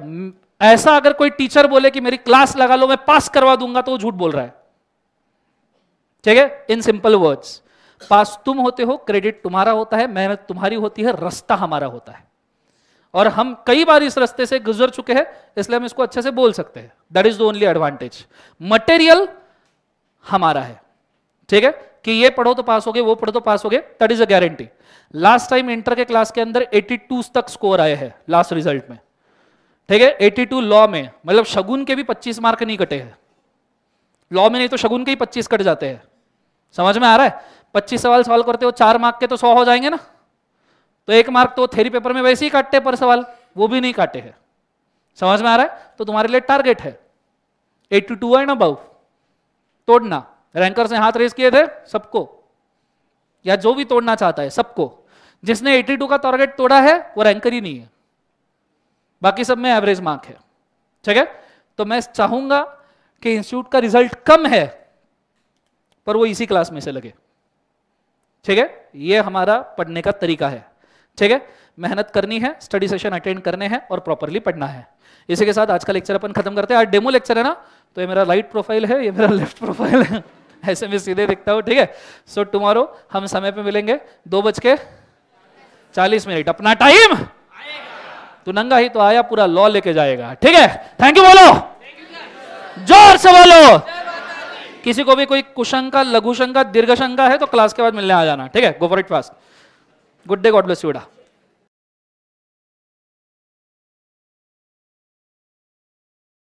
ऐसा अगर कोई टीचर बोले कि मेरी क्लास लगा लो मैं पास करवा दूंगा तो वो झूठ बोल रहा है ठीक है इन सिंपल वर्ड्स पास तुम होते हो क्रेडिट तुम्हारा होता है मेहनत तुम्हारी होती है रास्ता हमारा होता है और हम कई बार इस रास्ते से गुजर चुके हैं इसलिए हम इसको अच्छे से बोल सकते हैं that is the only advantage material हमारा है ठीक है कि ये पढ़ो तो पास हो गए वो पढ़ो तो पास हो गए that is a guarantee last time inter के क्लास के अंदर 82 तक स्कोर आए हैं लास्ट रिजल्ट में ठीक है 82 लॉ में मतलब शगुन के भी 25 मार्क नहीं कटे हैं लॉ में नहीं तो शगुन के ही 25 कट जाते हैं समझ में आ रहा है पच्चीस सवाल सॉल्व करते हो चार मार्क के तो सौ हो जाएंगे ना तो एक मार्क तो थेरी पेपर में वैसे ही काटते पर सवाल वो भी नहीं काटे है समझ में आ रहा है तो तुम्हारे लिए टारगेट है एट्टी टू एंड अब तोड़ना रैंकर से हाथ रेस किए थे सबको या जो भी तोड़ना चाहता है सबको जिसने 82 का टारगेट तोड़ा है वो रैंकर ही नहीं है बाकी सब में एवरेज मार्क है ठीक है तो मैं चाहूंगा कि इंस्टीट्यूट का रिजल्ट कम है पर वो इसी क्लास में से लगे ठीक है ये हमारा पढ़ने का तरीका है ठीक है मेहनत करनी है स्टडी सेशन अटेंड करने हैं और प्रॉपरली पढ़ना है इसी के साथ आज का लेक्चर अपन खत्म करते हैं आज डेमो लेक्चर है ना तो ये मेरा राइट प्रोफाइल है ये मेरा लेफ्ट प्रोफाइल है ऐसे में सीधे दिखता हूँ ठीक है सो टुमारो हम समय पर मिलेंगे दो बज के चालीस मिनट अपना टाइम तू नंगा ही तो आया पूरा लॉ लेके जाएगा ठीक है थैंक यू बोलो जोर से बोलो किसी को भी कोई कुशंका लघुशंका दीर्घशंका है तो क्लास के बाद मिलने आ जाना ठीक है go for it fast good day God bless you बेटा